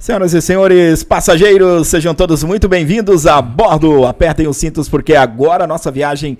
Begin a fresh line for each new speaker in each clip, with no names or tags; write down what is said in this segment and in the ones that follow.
Senhoras e senhores, passageiros, sejam todos muito bem-vindos a bordo. Apertem os cintos porque agora a nossa viagem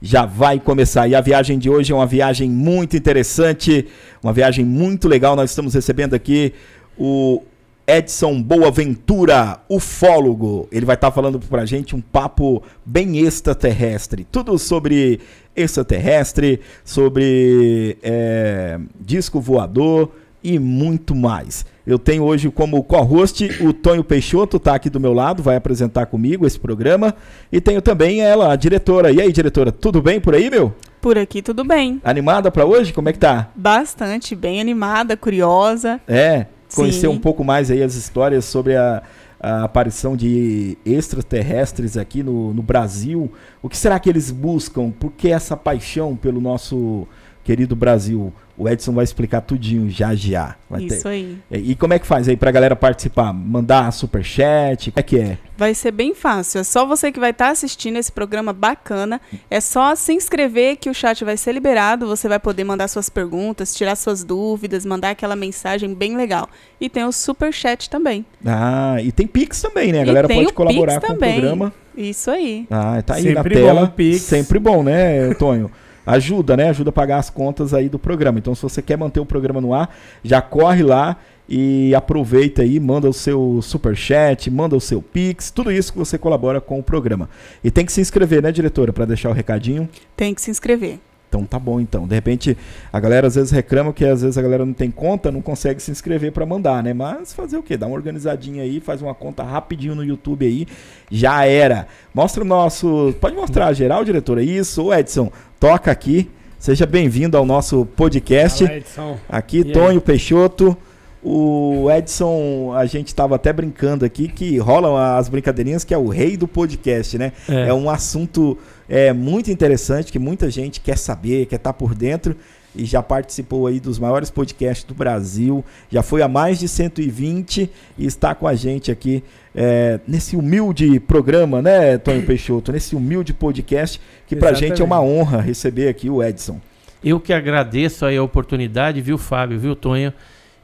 já vai começar. E a viagem de hoje é uma viagem muito interessante, uma viagem muito legal. Nós estamos recebendo aqui o Edson Boaventura, ufólogo. Ele vai estar falando para a gente um papo bem extraterrestre. Tudo sobre extraterrestre, sobre é, disco voador e muito mais. Eu tenho hoje como co-host o Tonho Peixoto, está aqui do meu lado, vai apresentar comigo esse programa. E tenho também ela, a diretora. E aí, diretora, tudo bem por aí, meu?
Por aqui tudo bem.
Animada para hoje? Como é que tá?
Bastante, bem animada, curiosa.
É, conhecer Sim. um pouco mais aí as histórias sobre a, a aparição de extraterrestres aqui no, no Brasil. O que será que eles buscam? Por que essa paixão pelo nosso querido Brasil? O Edson vai explicar tudinho já já. Vai Isso ter. aí. E, e, como é que faz aí pra galera participar? Mandar super chat? Como é que
é? Vai ser bem fácil. É só você que vai estar tá assistindo esse programa bacana. É só se inscrever que o chat vai ser liberado. Você vai poder mandar suas perguntas, tirar suas dúvidas, mandar aquela mensagem bem legal. E tem o super chat também.
Ah, e tem Pix também, né? A galera pode colaborar com o programa.
Isso aí.
Ah, tá aí Sempre na tela. Bom, Pix. Sempre bom, né, Tonho? ajuda, né? Ajuda a pagar as contas aí do programa. Então, se você quer manter o programa no ar, já corre lá e aproveita aí, manda o seu super chat, manda o seu pix, tudo isso que você colabora com o programa. E tem que se inscrever, né, diretora, para deixar o recadinho?
Tem que se inscrever.
Então tá bom então. De repente a galera às vezes reclama que às vezes a galera não tem conta, não consegue se inscrever para mandar, né? Mas fazer o quê? Dá uma organizadinha aí, faz uma conta rapidinho no YouTube aí, já era. Mostra o nosso, pode mostrar geral, diretora. É isso, o Edson, toca aqui. Seja bem-vindo ao nosso podcast. Fala, Edson. Aqui e Tonho aí? Peixoto. O Edson, a gente estava até brincando aqui que rolam as brincadeirinhas que é o rei do podcast, né? É, é um assunto é muito interessante, que muita gente quer saber, quer estar tá por dentro e já participou aí dos maiores podcasts do Brasil, já foi a mais de 120 e está com a gente aqui é, nesse humilde programa, né, Tonho Peixoto? Nesse humilde podcast, que para gente é uma honra receber aqui o Edson.
Eu que agradeço aí a oportunidade, viu, Fábio, viu, Tonho?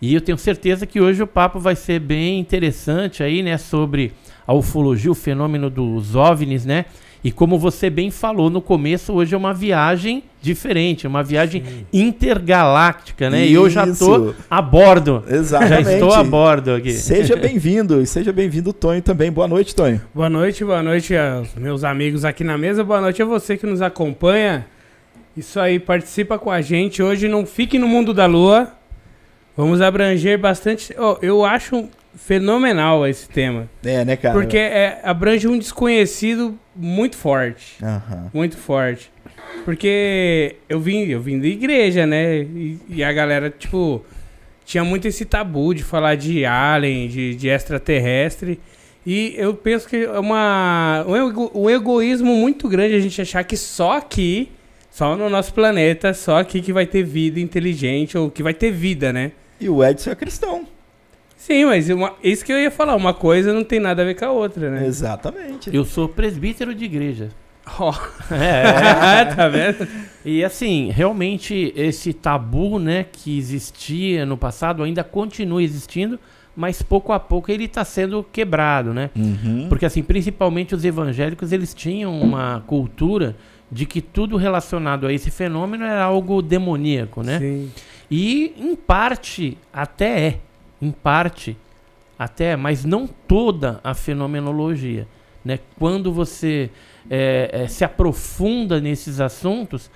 E eu tenho certeza que hoje o papo vai ser bem interessante aí, né, sobre a ufologia, o fenômeno dos OVNIs, né? E como você bem falou no começo, hoje é uma viagem diferente, é uma viagem Sim. intergaláctica, né? Isso. E eu já estou
a bordo.
Exatamente. Já estou a bordo aqui. Seja bem-vindo, e seja bem-vindo, Tonho, também. Boa noite, Tonho.
Boa noite, boa noite aos meus amigos aqui na mesa. Boa noite a você que nos acompanha. Isso aí, participa com a gente. Hoje não fique no mundo da lua. Vamos abranger bastante. Oh, eu acho fenomenal esse tema. É, né, cara? Porque é, abrange um desconhecido muito forte. Muito forte. Porque eu vim, eu vim da igreja, né? E, e, a galera, tipo, tinha muito esse tabu de falar de alien, de, de extraterrestre. E eu penso que é uma, um, ego, um egoísmo muito grande a gente achar que só aqui, só no nosso planeta, só aqui que vai ter vida inteligente, ou que vai ter vida, né? E
o Edson é cristão.
Sim, mas uma, isso que eu ia falar, uma coisa não tem nada a ver com a outra, né? Exatamente. Eu sou presbítero de igreja. Oh. É, ah, tá vendo?
E assim, realmente esse tabu, né, que existia no passado ainda continua existindo, mas pouco a pouco ele está sendo quebrado, né? Uhum. Porque assim, principalmente os evangélicos, eles tinham uma cultura de que tudo relacionado a esse fenômeno era algo demoníaco, né? Sim. E em parte até é em parte até, mas não toda a fenomenologia. Né? Quando você é, é, se aprofunda nesses assuntos,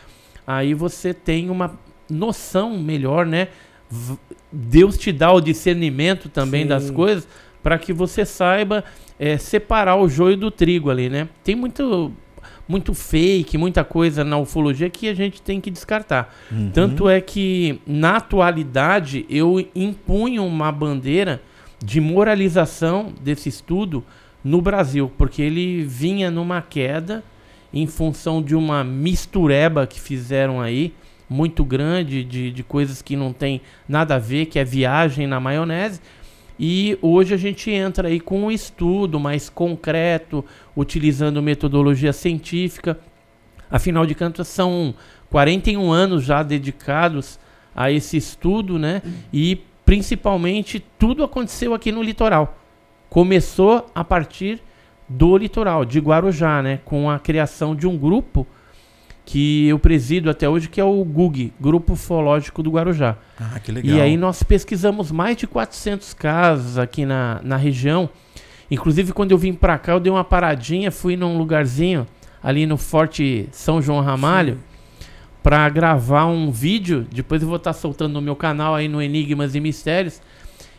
aí você tem uma noção melhor, né? V Deus te dá o discernimento também Sim. das coisas para que você saiba é, separar o joio do trigo ali, né? Tem muito muito fake, muita coisa na ufologia que a gente tem que descartar. Uhum. Tanto é que, na atualidade, eu impunho uma bandeira de moralização desse estudo no Brasil, porque ele vinha numa queda em função de uma mistureba que fizeram aí, muito grande, de, de coisas que não tem nada a ver, que é viagem na maionese. E hoje a gente entra aí com um estudo mais concreto, utilizando metodologia científica. Afinal de contas, são 41 anos já dedicados a esse estudo, né? E principalmente tudo aconteceu aqui no litoral. Começou a partir do litoral, de Guarujá, né? Com a criação de um grupo que eu presido até hoje, que é o GUG, Grupo Ufológico do Guarujá. Ah, que legal. E aí nós pesquisamos mais de 400 casos aqui na, na região. Inclusive, quando eu vim para cá, eu dei uma paradinha, fui num lugarzinho ali no Forte São João Ramalho para gravar um vídeo. Depois eu vou estar tá soltando no meu canal aí no Enigmas e Mistérios.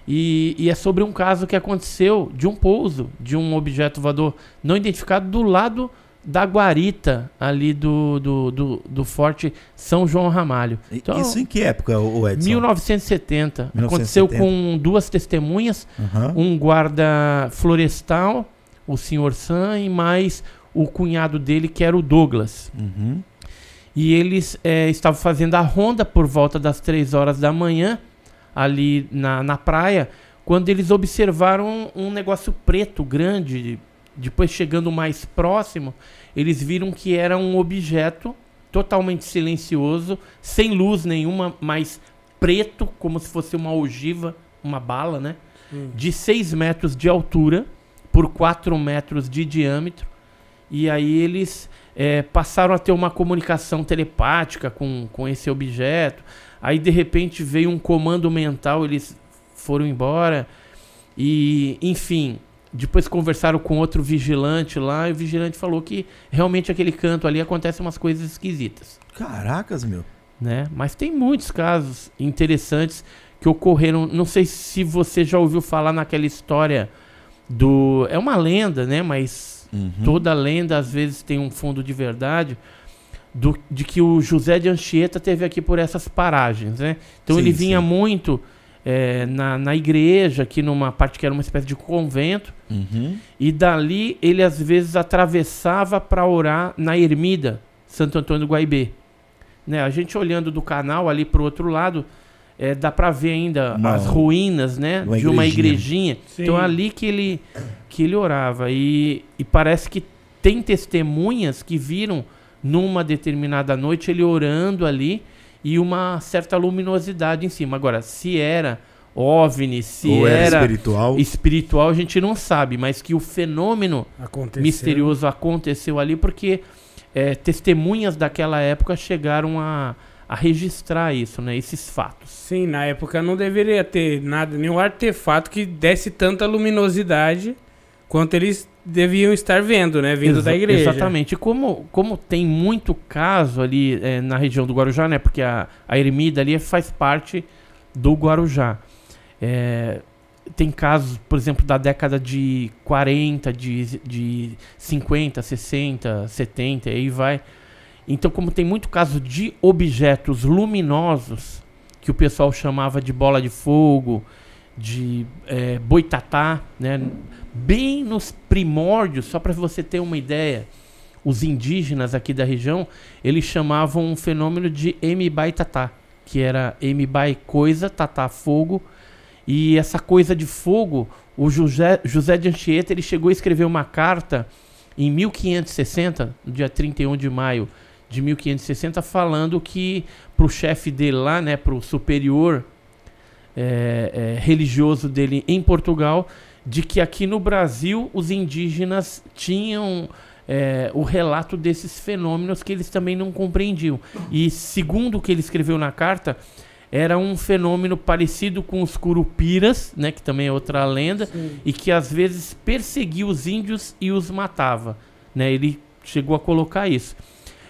E, e, é sobre um caso que aconteceu de um pouso de um objeto voador não identificado do lado da guarita ali do, do, do, do, Forte São João Ramalho. Então, Isso em que época, o Edson? 1970. 1970. Aconteceu com duas testemunhas, uhum. um guarda florestal, o senhor Sam, e mais o cunhado dele, que era o Douglas. Uhum. E eles é, estavam fazendo a ronda por volta das três horas da manhã, ali na, na praia, quando eles observaram um negócio preto grande, depois, chegando mais próximo, eles viram que era um objeto totalmente silencioso, sem luz nenhuma, mas preto, como se fosse uma ogiva, uma bala, né? Hum. De 6 metros de altura por 4 metros de diâmetro. E aí eles é, passaram a ter uma comunicação telepática com, com esse objeto. Aí de repente veio um comando mental, eles foram embora. E, enfim, depois conversaram com outro vigilante lá e o vigilante falou que realmente aquele canto ali acontece umas coisas esquisitas. Caracas, meu. Né? Mas tem muitos casos interessantes que ocorreram. Não sei se você já ouviu falar naquela história do. É uma lenda, né? Mas uhum. toda lenda às vezes tem um fundo de verdade. Do, de que o José de Anchieta teve aqui por essas paragens, né? Então sim, ele vinha sim. muito é, na, na igreja, aqui numa parte que era uma espécie de convento. Uhum. E dali ele às vezes atravessava para orar na ermida Santo Antônio do Guaibê. Né, a gente olhando do canal ali para o outro lado, é, dá para ver ainda uma, as ruínas né, uma de uma igrejinha. Então é ali que ele, que ele orava. E, e parece que tem testemunhas que viram numa determinada noite ele orando ali e uma certa luminosidade em cima. Agora, se era OVNI, se Ou era, era espiritual. espiritual, a gente não sabe, mas que o fenômeno aconteceu. misterioso aconteceu ali porque é, testemunhas daquela
época chegaram a, a registrar isso, né? Esses fatos. Sim, na época não deveria ter nada, nenhum artefato que desse tanta luminosidade quanto eles deviam estar vendo, né? Vindo Exa da igreja. Exatamente.
E como, como tem muito caso ali é, na região do Guarujá, né? Porque a, a ermida ali faz parte do Guarujá. É, tem casos, por exemplo, da década de 40, de, de 50, 60, 70, e aí vai. Então, como tem muito caso de objetos luminosos, que o pessoal chamava de bola de fogo, de é, boitatá, né? bem nos primórdios, só para você ter uma ideia, os indígenas aqui da região, eles chamavam um fenômeno de Mbai Tatá, que era Mbai coisa, Tatá fogo, e essa coisa de fogo, o José, José de Anchieta, ele chegou a escrever uma carta em 1560, no dia 31 de maio de 1560, falando que para o chefe dele lá, né, para o superior é, é, religioso dele em Portugal, de que aqui no Brasil os indígenas tinham é, o relato desses fenômenos que eles também não compreendiam. E segundo o que ele escreveu na carta, era um fenômeno parecido com os curupiras, né, que também é outra lenda, Sim. e que às vezes perseguia os índios e os matava. Né? Ele chegou a colocar isso.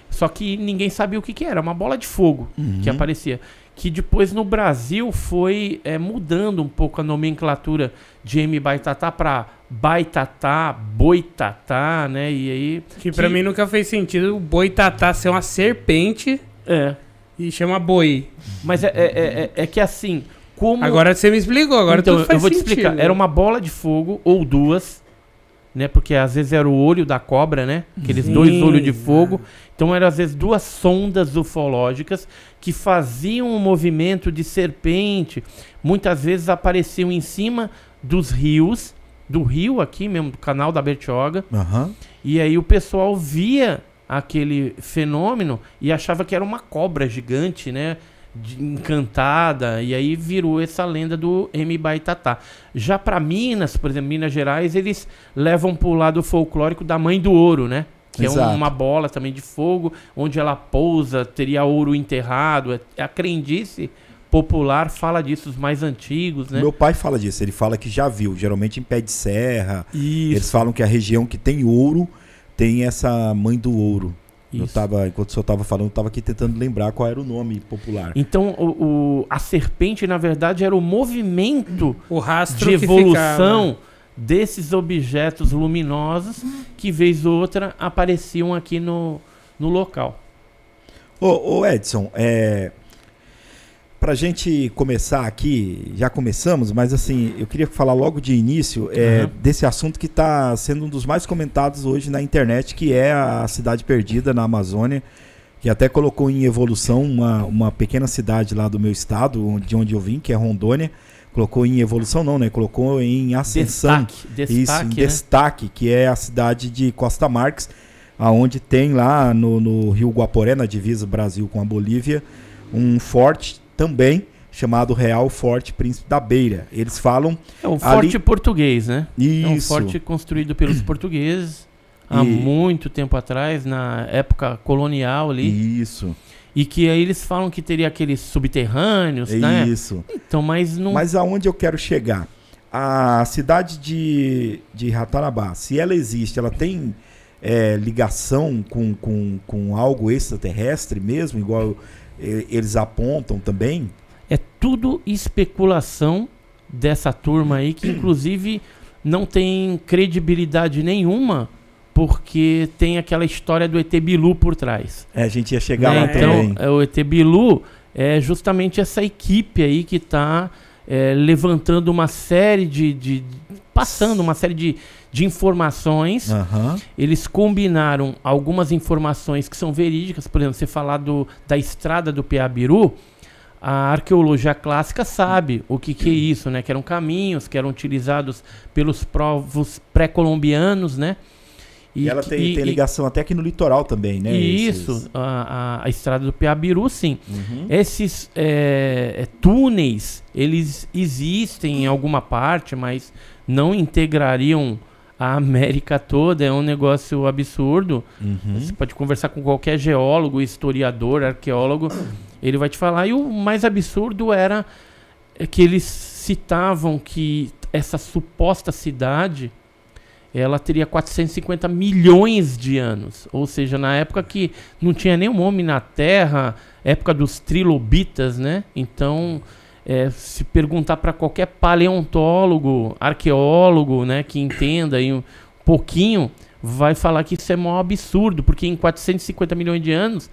Só que ninguém sabia o que, que era, uma bola de fogo uhum. que aparecia que depois no Brasil foi é, mudando um pouco a nomenclatura de M Baitatá para Baitatá, Boitatá, né? E aí que, que... para mim
nunca fez sentido o Boitatá ser uma serpente. É. E chama boi. Mas é, é, é, é, é que assim, como...
Agora você me explicou, agora então, tudo faz eu vou sentido. te explicar. Era uma bola de fogo ou duas né? Porque às vezes era o olho da cobra, né? Aqueles Sim. dois olhos de fogo. Ah. Então eram às vezes duas sondas ufológicas que faziam um movimento de serpente. Muitas vezes apareciam em cima dos rios, do rio aqui mesmo, do canal da Bertioga. Uhum. E aí o pessoal via aquele fenômeno e achava que era uma cobra gigante, né? encantada e aí virou essa lenda do M Baitatá. Já para Minas, por exemplo, Minas Gerais, eles levam pro lado folclórico da Mãe do Ouro, né? Que é Exato. é uma bola também de fogo, onde ela pousa, teria ouro enterrado. É, é a crendice popular fala disso, os mais antigos, né? Meu
pai fala disso, ele fala que já viu, geralmente em pé de serra. Isso. Eles falam que a região que tem ouro tem essa mãe do ouro. Isso. Eu tava, enquanto o senhor estava falando, eu estava aqui tentando lembrar qual era o nome popular.
Então, o, o a serpente, na verdade, era o movimento o rastro de evolução desses objetos luminosos que, vez ou outra, apareciam aqui no, no local.
Ô, ô Edson, é, para a gente começar aqui, já começamos, mas assim, eu queria falar logo de início é, uhum. desse assunto que está sendo um dos mais comentados hoje na internet, que é a cidade perdida na Amazônia, que até colocou em evolução uma, uma pequena cidade lá do meu estado, de onde eu vim, que é Rondônia. Colocou em evolução, não, né? Colocou em ascensão. Destaque. destaque Isso, em né? destaque, que é a cidade de Costa Marques, aonde tem lá no, no Rio Guaporé, na divisa Brasil com a Bolívia, um forte também chamado Real Forte Príncipe da Beira. Eles falam. É um forte português, né? Isso. É um forte
construído pelos portugueses há e... muito tempo atrás, na época colonial ali. Isso. E que aí eles falam que teria aqueles subterrâneos, é né? Isso. Então, mas não. Mas
aonde eu quero chegar? A cidade de, de Ratanabá, se ela existe, ela tem é, ligação com, com, com algo extraterrestre mesmo, igual eles apontam também.
É tudo especulação dessa turma aí, que inclusive não tem credibilidade nenhuma, porque tem aquela história do ET Bilu por trás. É, a gente ia chegar né? lá então, também. Então, o ET Bilu é justamente essa equipe aí que está é, levantando uma série de, de, passando uma série de, de informações. Uhum. Eles combinaram algumas informações que são verídicas, por exemplo, você falar do, da estrada do Piabiru, a arqueologia clássica sabe o que, que é isso, né? Que eram caminhos que eram utilizados pelos povos pré-colombianos, né? E, e ela tem, e, tem ligação
e, até aqui no litoral também, né? E isso,
a, a, estrada do Piabiru, sim. Uhum. Esses é, é, túneis, eles existem em alguma parte, mas não integrariam a América toda, é um negócio absurdo. Uhum. Você pode conversar com qualquer geólogo, historiador, arqueólogo, ele vai te falar. E o mais absurdo era é, que eles citavam que essa suposta cidade ela teria 450 milhões de anos. Ou seja, na época que não tinha nenhum homem na Terra, época dos trilobitas, né? Então, é, se perguntar para qualquer paleontólogo, arqueólogo, né, que entenda aí um pouquinho, vai falar que isso é mó absurdo, porque em 450 milhões de anos,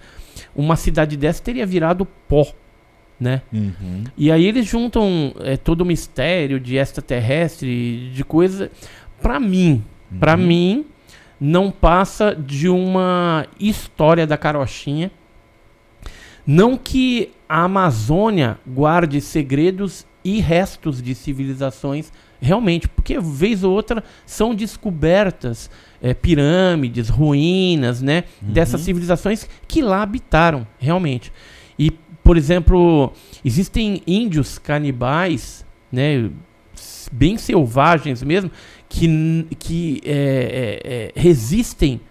uma cidade dessa teria virado pó. Né? Uhum. E aí eles juntam é, todo o mistério de extraterrestre, de coisa, para mim, uhum. para mim, não passa de uma história da carochinha. Não que a Amazônia guarde segredos e restos de civilizações realmente, porque vez ou outra são descobertas é, pirâmides, ruínas, né, uhum. dessas civilizações que lá habitaram realmente. E, por exemplo, existem índios canibais, né, bem selvagens mesmo, que, que é, é, é, resistem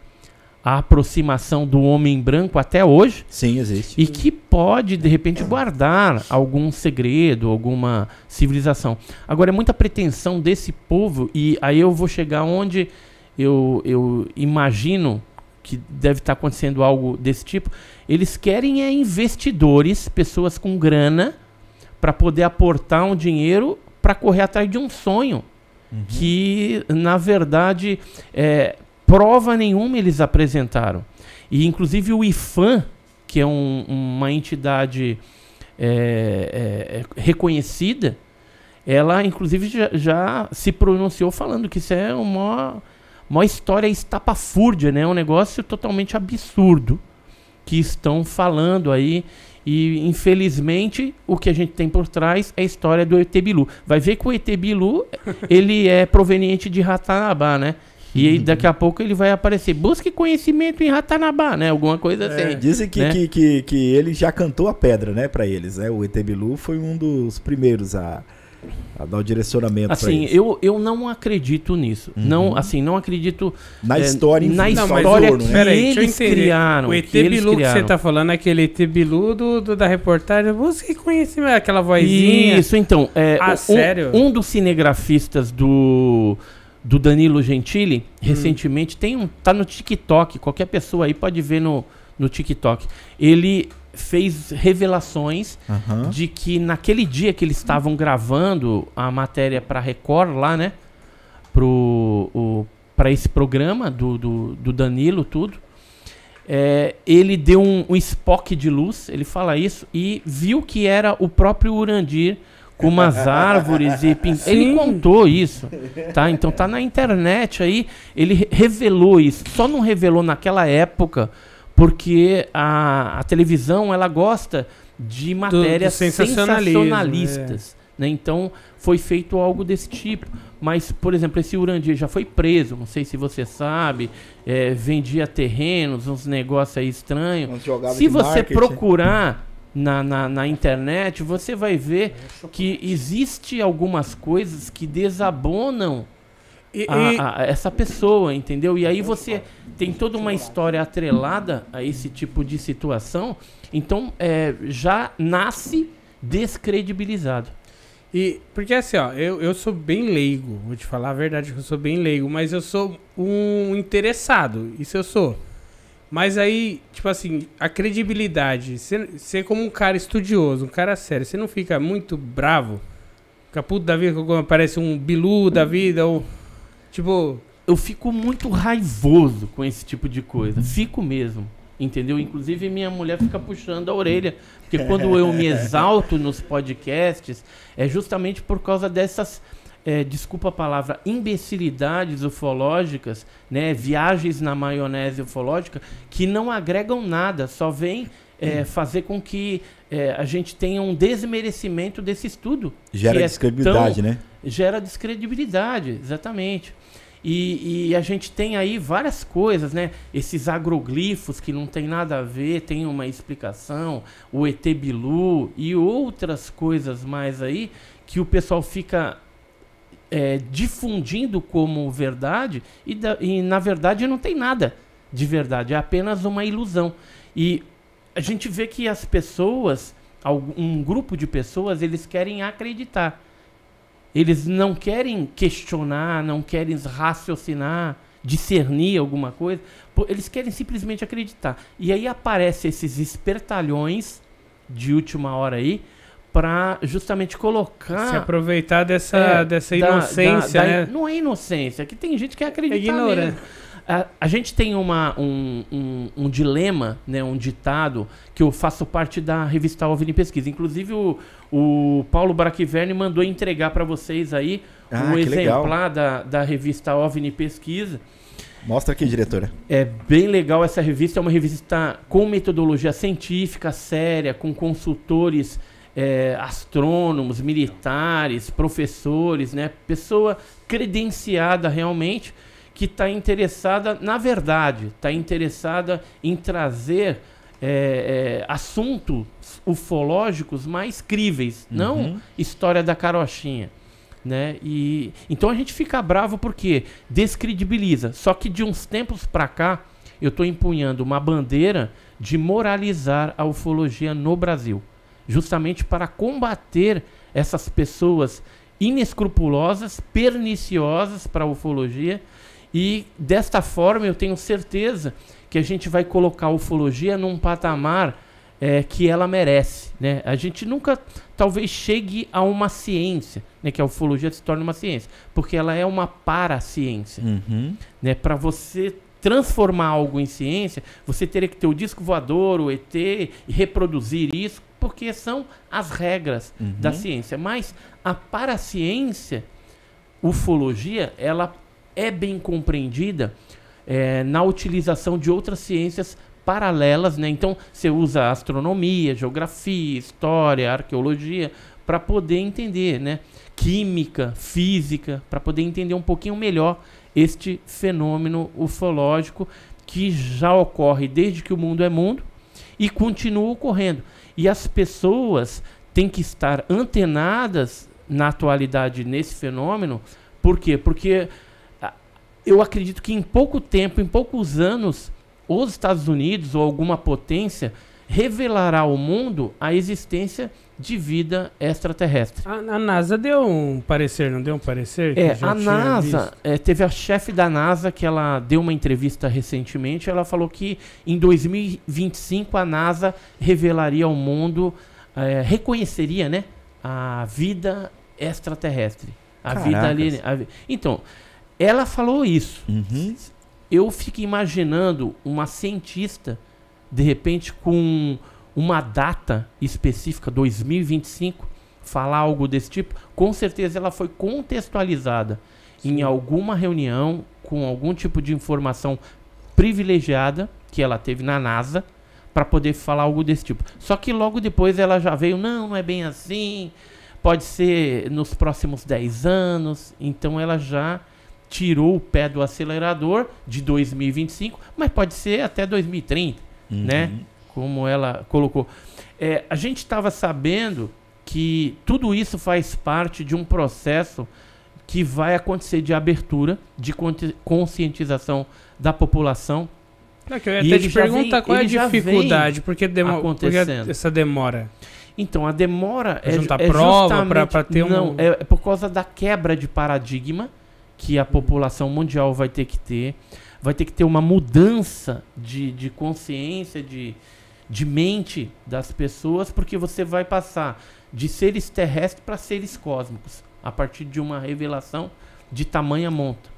à aproximação do homem branco até hoje. Sim, existe. E que pode, de repente, guardar algum segredo, alguma civilização. Agora, é muita pretensão desse povo, e aí eu vou chegar onde eu, eu imagino que deve estar acontecendo algo desse tipo. Eles querem é investidores, pessoas com grana, para poder aportar um dinheiro para correr atrás de um sonho uhum. que, na verdade, é, prova nenhuma eles apresentaram. E, inclusive, o IFAM, que é um, uma entidade é, é, é, reconhecida, ela, inclusive, já, já, se pronunciou falando que isso é uma, uma história estapafúrdia, né? um negócio totalmente absurdo que estão falando aí e infelizmente o que a gente tem por trás é a história do ET Bilu. Vai ver que o ET Bilu ele é proveniente de Ratanabá, né? E aí, daqui a pouco ele vai aparecer. Busque conhecimento em Ratanabá, né? Alguma coisa é. assim. dizem que, né? que,
que, que, ele já cantou a pedra, né, para eles, né? O ET Bilu foi um dos primeiros a, a dar o direcionamento assim
eu, eu não acredito nisso uhum. não assim não acredito na é, história na história não, que, né? peraí, eles criaram, o ET que Bilu criaram. que você está
falando é aquele ET Bilu do, do, da reportagem você conhece aquela vozinha isso então é ah, um, sério? um
dos cinegrafistas do do Danilo Gentili hum. recentemente tem um tá no TikTok qualquer pessoa aí pode ver no no TikTok ele fez revelações uhum. de que naquele dia que eles estavam gravando a matéria para Record lá, né? Pro, o, pra esse programa do, do, do Danilo, tudo. É, ele deu um, um spock de luz, ele fala isso, e viu que era o próprio Urandir com umas árvores e pin... ele contou isso, tá? Então tá na internet aí, ele revelou isso. Só não revelou naquela época porque a, a televisão ela gosta de matérias do, do sensacionalistas. É. Né? Então foi feito algo desse tipo. Mas, por exemplo, esse Urandir já foi preso, não sei se você sabe, é, vendia terrenos, uns negócios aí estranhos. Se você marketing. procurar na, na, na, internet, você vai ver é que existe algumas coisas que desabonam e, a, ah, a, ah, essa pessoa, entendeu? E aí você tem toda uma história atrelada a esse tipo de situação,
então é, já nasce descredibilizado. E porque assim, ó, eu, eu sou bem leigo, vou te falar a verdade que eu sou bem leigo, mas eu sou um interessado, isso eu sou. Mas aí, tipo assim, a credibilidade, ser como um cara estudioso, um cara sério, você não fica muito bravo? Fica puto da vida que parece um bilu da vida ou Tipo. Eu fico muito
raivoso com esse tipo de coisa. Fico mesmo. Entendeu? Inclusive, minha mulher fica puxando a orelha. Porque quando eu me exalto nos podcasts, é justamente por causa dessas. É, desculpa a palavra, imbecilidades ufológicas, né, viagens na maionese ufológica, que não agregam nada, só vem é, hum. fazer com que é, a gente tenha um desmerecimento desse estudo. Gera é descredibilidade, tão, né? Gera descredibilidade, exatamente. E, e, a gente tem aí várias coisas, né? Esses agroglifos que não tem nada a ver, tem uma explicação, o etebilu e outras coisas mais aí que o pessoal fica é, difundindo como verdade e, da, e na verdade não tem nada de verdade, é apenas uma ilusão. E a gente vê que as pessoas, um grupo de pessoas, eles querem acreditar. Eles não querem questionar, não querem raciocinar, discernir alguma coisa. Eles querem simplesmente acreditar. E aí aparecem esses espertalhões de última hora aí para justamente colocar se aproveitar dessa, é, dessa inocência, da, da, né? Não é inocência, é que tem gente que acredita é ignorante. A, a, gente tem uma, um, um, um, dilema, né, um ditado, que eu faço parte da revista OVNI Pesquisa. Inclusive, o, o Paulo Brachiverni mandou entregar para vocês aí ah, um exemplar da, da revista OVNI Pesquisa.
Mostra aqui, diretora.
É bem legal essa revista. É uma revista com metodologia científica séria, com consultores é, astrônomos, militares, professores, né? Pessoa credenciada realmente que está interessada na verdade, está interessada em trazer é, é, assunto ufológicos mais críveis, uhum. não história da carochinha. Né? E, então a gente fica bravo porque descredibiliza. Só que de uns tempos para cá, eu estou empunhando uma bandeira de moralizar a ufologia no Brasil, justamente para combater essas pessoas inescrupulosas, perniciosas para a ufologia. E desta forma eu tenho certeza que a gente vai colocar a ufologia num patamar é, que ela merece. Né? A gente nunca, talvez, chegue a uma ciência, né? que a ufologia se torne uma ciência, porque ela é uma paraciência. Uhum. Né? Para você transformar algo em ciência, você teria que ter o disco voador, o ET, e reproduzir isso, porque são as regras uhum. da ciência. Mas a paraciência, ufologia, ela é bem compreendida é, na utilização de outras ciências paralelas, né? Então você usa astronomia, geografia, história, arqueologia para poder entender, né? Química, física, para poder entender um pouquinho melhor este fenômeno ufológico que já ocorre desde que o mundo é mundo e continua ocorrendo. E as pessoas têm que estar antenadas na atualidade nesse fenômeno. Por quê? Porque eu acredito que em pouco tempo, em poucos anos, os Estados Unidos ou alguma potência revelará ao mundo a existência de vida extraterrestre. A, a NASA deu um parecer, não deu um parecer? É, a NASA, é, teve a chefe da NASA que ela deu uma entrevista recentemente, ela falou que em 2025 a NASA revelaria ao mundo, é, reconheceria, né, a vida extraterrestre. A Caracas. vida alienígena. Então, ela falou isso. Uhum eu fico imaginando uma cientista, de repente, com uma data específica, 2025, falar algo desse tipo. Com certeza ela foi contextualizada Sim. em alguma reunião com algum tipo de informação privilegiada que ela teve na NASA para poder falar algo desse tipo. Só que logo depois ela já veio, não, não é bem assim, pode ser nos próximos 10 anos. Então ela já tirou o pé do acelerador de 2025, mas pode ser até 2030, uhum. né? Como ela colocou. É, a gente estava sabendo que tudo isso faz parte de um processo que vai acontecer de abertura, de conscientização da população. É eu ia e até te perguntar vem, qual é a dificuldade, porque, demo porque essa demora. Então, a demora pra é, juntar é prova para ter um... Não, é por causa da quebra de paradigma que a população mundial vai ter que ter. Vai ter que ter uma mudança de, de consciência, de, de mente das pessoas, porque você vai passar de seres terrestres para seres cósmicos, a partir de uma revelação de tamanha monta.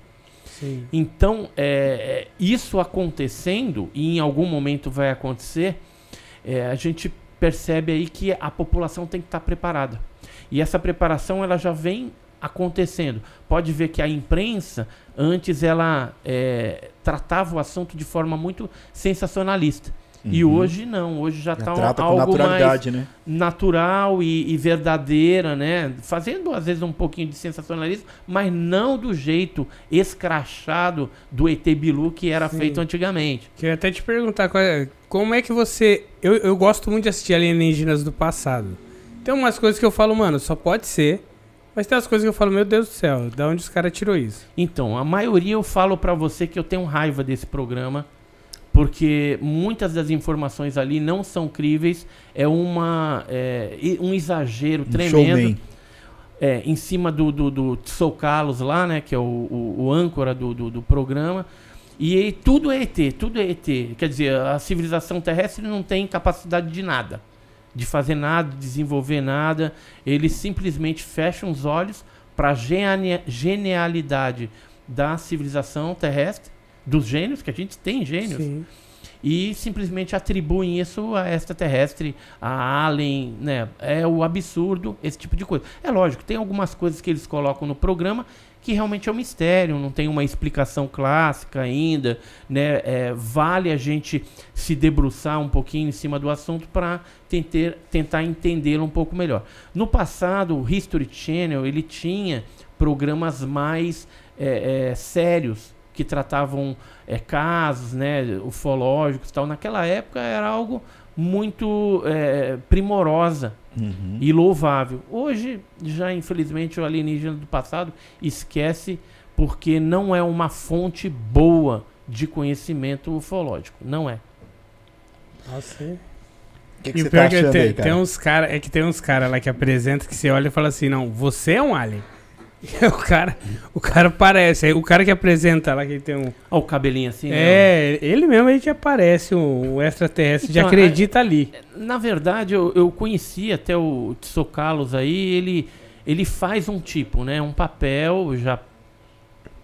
Sim. Então, é, é isso acontecendo, e em algum momento vai acontecer, é, a gente percebe aí que a população tem que estar preparada. E essa preparação ela já vem acontecendo. Pode ver que a imprensa, antes, ela é, tratava o assunto de forma muito sensacionalista. Uhum. E hoje não, hoje já está algo mais né? natural e, e, verdadeira, né? Fazendo às vezes um pouquinho de sensacionalismo, mas não do jeito escrachado do ET Bilu
que era Sim. feito antigamente. Queria até te perguntar é, como é que você. Eu, eu gosto muito de assistir alienígenas do passado. Tem umas coisas que eu falo, mano, só pode ser mas tem as coisas que eu falo, meu Deus do céu, da onde os caras tirou isso? Então, a maioria eu falo para você que eu tenho
raiva desse programa, porque muitas das informações ali não são críveis, é uma é, um exagero um tremendo. É, em cima do, do, do Sou Carlos lá, né, que é o, o, o âncora do, do, do programa, e tudo é ET, tudo é ET. Quer dizer, a civilização terrestre não tem capacidade de nada de fazer nada, de desenvolver nada. Eles simplesmente fecham os olhos para a genialidade da civilização terrestre, dos gênios, que a gente tem gênios. Sim. E simplesmente atribuem isso a extraterrestre, a alien, né? É o absurdo esse tipo de coisa. É lógico, tem algumas coisas que eles colocam no programa que realmente é um mistério, não tem uma explicação clássica ainda, né? É, vale a gente se debruçar um pouquinho em cima do assunto para tentar, tentar entendê-lo um pouco melhor. No passado, o History Channel ele tinha programas mais é, é, sérios que tratavam é, casos, né, ufológicos, tal. Naquela época era algo muito é, primorosa uhum. e louvável. Hoje, já infelizmente, o alienígena do passado esquece porque não é uma fonte boa de conhecimento ufológico. Não é.
ah O que, que tá é tem, aí, cara? Tem uns cara, é que tem uns caras lá que apresentam que você olha e fala assim, não, você é um alien. o cara, o cara parece, o cara que apresenta lá que tem um, Olha o cabelinho assim, né? É, ele mesmo a gente aparece um, um extraterrestre, Então, já é, acredita ali.
Na
verdade, eu, eu conheci até o Tso Carlos aí, ele, ele faz um tipo, né? Um papel já.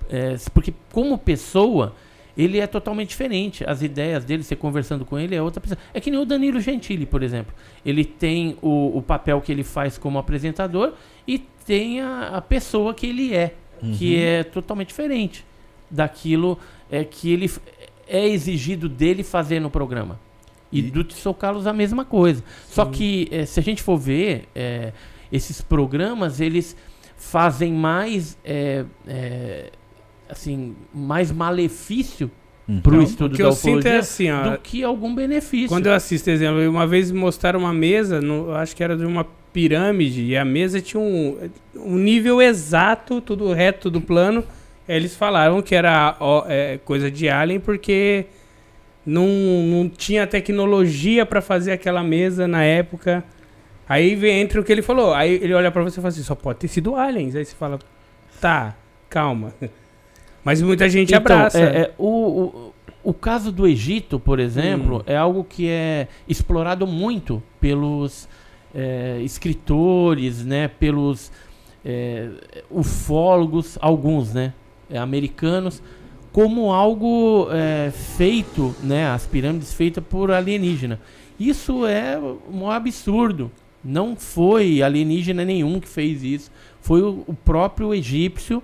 é, porque como pessoa, ele é totalmente diferente. As ideias dele, você conversando com ele, é outra pessoa. É que nem o Danilo Gentili, por exemplo. Ele tem o, o papel que ele faz como apresentador e tem a, a pessoa que ele é, uhum. que é totalmente diferente daquilo é, que ele é exigido dele fazer no programa. E, e... do Tissou Carlos a mesma coisa. Sim. Só que é, se a gente for ver, é, esses programas, eles fazem mais é, é, assim, mais malefício uhum.
para o então, estudo o que
da eu sinto é assim, ó, do que algum benefício. Quando eu assisto, exemplo, uma vez mostraram uma mesa, no, acho que era de uma pirâmide, e a mesa tinha um, um nível exato, tudo reto, tudo plano. Eles falaram que era ó, é, coisa de alien porque não, não tinha tecnologia para fazer aquela mesa na época. Aí vem entre o que ele falou. Aí ele olha para você e fala assim: só pode ter sido aliens. Aí você fala: tá, calma. Mas muita gente então, abraça. É, é o,
o, o, caso do Egito, por exemplo, hum. é algo que é explorado muito pelos é, escritores, né? Pelos é, ufólogos, alguns, né? É, americanos, como algo é, feito, né? As pirâmides feitas por alienígena. Isso é um absurdo. Não foi alienígena nenhum que fez isso. Foi o, o próprio egípcio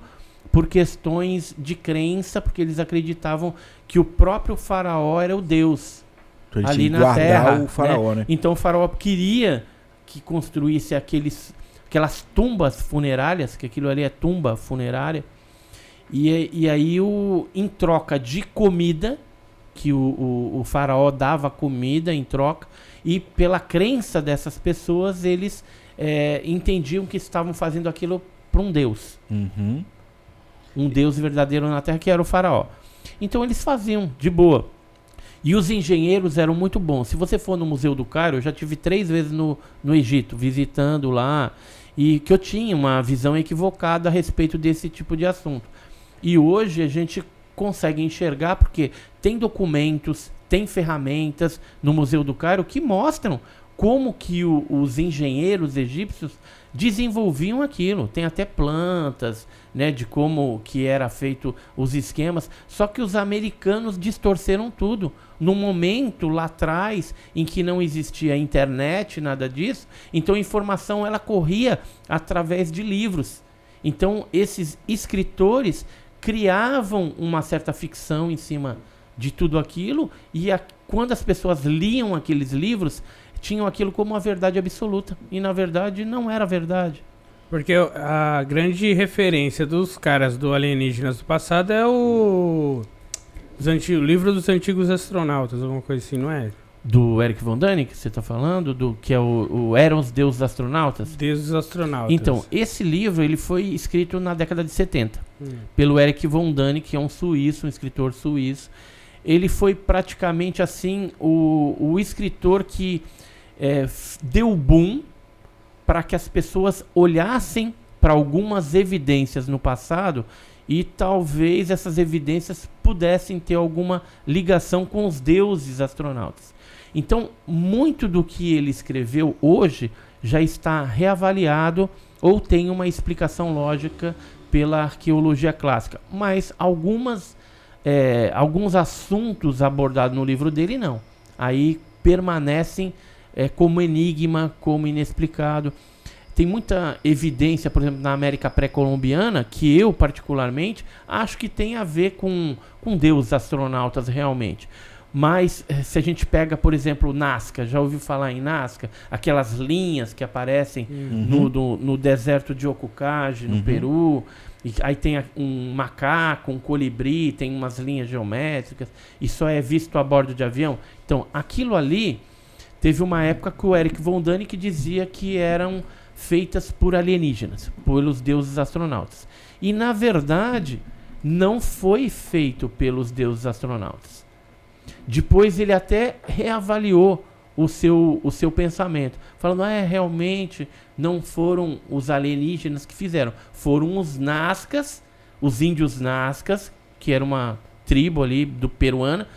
por questões de crença, porque eles acreditavam que o próprio faraó era o deus então, ali na terra. O faraó, né? Né? Então o faraó queria que construísse aqueles, aquelas tumbas funerárias, que aquilo ali é tumba funerária. E, e aí, o, em troca de comida, que o, o, o faraó dava comida em troca, e pela crença dessas pessoas, eles é, entendiam que estavam fazendo aquilo para um deus. Uhum um Deus verdadeiro na terra, que era o Faraó. Então eles faziam, de boa. E os engenheiros eram muito bons. Se você for no Museu do Cairo, eu já tive três vezes no, no Egito, visitando lá, e que eu tinha uma visão equivocada a respeito desse tipo de assunto. E hoje a gente consegue enxergar porque tem documentos, tem ferramentas no Museu do Cairo que mostram como que o, os engenheiros egípcios desenvolviam aquilo. Tem até plantas, né, de como que era feito os esquemas, só que os americanos distorceram tudo. No momento lá atrás em que não existia internet, nada disso, então a informação ela corria através de livros. Então esses escritores criavam uma certa ficção em cima de tudo aquilo e a, quando as pessoas liam aqueles livros, tinham
aquilo como a verdade absoluta e na verdade não era verdade. Porque a grande referência dos caras do Alienígenas do passado é o, livro dos antigos astronautas, alguma coisa assim, não é?
Do Eric Von Dunning, que você está falando, do que é o, o Eram os Deuses Astronautas? Deuses Astronautas. Então,
esse livro ele foi
escrito na década de 70 hum. pelo Eric Von Dunning, que é um suíço, um escritor suíço. Ele foi praticamente assim o, o escritor que é, deu boom para que as pessoas olhassem para algumas evidências no passado e talvez essas evidências pudessem ter alguma ligação com os deuses astronautas. Então, muito do que ele escreveu hoje já está reavaliado ou tem uma explicação lógica pela arqueologia clássica, mas algumas é, alguns assuntos abordados no livro dele não. Aí permanecem é, como enigma, como inexplicado. Tem muita evidência, por exemplo, na América pré-colombiana, que eu, particularmente, acho que tem a ver com, com deuses astronautas realmente. Mas eh, se a gente pega, por exemplo, Nazca, já ouviu falar em Nazca? Aquelas linhas que aparecem uhum. no, no, deserto de Ocucage, no uhum. Peru. E aí tem um macaco, um colibri, tem umas linhas geométricas. Isso é visto a bordo de avião. Então, aquilo ali Teve uma época que o Eric von Däniken dizia que eram feitas por alienígenas, pelos deuses astronautas. E na verdade, não foi feito pelos deuses astronautas. Depois ele até reavaliou o seu, o seu pensamento, falando: ah, é, realmente não foram os alienígenas que fizeram, foram os Nazcas, os índios Nazcas, que era uma tribo ali do peruana,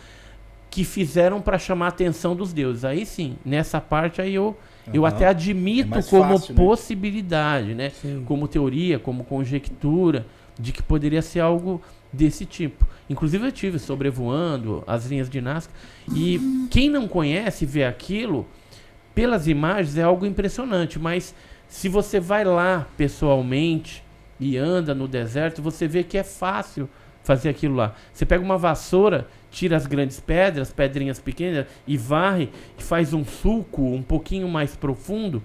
que fizeram para chamar a atenção dos deuses. Aí sim, nessa parte aí eu, uhum. eu até é admito é como fácil, né? possibilidade, né? né? Como teoria, como conjectura de que poderia ser algo desse tipo. Inclusive eu tive sobrevoando as linhas de Nazca e quem não conhece vê aquilo pelas imagens é algo impressionante, mas se você vai lá pessoalmente e anda no deserto, você vê que é fácil fazer aquilo lá. Você pega uma vassoura, tira as grandes pedras, pedrinhas pequenas e varre e faz um sulco um pouquinho mais profundo.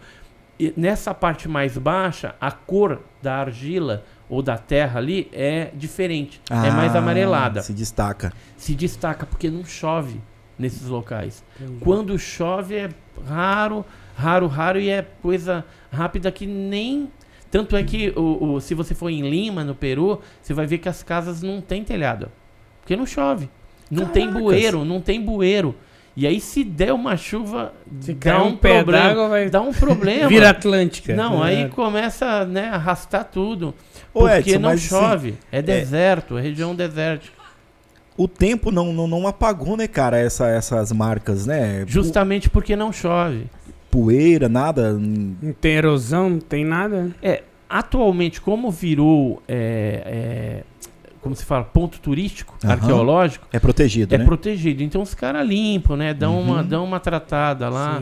E nessa parte mais baixa, a cor da argila ou da terra ali é diferente, é ah, é mais amarelada. Se destaca. Se destaca porque não chove nesses locais. Entendi. Quando chove é raro, raro, raro e é coisa rápida que nem tanto é que o, o, se você for em Lima, no Peru, você vai ver que as casas não têm telhado. Porque não chove. Não Caracas. tem bueiro, não tem bueiro. E aí, se der uma chuva, se dá, um problema, vai... dá um problema. Vira Atlântica. Não, é. aí começa né, a arrastar tudo. Ô, porque Edson, não assim, chove. Assim, é deserto, é... é região desértica. O tempo não,
não, não apagou, né, cara, essa, essas marcas, né? Justamente
o... porque não chove
poeira, nada? Não
tem erosão, não tem nada? É, atualmente, como virou. É, é, como se fala, ponto turístico, uhum. arqueológico. É protegido, é né? protegido. Então os caras limpam, né? Dão, uhum. uma, dão uma tratada lá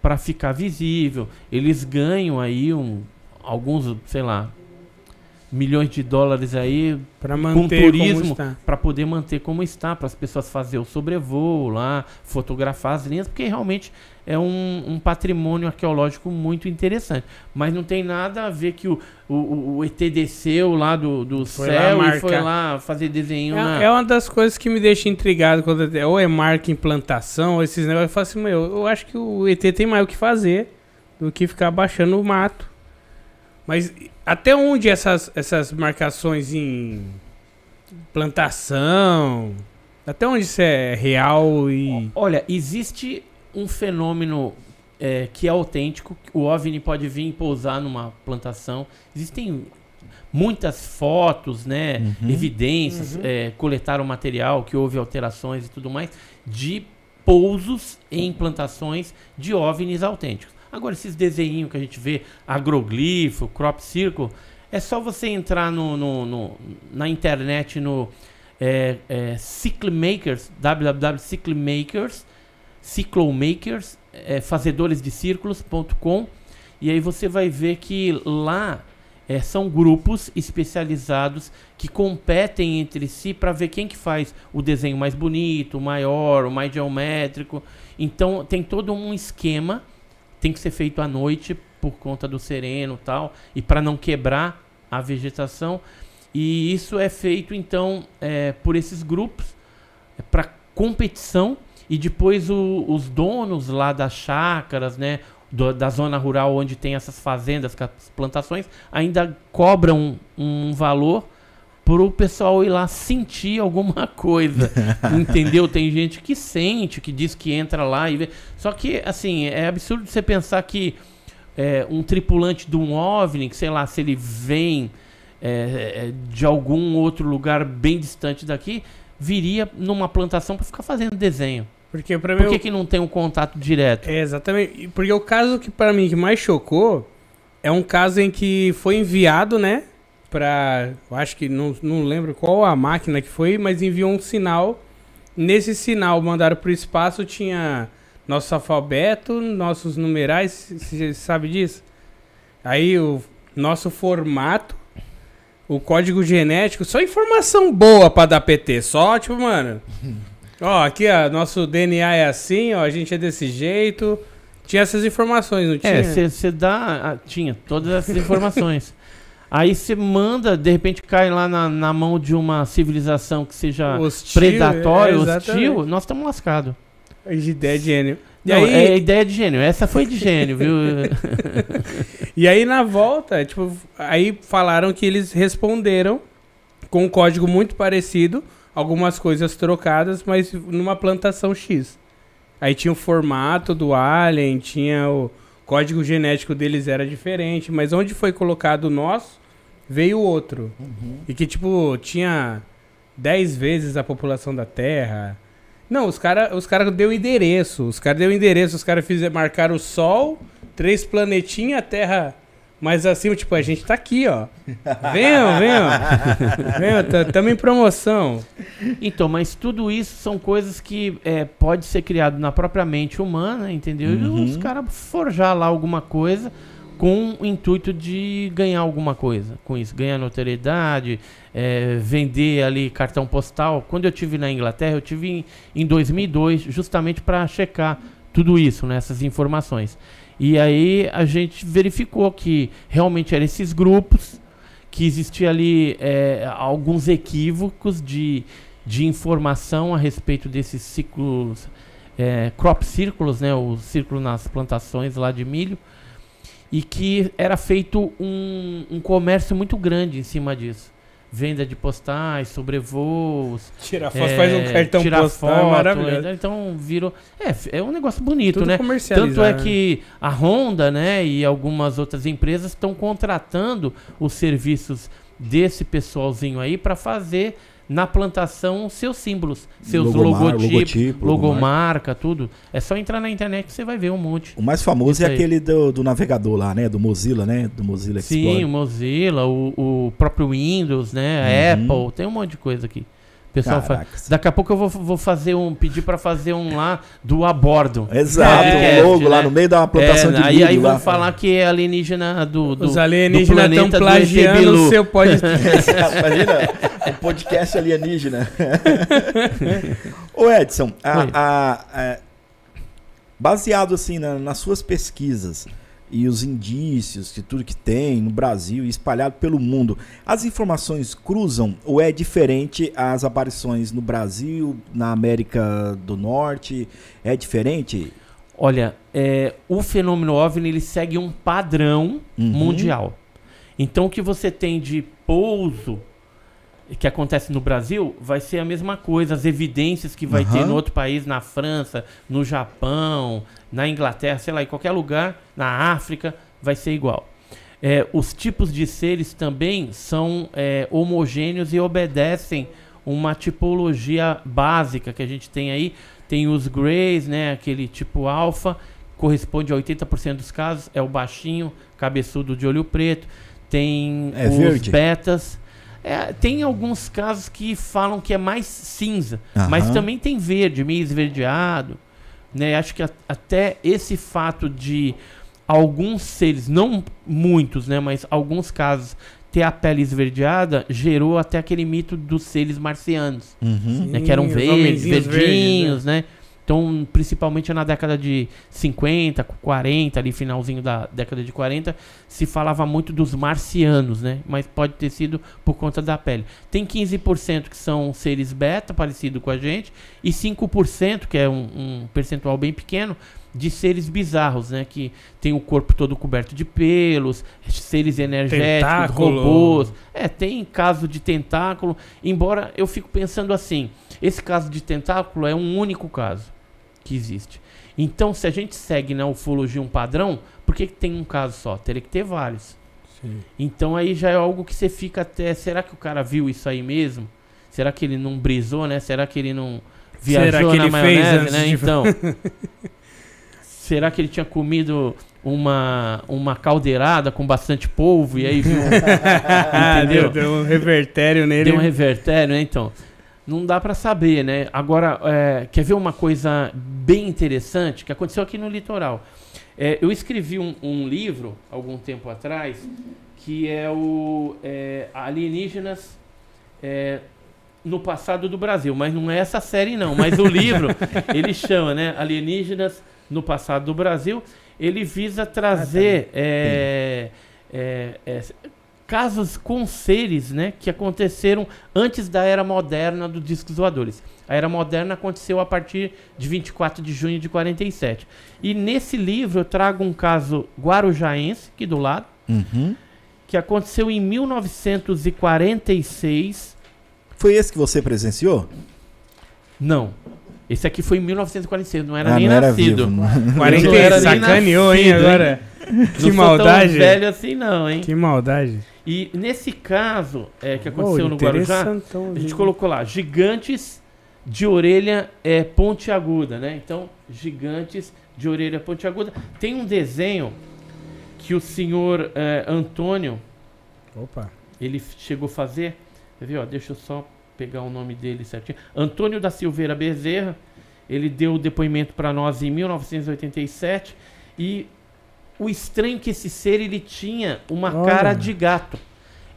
para ficar visível. Eles ganham aí um, alguns, sei lá, milhões de dólares aí para manter com turismo para poder manter como está para as pessoas fazer o sobrevoo lá fotografar as linhas porque realmente é um, um, patrimônio arqueológico muito interessante. Mas não tem nada a ver que o, o, o ET desceu
lá do, do céu lá e foi
lá fazer desenho. É, na... é,
uma das coisas que me deixa intrigado quando é, ou é marca implantação, ou esses negócios. Eu falo assim, meu, eu acho que o ET tem mais o que fazer do que ficar baixando o mato. Mas até onde essas, essas marcações em plantação, até onde isso é real e. Olha, existe um fenômeno é,
que é autêntico. O OVNI pode vir e pousar numa plantação. Existem muitas fotos, né, uhum. evidências, uhum. É, coletaram material que houve alterações e tudo mais de pousos em plantações de OVNIs autênticos. Agora, esses desenhinhos que a gente vê, agroglifo, crop circle, é só você entrar no, no, no na internet no é, é, Cycle Makers, www.cyclemakers, Ciclomakers, é, círculoscom e aí você vai ver que lá é, são grupos especializados que competem entre si para ver quem que faz o desenho mais bonito, o maior, o mais geométrico. Então tem todo um esquema, tem que ser feito à noite por conta do sereno tal e para não quebrar a vegetação. E isso é feito então é, por esses grupos é, para competição e depois o, os donos lá das chácaras, né? Do, da zona rural onde tem essas fazendas, as plantações, ainda cobram um, um valor para o pessoal ir lá sentir alguma coisa. entendeu? Tem gente que sente, que diz que entra lá e vê. Só que, assim, é absurdo você pensar que é, um tripulante de um OVNI, que, sei lá, se ele vem é, é de algum outro lugar bem distante daqui, viria numa plantação
para ficar fazendo desenho. Porque para mim. Por que, eu... que não tem um contato direto? É, exatamente. Porque o caso que para mim que mais chocou é um caso em que foi enviado, né? Pra. Eu acho que não, não lembro qual a máquina que foi, mas enviou um sinal. Nesse sinal mandaram pro espaço, tinha nosso alfabeto, nossos numerais, você sabe disso? Aí o nosso formato, o código genético, só informação boa para dar PT, só tipo, mano. Ó, aqui, ó, nosso DNA é assim, ó, a gente é desse jeito. Tinha essas informações, não é, tinha? É, você dá. Ah, tinha todas essas informações. Aí você manda,
de repente cai lá na, na mão de uma civilização que seja hostil, predatória, é, é hostil,
nós estamos lascados. É ideia de gênio.
E não, aí... é ideia
de gênio. Essa foi de
gênio,
viu? e aí na volta, tipo, aí falaram que eles responderam com um código muito parecido algumas coisas trocadas, mas numa plantação X. Aí tinha o formato do alien, tinha o código genético deles era diferente, mas onde foi colocado o nosso, veio outro. Uhum. E que, tipo, tinha 10 vezes a população da Terra. Não, os caras os cara deu endereço. Os caras deu endereço, os caras marcaram o Sol, três planetinhas, a Terra mas assim, tipo, a gente tá aqui, ó. Venham, venham.
venham,
estamos em promoção. Então, mas tudo isso são
coisas que é, pode ser criado na própria mente humana, entendeu? Uhum. E os uhum. caras forjar lá alguma coisa com o intuito de ganhar alguma coisa com isso. Ganhar notoriedade, é, vender ali cartão postal. Quando eu tive na Inglaterra, eu tive em, em 2002, justamente para checar tudo isso, né, essas informações. E aí a gente verificou que realmente eram esses grupos, que existia ali é, alguns equívocos de, de informação a respeito desses ciclos, é, crop círculos, né, o círculo nas plantações lá de milho, e que era feito um, um comércio muito grande em cima disso venda de postais, sobrevoos. Tirar foto, é, faz um é, cartão tirar postal, é foto, é, maravilhoso. Então virou. É, é um negócio bonito, Tudo né? Tanto é né? que a Honda, né, e algumas outras empresas estão contratando os serviços desse pessoalzinho aí para fazer na plantação seus símbolos, seus logotipos, logotipo, logomarca, tudo. É só entrar na internet que você vai ver um monte. O mais famoso é aquele
do, do, navegador lá, né? Do Mozilla, né? Do Mozilla Explorer. Sim, o
Mozilla, o, o próprio Windows, né? A uhum. Apple, tem um monte de coisa aqui pessoal é Daqui a pouco eu vou, vou fazer um, pedir para fazer um lá do abordo. Exato, é, um logo lá né? no meio da plantação é, de milho. Aí, aí vão falar que é alienígena do, do Os alienígenas estão plagiando o seu podcast. Imagina, o um
podcast alienígena. Ô Edson, a, a, a, é, baseado assim na, nas suas pesquisas, e os indícios de tudo que tem no Brasil e espalhado pelo mundo. As informações cruzam ou é diferente as aparições no Brasil, na América do Norte? É diferente?
Olha, é, o fenômeno OVNI ele segue um padrão uhum. mundial. Então o que você tem de pouso que acontece no Brasil vai ser a mesma coisa. As evidências que vai uhum. ter no outro país, na França, no Japão, na Inglaterra, sei lá, em qualquer lugar, na África, vai ser igual. É, os tipos de seres também são é, homogêneos e obedecem uma tipologia básica que a gente tem aí. Tem os greys, né, aquele tipo alfa, corresponde a 80% dos casos, é o baixinho, cabeçudo de olho preto. Tem é os verde. betas, é, tem alguns casos que falam que é mais cinza, uhum. mas também tem verde, meio esverdeado. Né? Acho que a, até esse fato de alguns seres, não muitos, né, mas alguns casos ter a pele esverdeada gerou até aquele mito dos seres marcianos, uhum. né, que eram verdes, verdinhos, verdes, né? né? Então, principalmente na década de 50, 40, ali finalzinho da década de 40, se falava muito dos marcianos, né? Mas pode ter sido por conta da pele. Tem 15% que são seres beta, parecido com a gente, e 5%, que é um, um percentual bem pequeno, de seres bizarros, né? Que tem o corpo todo coberto de pelos, seres energéticos, tentáculo. robôs. É, tem caso de tentáculo, embora eu fico pensando assim, esse caso de tentáculo é um único caso que existe. Então, se a gente segue na né, ufologia um padrão, por que, que tem um caso só? Teria que ter vários. Sim. Então aí já é algo que você fica até. Será que o cara viu isso aí mesmo? Será que ele não brisou, né? Será que ele não viajou será que na ele maionese, né? De... Então. será que ele tinha comido uma, uma caldeirada com bastante polvo e aí viu. entendeu? Deu, deu um revertério
nele. Deu um revertério, né? Então
não dá para saber, né? Agora, é, quer ver uma coisa bem interessante que aconteceu aqui no litoral? É, eu escrevi um, um, livro algum tempo atrás que é o é, Alienígenas é, no passado do Brasil, mas não é essa série não, mas o livro ele chama, né? Alienígenas no passado do Brasil, ele visa trazer ah, tá. é, casos com seres, né, que aconteceram antes da era moderna dos discos voadores. A era moderna aconteceu a partir de 24 de junho de 47. E nesse livro eu trago um caso guarujaense, aqui do lado, uhum. que aconteceu em 1946.
Foi esse que você presenciou?
Não. Esse aqui foi em 1946, não era ah, nem não era nascido. Vivo, 46, não era sacaneou, nascido, hein, agora. Hein? Que não maldade. Não velho assim não, hein. Que maldade. E nesse caso é, que aconteceu oh, no Guarujá, a gente colocou lá, gigantes de orelha é, pontiaguda, né? Então, gigantes de orelha pontiaguda. Tem um desenho que o senhor é, Antônio... Opa. Ele chegou a fazer... Quer ver, ó, deixa eu só pegar o nome dele certinho. Antônio da Silveira Bezerra. Ele deu o depoimento para nós em 1987 e o estranho que esse ser ele tinha uma Olha. cara de gato.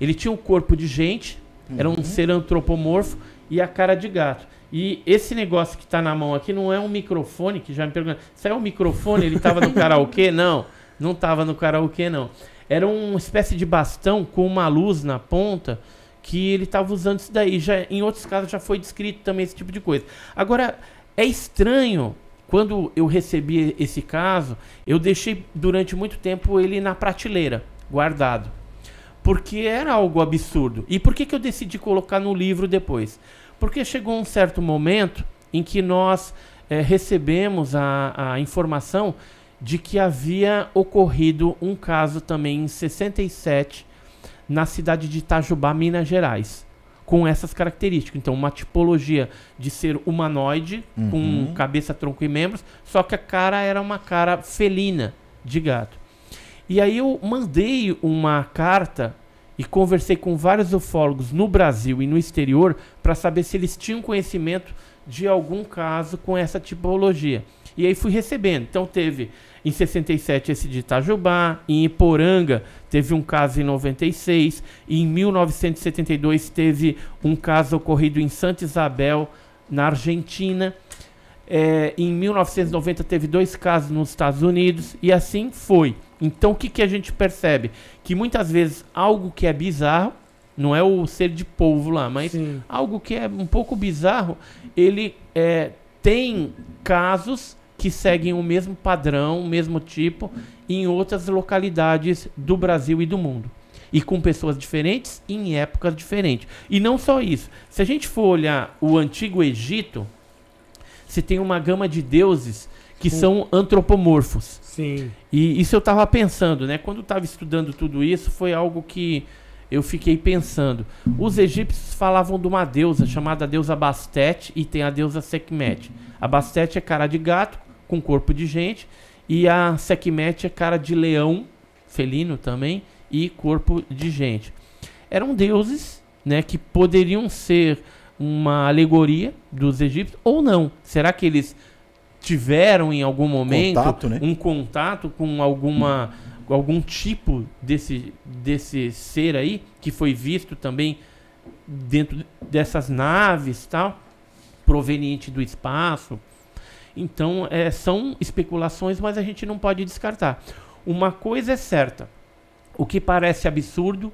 Ele tinha o um corpo de gente, uhum. era um uhum. ser antropomorfo e a cara de gato. E esse negócio que está na mão aqui não é um microfone, que já me pergunta isso é um microfone? Ele estava no karaokê? Não, não estava no karaokê não. Era uma espécie de bastão com uma luz na ponta que ele estava usando isso daí. Já, em outros casos já foi descrito também esse tipo de coisa. Agora, é estranho quando eu recebi esse caso, eu deixei durante muito tempo ele na prateleira, guardado. Porque era algo absurdo. E por que, que eu decidi colocar no livro depois? Porque chegou um certo momento em que nós é, recebemos a, a informação de que havia ocorrido um caso também em 67 na cidade de Itajubá, Minas Gerais, com essas características. Então, uma tipologia de ser humanoide, uhum. com cabeça, tronco e membros, só que a cara era uma cara felina de gato. E aí eu mandei uma carta e conversei com vários ufólogos no Brasil e no exterior para saber se eles tinham conhecimento de algum caso com essa tipologia. E aí fui recebendo. Então teve em 67 esse de Itajubá, em Iporanga teve um caso em 96, e em 1972 teve um caso ocorrido em Santa Isabel, na Argentina. É, em 1990 teve dois casos nos Estados Unidos e assim foi. Então o que, que a gente percebe? Que muitas vezes algo que é bizarro, não é o ser de povo lá, mas Sim. algo que é um pouco bizarro, ele é, tem casos que seguem o mesmo padrão, o mesmo tipo, em outras localidades do Brasil e do mundo. E com pessoas diferentes em épocas diferentes. E não só isso. Se a gente for olhar o antigo Egito, se tem uma gama de deuses que Sim. são antropomorfos. Sim. E isso eu estava pensando, né? Quando estava estudando tudo isso, foi algo que eu fiquei pensando. Os egípcios falavam de uma deusa chamada deusa Bastet e tem a deusa Sekhmet. A Bastet é cara de gato com corpo de gente. E a Sekhmet é cara de leão, felino também, e corpo de gente. Eram deuses né, que poderiam ser uma alegoria dos egípcios ou não. Será que eles tiveram em algum momento contato, né? um contato com alguma algum tipo desse desse ser aí que foi visto também dentro dessas naves tal proveniente do espaço então, é, são especulações, mas a gente não pode descartar. Uma coisa é certa: o que parece absurdo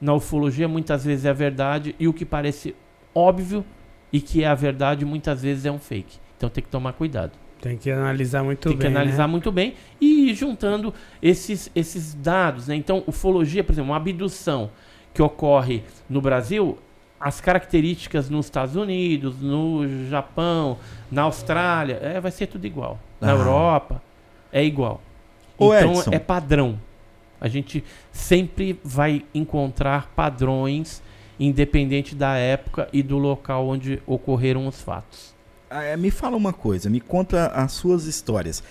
na ufologia muitas vezes é a verdade, e o que parece óbvio e que é a verdade muitas vezes é um fake. Então, tem que tomar cuidado. Tem que analisar muito bem. Tem que analisar né? muito bem e ir juntando esses, esses dados. Né? Então, ufologia, por exemplo, uma abdução que ocorre no Brasil, as características nos Estados Unidos, no Japão, na Austrália, é, vai ser tudo igual. Na ah. Europa, é igual. Ô, então Edson. é padrão. A gente sempre vai encontrar padrões, independente da época e do local onde ocorreram os fatos. Ah, é, me
fala uma coisa, me conta as suas histórias.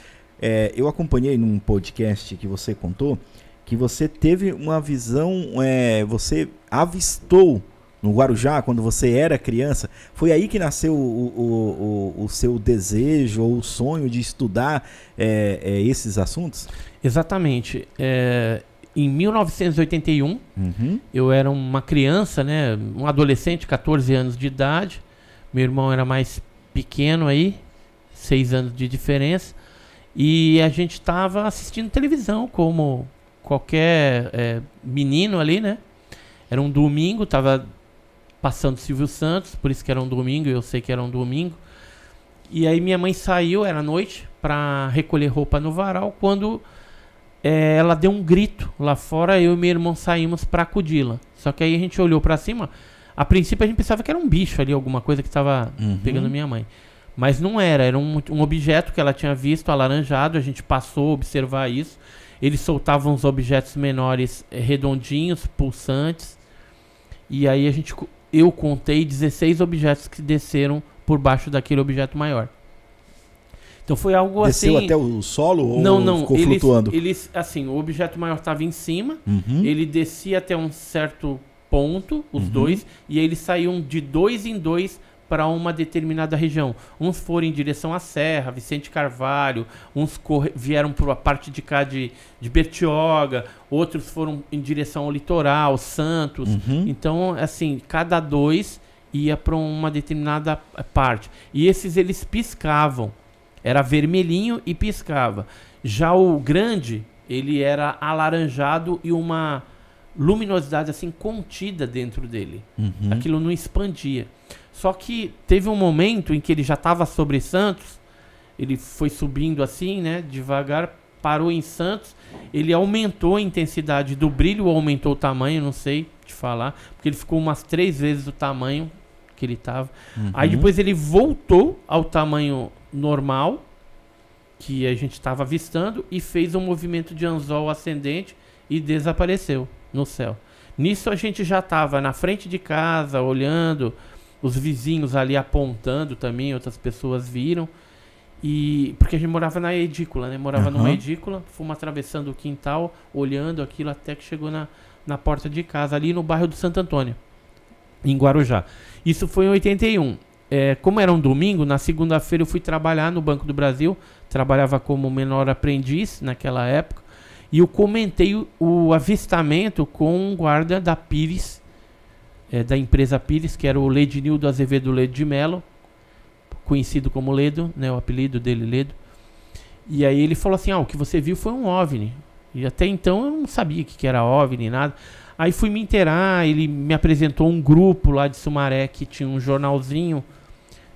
É, eu acompanhei num podcast que você contou que você teve uma visão, é, você avistou no Guarujá, quando você era criança, foi aí que nasceu o, o, o, o seu desejo ou o sonho de estudar é, é, esses assuntos?
Exatamente. É, em 1981, uhum. eu era uma criança, né, um adolescente, 14 anos de idade. Meu irmão era mais pequeno aí, 6 anos de diferença. E a gente estava assistindo televisão, como qualquer é, menino ali, né? Era um domingo, estava passando Silvio Santos, por isso que era um domingo, eu sei que era um domingo. E aí minha mãe saiu, era noite, para recolher roupa no varal, quando é, ela deu um grito lá fora, eu e meu irmão saímos para acudi-la. Só que aí a gente olhou para cima, a princípio a gente pensava que era um bicho ali, alguma coisa que estava uhum. pegando minha mãe. Mas não era, era um, um objeto que ela tinha visto alaranjado, a gente passou a observar isso. Eles soltavam os objetos menores eh, redondinhos, pulsantes. E aí a gente eu contei 16 objetos que desceram por baixo daquele objeto maior. Então foi algo Desceu assim. Desceu até o solo ou não, não, ficou eles, flutuando? assim, o objeto maior estava em cima, uhum. ele descia até um certo ponto, os uhum. dois, e aí eles saíam de dois em dois para uma determinada região. Uns foram em direção à Serra, Vicente Carvalho, uns vieram para a parte de cá de, de Bertioga, outros foram em direção ao litoral, Santos. Uhum. Então, assim, cada dois ia para uma determinada parte. E esses eles piscavam. Era vermelhinho e piscava. Já o grande, ele era alaranjado e uma luminosidade assim contida dentro dele. Uhum. Aquilo não expandia. Só que teve um momento em que ele já estava sobre Santos, ele foi subindo assim, né, devagar, parou em Santos, ele aumentou a intensidade do brilho ou aumentou o tamanho, não sei te falar, porque ele ficou umas três vezes o tamanho que ele estava. Uhum. Aí depois ele voltou ao tamanho normal que a gente estava avistando e fez um movimento de anzol ascendente e desapareceu no céu. Nisso a gente já estava na frente de casa, olhando, os vizinhos ali apontando também, outras pessoas viram. E porque a gente morava na edícula, né? Morava uhum. numa edícula, fomos atravessando o quintal, olhando aquilo até que chegou na, na porta de casa, ali no bairro do Santo Antônio, em Guarujá. Isso foi em 81. É, como era um domingo, na segunda-feira eu fui trabalhar no Banco do Brasil, trabalhava como menor aprendiz naquela época, e eu comentei o, o avistamento com um guarda da Pires é, da empresa Pires, que era o Ledinildo Azevedo Ledo de Melo, conhecido como Ledo, né, o apelido dele Ledo. E aí ele falou assim: ah, o que você viu foi um OVNI. E até então eu não sabia o que, que era OVNI, nada. Aí fui me inteirar, ele me apresentou um grupo lá de Sumaré que tinha um jornalzinho,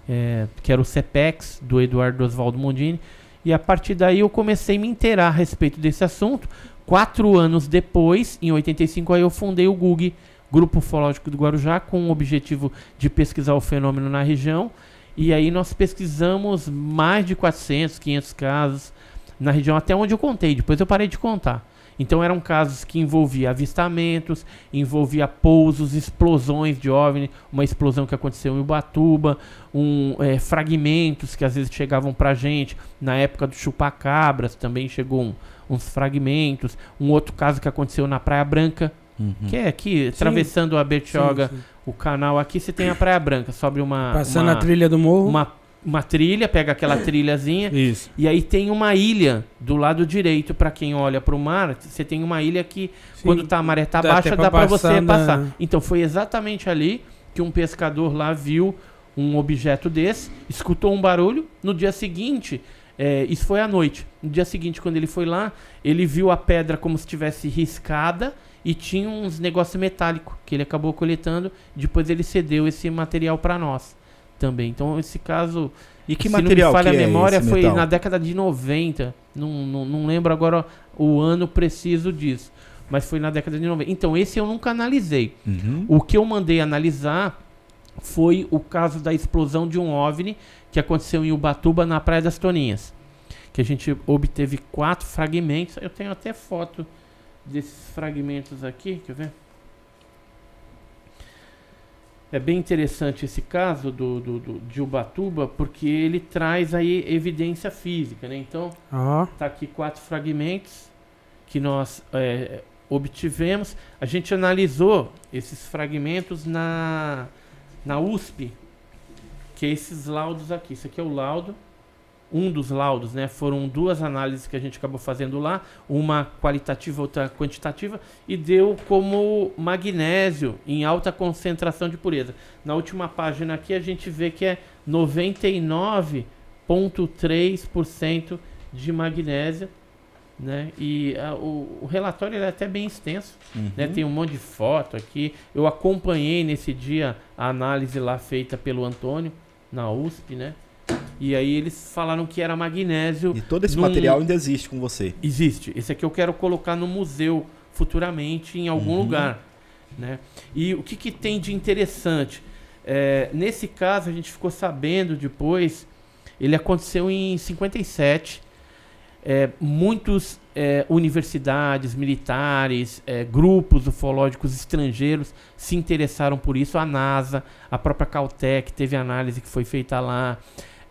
é, que era o CEPEX, do Eduardo Oswaldo Mondini. E a partir daí eu comecei a me inteirar a respeito desse assunto. Quatro anos depois, em 85, aí eu fundei o GUG, Grupo Ufológico do Guarujá, com o objetivo de pesquisar o fenômeno na região. E aí nós pesquisamos mais de 400, 500 casos na região, até onde eu contei, depois eu parei de contar. Então eram casos que envolvia avistamentos, envolvia pousos, explosões de OVNI, uma explosão que aconteceu em Ubatuba, um, é, fragmentos que às vezes chegavam pra gente, na época do chupacabras também chegou um, uns fragmentos, um outro caso que aconteceu na Praia Branca, Uhum. Que é aqui, atravessando sim. a Bertioga, sim, sim. o canal aqui, você tem a Praia Branca. Sobe uma. Passando uma, a trilha do morro. Uma, uma trilha, pega aquela trilhazinha. Isso. E aí tem uma ilha do lado direito, para quem olha para o mar, você tem uma ilha que, quando tá, a maré tá dá baixa, dá para você na... passar. Então foi exatamente ali que um pescador lá viu um objeto desse, escutou um barulho. No dia seguinte, é, isso foi à noite. No dia seguinte, quando ele foi lá, ele viu a pedra como se tivesse riscada e tinha uns negócio metálico que ele acabou coletando. Depois ele cedeu esse material para nós também. Então esse caso e que se material não me falha a é memória, é foi metal? na década de 90. Não, não, não, lembro agora o ano preciso disso. Mas foi na década de 90. Então, esse eu nunca analisei. Uhum. O que eu mandei analisar foi o caso da explosão de um OVNI que aconteceu em Ubatuba, na Praia das Toninhas. Que a gente obteve quatro fragmentos. Eu tenho até foto desses fragmentos aqui, quer ver? É bem interessante esse caso do, do, do, de Ubatuba, porque ele traz aí evidência física, né? Então, uhum. tá aqui quatro fragmentos que nós é, obtivemos. A gente analisou esses fragmentos na, na USP, que é esses laudos aqui. Isso aqui é o laudo um dos laudos, né? Foram duas análises que a gente acabou fazendo lá, uma qualitativa, outra quantitativa, e deu como magnésio em alta concentração de pureza. Na última página aqui a gente vê que é 99,3% de magnésio, né? E a, ah, o, o, relatório é até bem extenso, né, uhum. né? Tem um monte de foto aqui. Eu acompanhei nesse dia a análise lá feita pelo Antônio na USP, né? E aí eles falaram que era magnésio. E todo esse num... material ainda existe com você? Existe. Esse aqui eu quero colocar no museu futuramente em algum uhum. lugar. Né? E o que, que tem de interessante? É, nesse caso, a gente ficou sabendo depois, ele aconteceu em 57. É, muitos é, universidades, militares, é, grupos ufológicos estrangeiros se interessaram por isso. A NASA, a própria Caltech teve análise que foi feita lá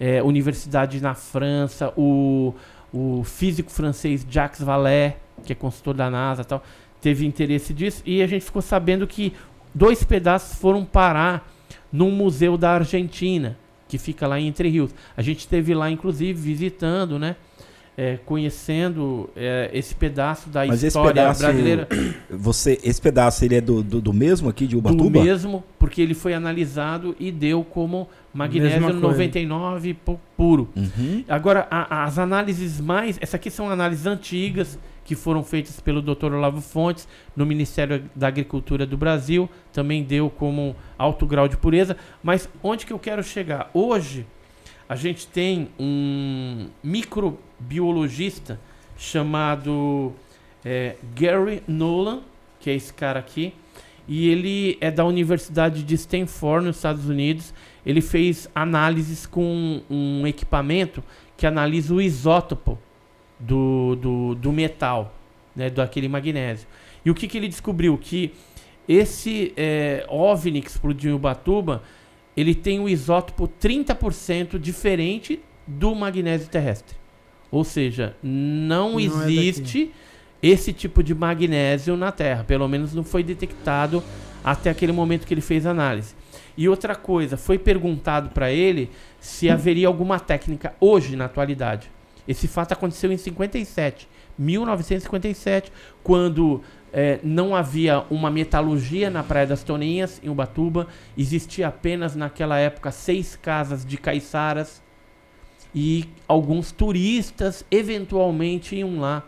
é, universidade na França, o, o físico francês Jacques Vallée, que é consultor da NASA tal, teve interesse disso. E a gente ficou sabendo que dois pedaços foram parar num museu da Argentina, que fica lá em Entre Rios. A gente esteve lá, inclusive, visitando, né? é, conhecendo é, esse pedaço da Mas história pedaço, brasileira.
Você, esse pedaço ele é do, do, do, mesmo aqui de Ubatuba? Do mesmo,
porque ele foi analisado e deu como magnésio 99 puro. Uhum. Agora, a, as análises mais. Essas aqui são análises antigas que foram feitas pelo Dr. Olavo Fontes no Ministério da Agricultura do Brasil, também deu como alto grau de pureza. Mas onde que eu quero chegar? Hoje, a gente tem um micro biologista chamado é, Gary Nolan, que é esse cara aqui, e ele é da Universidade de Stanford, nos Estados Unidos. Ele fez análises com um equipamento que analisa o isótopo do, do, do metal, né, aquele magnésio. E o que, que ele descobriu? Que esse é, OVNI que explodiu em Ubatuba, ele tem um isótopo 30% diferente do magnésio terrestre. Ou seja, não, não é existe é esse tipo de magnésio na Terra. Pelo menos não foi detectado até aquele momento que ele fez a análise. E outra coisa, foi perguntado para ele se haveria alguma técnica hoje na atualidade. Esse fato aconteceu em 57, 1957, quando é, não havia uma metalurgia na Praia das Toninhas, em Ubatuba. Existia apenas naquela época seis casas de caiçaras e alguns turistas eventualmente iam lá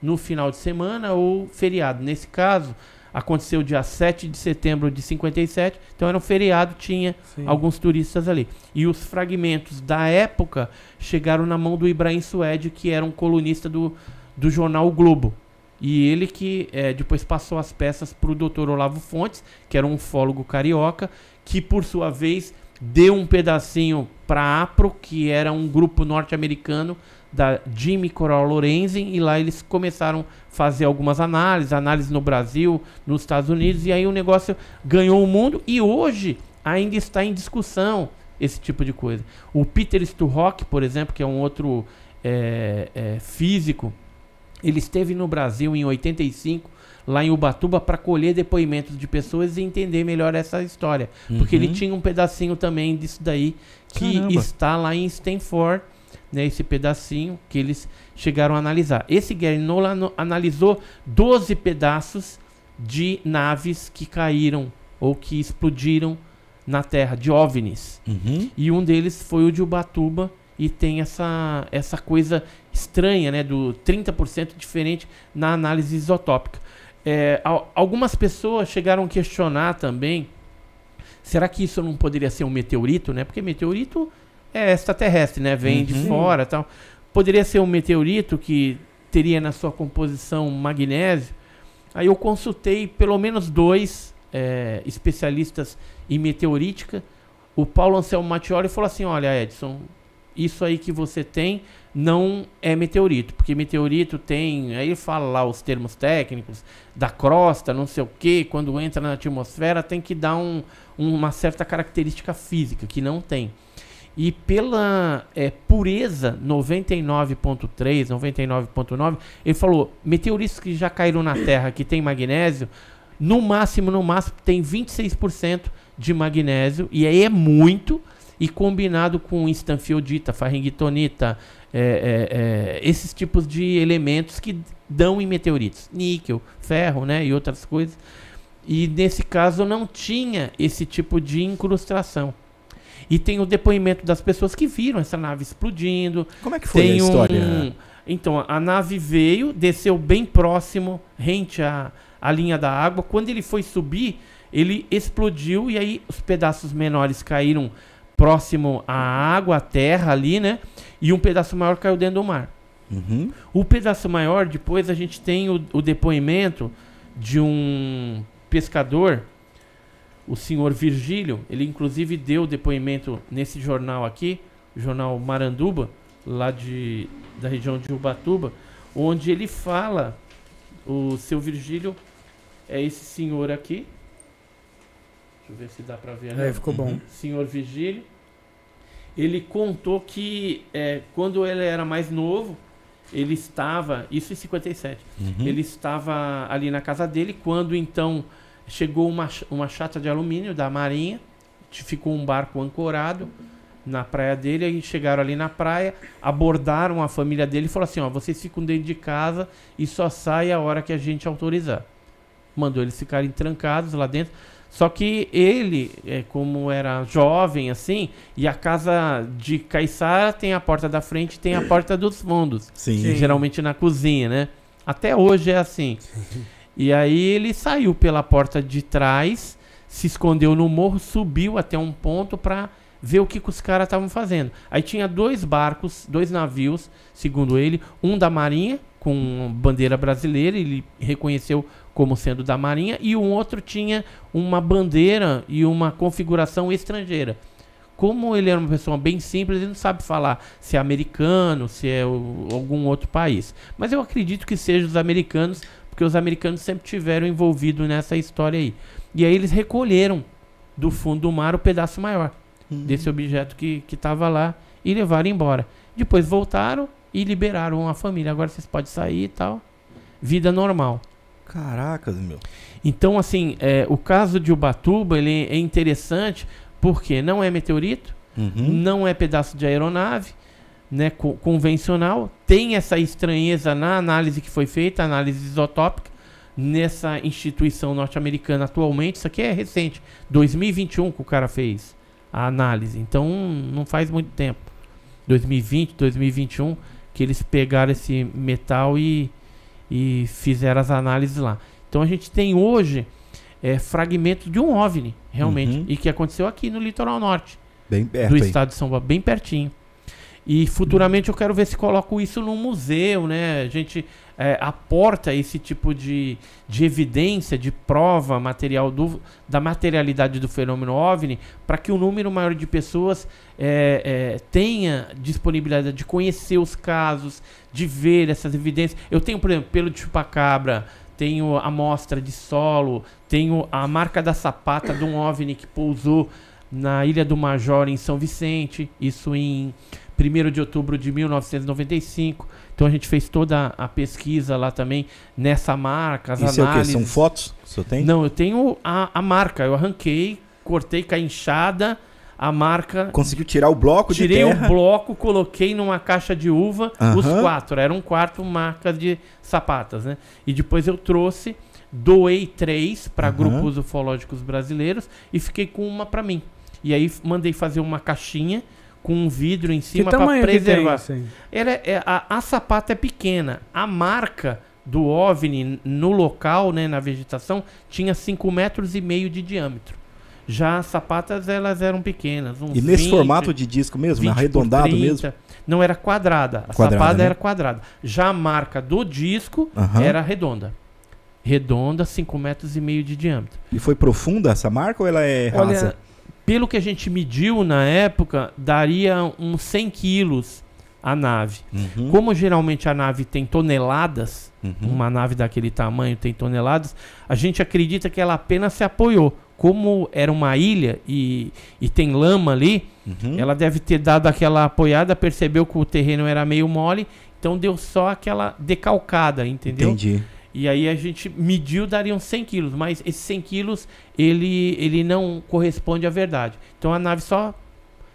no final de semana ou feriado. Nesse caso, aconteceu dia 7 de setembro de 57, então era um feriado, tinha Sim. alguns turistas ali. E os fragmentos da época chegaram na mão do Ibrahim Suede, que era um colunista do, do jornal o Globo. E ele que é, depois passou as peças para o doutor Olavo Fontes, que era um ufólogo carioca, que por sua vez deu um pedacinho para APRO, que era um grupo norte-americano da Jimmy Coral Lorenzen, e lá eles começaram a fazer algumas análises, análises no Brasil, nos Estados Unidos, e aí o negócio ganhou o mundo e hoje ainda está em discussão esse tipo de coisa. O Peter Sturrock, por exemplo, que é um outro é, é, físico, ele esteve no Brasil em 85 lá em Ubatuba para colher depoimentos de pessoas e entender melhor essa história. Uhum. Porque ele uhum. tinha um pedacinho também disso daí que Caramba. está lá em Stanford, né, esse pedacinho que eles chegaram a analisar. Esse Gary Nolan analisou 12 pedaços de naves que caíram ou que explodiram na Terra, de OVNIs. Uhum. E um deles foi o de Ubatuba, e tem essa, essa coisa estranha, né, do 30% diferente na análise isotópica. É, algumas pessoas chegaram a questionar também: será que isso não poderia ser um meteorito, né? Porque meteorito é extraterrestre, né? Vem uhum. de fora tal. Poderia ser um meteorito que teria na sua composição magnésio. Aí eu consultei pelo menos dois é, especialistas em meteorítica. O Paulo Anselmo Matioli falou assim: olha, Edson, isso aí que você tem não é meteorito, porque meteorito tem, aí fala lá os termos técnicos, da crosta, não sei o que, quando entra na atmosfera tem que dar um, uma certa característica física, que não tem. E pela é, pureza 99.3, 99.9, ele falou, meteoritos que já caíram na Terra, que tem magnésio, no máximo, no máximo, tem 26% de magnésio, e aí é muito, e combinado com estanfiodita, faringitonita, é, é, é, esses tipos de elementos que dão em meteoritos, níquel, ferro, né, e outras coisas. E nesse caso não tinha esse tipo de incrustação. E tem o depoimento das pessoas que viram essa nave explodindo. Como é que foi tem então, a história? Um... Então, a nave veio, desceu bem próximo, rente à, à linha da água. Quando ele foi subir, ele explodiu e aí os pedaços menores caíram próximo à água, à terra ali, né? e um pedaço maior caiu dentro do mar. Uhum. O pedaço maior, depois a gente tem o, o, depoimento de um pescador, o senhor Virgílio. Ele, inclusive, deu depoimento nesse jornal aqui, o jornal Maranduba, lá de, da região de Ubatuba, onde ele fala: o seu Virgílio é esse senhor aqui. Deixa eu ver se dá para
ver. É, ficou bom. Uhum.
Senhor Virgílio ele contou que é, quando ele era mais novo, ele estava, isso em 57, uhum. ele estava ali na casa dele quando então chegou uma, uma chata de alumínio da Marinha, ficou um barco ancorado na praia dele, aí chegaram ali na praia, abordaram a família dele e falaram assim, ó, vocês ficam dentro de casa e só sai a hora que a gente autorizar. Mandou eles ficarem trancados lá dentro. Só que ele, é, como era jovem assim, e a casa de Caiçara tem a porta da frente tem a porta dos fundos. Sim. Geralmente na cozinha, né? Até hoje é assim. E aí ele saiu pela porta de trás, se escondeu no morro, subiu até um ponto para ver o que, que os caras estavam fazendo. Aí tinha dois barcos, dois navios, segundo ele, um da Marinha com bandeira brasileira, ele reconheceu como sendo da Marinha, e um outro tinha uma bandeira e uma configuração estrangeira. Como ele era uma pessoa bem simples, ele não sabe falar se é americano, se é o, algum outro país. Mas eu acredito que seja os americanos, porque os americanos sempre tiveram envolvido nessa história aí. E aí eles recolheram do fundo do mar o pedaço maior uhum. desse objeto que estava lá e levaram embora. Depois voltaram e liberaram a família. Agora vocês podem sair e tal. Vida normal. Caracas, meu. Então, assim, é, o caso de Ubatuba ele é interessante porque não é meteorito, uhum. não é pedaço de aeronave, né, co convencional, tem essa estranheza na análise que foi feita, análise isotópica, nessa instituição norte-americana atualmente. Isso aqui é recente, 2021 que o cara fez a análise, então não faz muito tempo. 2020, 2021, que eles pegaram esse metal e e fizeram as análises lá. Então a gente tem hoje é, fragmentos de um OVNI, realmente, uhum. e que aconteceu aqui no litoral norte. Bem perto. Do estado hein? de São Paulo, bem pertinho. E futuramente eu quero ver se coloco isso num museu, né? A gente é, aporta esse tipo de, de evidência, de prova material do, da materialidade do fenômeno OVNI para que o um número maior de pessoas é, é, tenha disponibilidade de conhecer os casos, de ver essas evidências. Eu tenho, por exemplo, pelo de chupacabra, tenho a amostra de solo, tenho a marca da sapata de um OVNI que pousou na Ilha do Major, em São Vicente, isso em 1 de outubro de 1995. Então a gente fez toda a pesquisa lá também nessa marca, as Isso análises. é o quê? São fotos que você tem? Não, eu tenho a, a marca. Eu arranquei, cortei com a inchada a marca.
Conseguiu tirar o bloco de terra? Tirei o
bloco, coloquei numa caixa de uva uhum. os quatro. Era um quarto marca de sapatas, né? E depois eu trouxe, doei três para uhum. grupos ufológicos brasileiros e fiquei com uma para mim. E aí mandei fazer uma caixinha com um vidro em cima para preservar. Tem, Ela é, é, a, a sapata é pequena. A marca do OVNI no local, né, na vegetação, tinha 5 metros e meio de diâmetro. Já as sapatas, elas eram pequenas. e nesse 20, formato de disco mesmo? Arredondado mesmo? Não, era quadrada. A quadrada, sapata né? era quadrada. Já a marca do disco uhum. era redonda redonda, 5 metros e meio de diâmetro.
E foi profunda essa marca ou ela é Olha,
pelo que a gente mediu na época, daria uns 100 quilos a nave. Uhum. Como geralmente a nave tem toneladas, uhum. uma nave daquele tamanho tem toneladas, a gente acredita que ela apenas se apoiou. Como era uma ilha e, e tem lama ali, uhum. ela deve ter dado aquela apoiada, percebeu que o terreno era meio mole, então deu só aquela decalcada, entendeu? Entendi. E aí a gente mediu, dariam 100 quilos, mas esses 100 quilos ele, ele não corresponde à verdade. Então a nave só,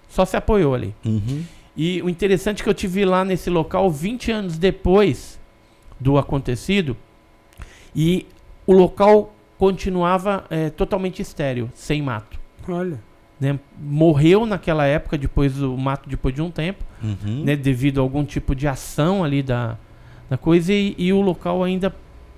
só se apoiou ali. Uhum. E o interessante é que eu tive lá nesse local 20 anos depois do acontecido e o local continuava é, totalmente estéreo, sem mato. Olha. Né? Morreu naquela época, depois o mato, depois de um tempo, uhum. né? devido a algum tipo de ação ali da, da coisa, e, e o local ainda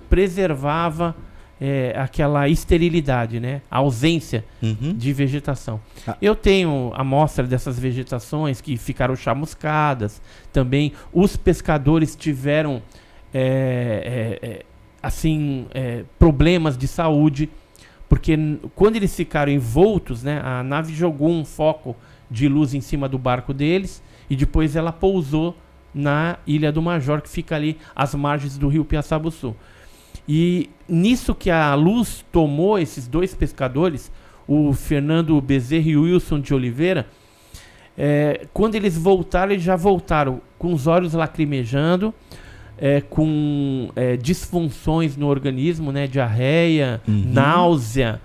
preservava é, aquela esterilidade, né? A ausência uhum. de vegetação. Ah. Eu tenho amostra dessas vegetações que ficaram chamuscadas. Também os pescadores tiveram é, é, é assim é, problemas de saúde, porque quando eles ficaram envoltos, né? A nave jogou um foco de luz em cima do barco deles e depois ela pousou na Ilha do Major, que fica ali às margens do rio Piaçabuçu. E nisso que a luz tomou esses dois pescadores, o Fernando Bezerra e o Wilson de Oliveira, é, quando eles voltaram, eles já voltaram com os olhos lacrimejando, é, com é, disfunções no organismo, né? Diarreia, uhum. náusea.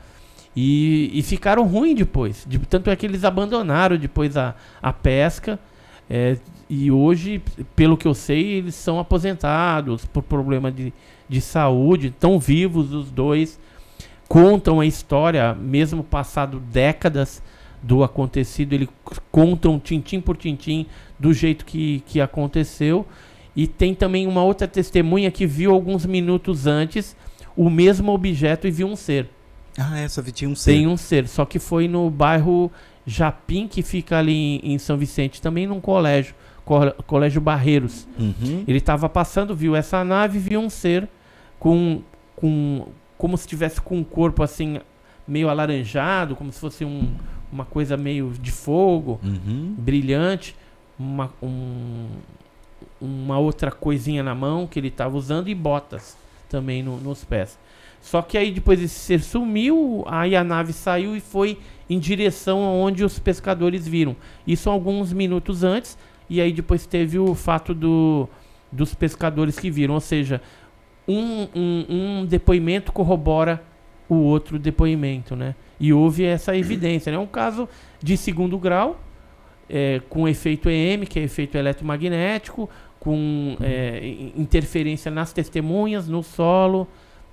E, e, ficaram ruins depois. De, tanto é que eles abandonaram depois a, a pesca é, e hoje, pelo que eu sei, eles são aposentados por problema de, de saúde, estão vivos os dois, contam a história, mesmo passado décadas do acontecido, eles contam tintim por tintim do jeito que, que aconteceu. E tem também uma outra testemunha que viu alguns minutos antes o mesmo objeto e viu um ser. Ah, essa é, vi tinha um ser. Tem um ser, só que foi no bairro Japim, que fica ali em, em São Vicente, também num colégio, Colégio Barreiros. Uhum. Ele estava passando, viu essa nave, viu um ser com, com como se tivesse com um corpo assim meio alaranjado, como se fosse um, uma coisa meio de fogo, uhum. brilhante, uma, um, uma outra coisinha na mão que ele estava usando e botas também no, nos pés. Só que aí depois esse ser sumiu, aí a nave saiu e foi em direção aonde os pescadores viram. Isso alguns minutos antes, e aí depois teve o fato do, dos pescadores que viram. Ou seja, um, um, um depoimento corrobora o outro depoimento, né? E houve essa evidência. Né? É né? um caso de segundo grau, é, com efeito EM, que é efeito eletromagnético, com é, interferência nas testemunhas, no solo,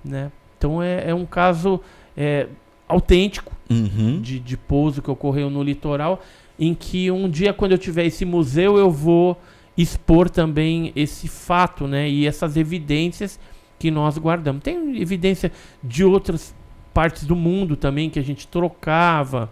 né? Então é, é um caso é, autêntico uhum. de, de pouso que ocorreu no litoral, em que um dia, quando eu tiver esse museu, eu vou expor também esse fato né, e essas evidências que nós guardamos. Tem evidência de outras partes do mundo também que a gente trocava.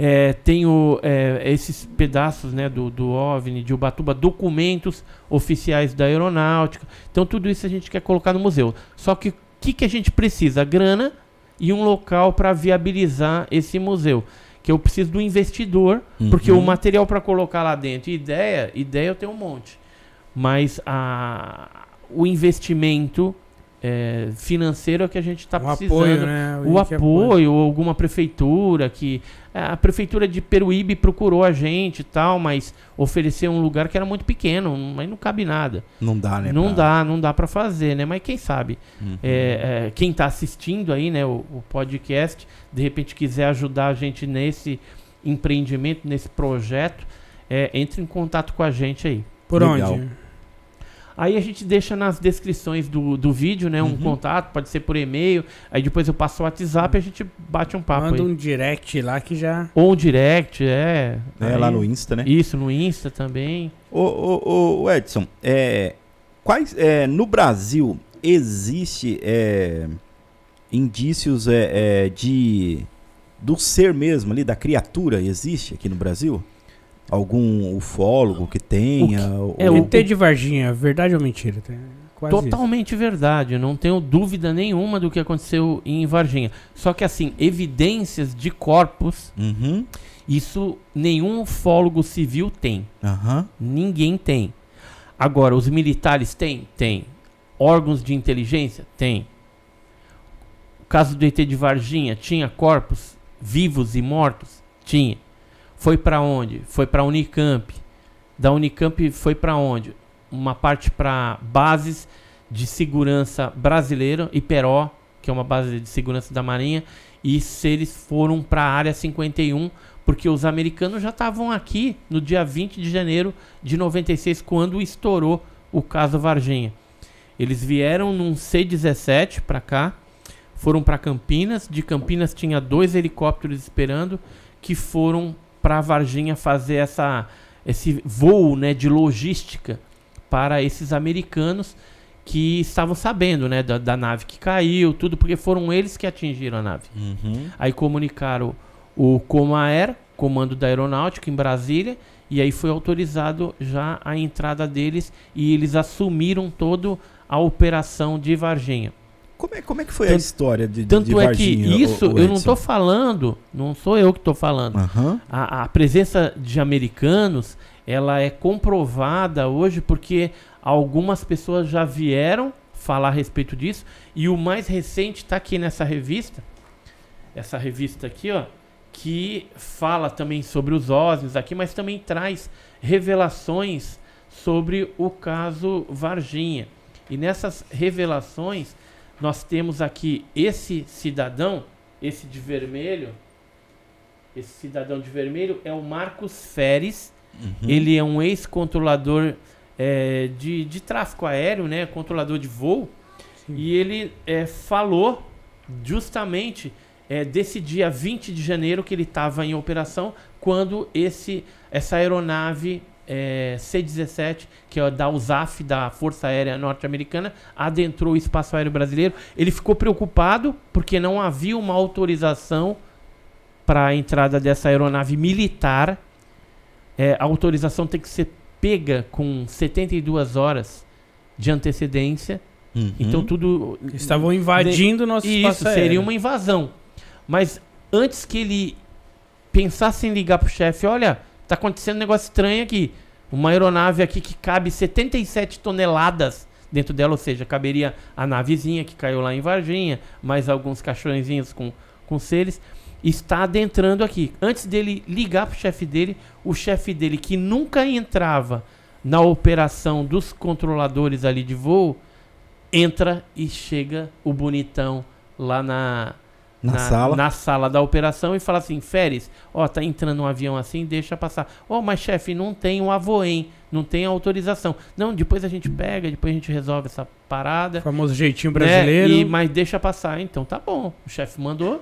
É, tenho é, esses pedaços né, do, do OVNI, de Ubatuba, documentos oficiais da aeronáutica. Então, tudo isso a gente quer colocar no museu. Só que o que, que a gente precisa? Grana e um local para viabilizar esse museu. Que eu preciso do investidor, uhum. porque o uhum. material para colocar lá dentro, ideia, ideia eu tenho um monte. Mas a, o investimento é, financeiro é que a gente está precisando. Apoio, né? O, o é apoio, alguma prefeitura que. É, a prefeitura de Peruíbe procurou a gente e tal, mas ofereceu um lugar que era muito pequeno, mas não cabe nada. Não dá, né? Não pra... dá, não dá para fazer, né? Mas quem sabe? Uhum. É, quem está assistindo aí, né, o, o podcast, de repente quiser ajudar a gente nesse empreendimento, nesse projeto, é, entre em contato com a gente aí. Por Legal. onde? Aí a gente deixa nas descrições do, do vídeo, né? Um uhum. contato, pode ser por e-mail. Aí depois eu passo o WhatsApp e a gente bate um papo. Manda aí. um direct lá que já. Ou um direct, é. É, aí, lá no Insta, né? Isso, no Insta também. Ô,
ô, ô Edson, é, quais, é, no Brasil existe é, indícios é, é, de do ser mesmo ali, da criatura, existe aqui no Brasil? algum ufólogo que tenha.
O que,
é, o ET de Varginha, verdade ou mentira? Quase totalmente
isso. verdade, não tenho dúvida nenhuma do que aconteceu em Varginha. Só que assim, evidências de corpos, uhum. isso nenhum ufólogo civil tem. Uhum. Ninguém tem. Agora, os militares têm? Tem. Órgãos de inteligência? Tem. O caso do ET de Varginha, tinha corpos vivos e mortos? Tinha. Foi para onde? Foi para a Unicamp. Da Unicamp foi para onde? Uma parte para bases de segurança brasileira, Iperó, que é uma base de segurança da Marinha, e se eles foram para a área 51, porque os americanos já estavam aqui no dia 20 de janeiro de 96 quando estourou o caso Varginha. Eles vieram num C-17 para cá, foram para Campinas. De Campinas tinha dois helicópteros esperando que foram para a Varginha fazer essa, esse voo né, de logística para esses americanos que estavam sabendo né, da, da nave que caiu, tudo, porque foram eles que atingiram a nave. Uhum. Aí comunicaram o Comaer, Comando da Aeronáutica, em Brasília, e aí foi autorizado já a entrada deles e eles assumiram todo a operação de Varginha.
Como é, como é que foi tanto, a história de, tanto de Varginha? Tanto é que isso, o, o eu não estou
falando, não sou eu que estou falando. Uhum. A, a, presença de americanos, ela é comprovada hoje porque algumas pessoas já vieram falar a respeito disso. E o mais recente está aqui nessa revista, essa revista aqui, ó, que fala também sobre os ósseos aqui, mas também traz revelações sobre o caso Varginha. E nessas revelações nós temos aqui esse cidadão, esse de vermelho, esse cidadão de vermelho é o Marcos Feres. Uhum. Ele é um ex-controlador é, de, de tráfego aéreo, né? Controlador de voo. Sim. E ele é, falou justamente é, desse dia 20 de janeiro que ele estava em operação quando esse, essa aeronave é, C-17, que é da USAF, da Força Aérea Norte-Americana, adentrou o espaço aéreo brasileiro. Ele ficou preocupado porque não havia uma autorização para a entrada dessa aeronave militar. É, a autorização tem que ser pega com 72 horas de antecedência. Uhum. Então tudo. Estavam invadindo o nosso espaço. Isso, seria uma invasão. Mas antes que ele pensasse em ligar para o chefe, olha Tá acontecendo um negócio estranho aqui. Uma aeronave aqui que cabe 77 toneladas dentro dela, ou seja, caberia a navezinha que caiu lá em Varginha, mais alguns caixõezinhos com, com seres, está adentrando aqui. Antes dele ligar para o chefe dele, o chefe dele, que nunca entrava na operação dos controladores ali de voo, entra e chega o bonitão lá na na, na, sala. na sala da operação e fala assim: Férez, ó, tá entrando um avião assim, deixa passar. Ó, oh, mas chefe, não tem um avoém, não tem autorização. Não, depois a gente pega, depois a gente resolve essa parada. O famoso jeitinho né? brasileiro. Né? E, mas deixa passar, então tá bom. O chefe mandou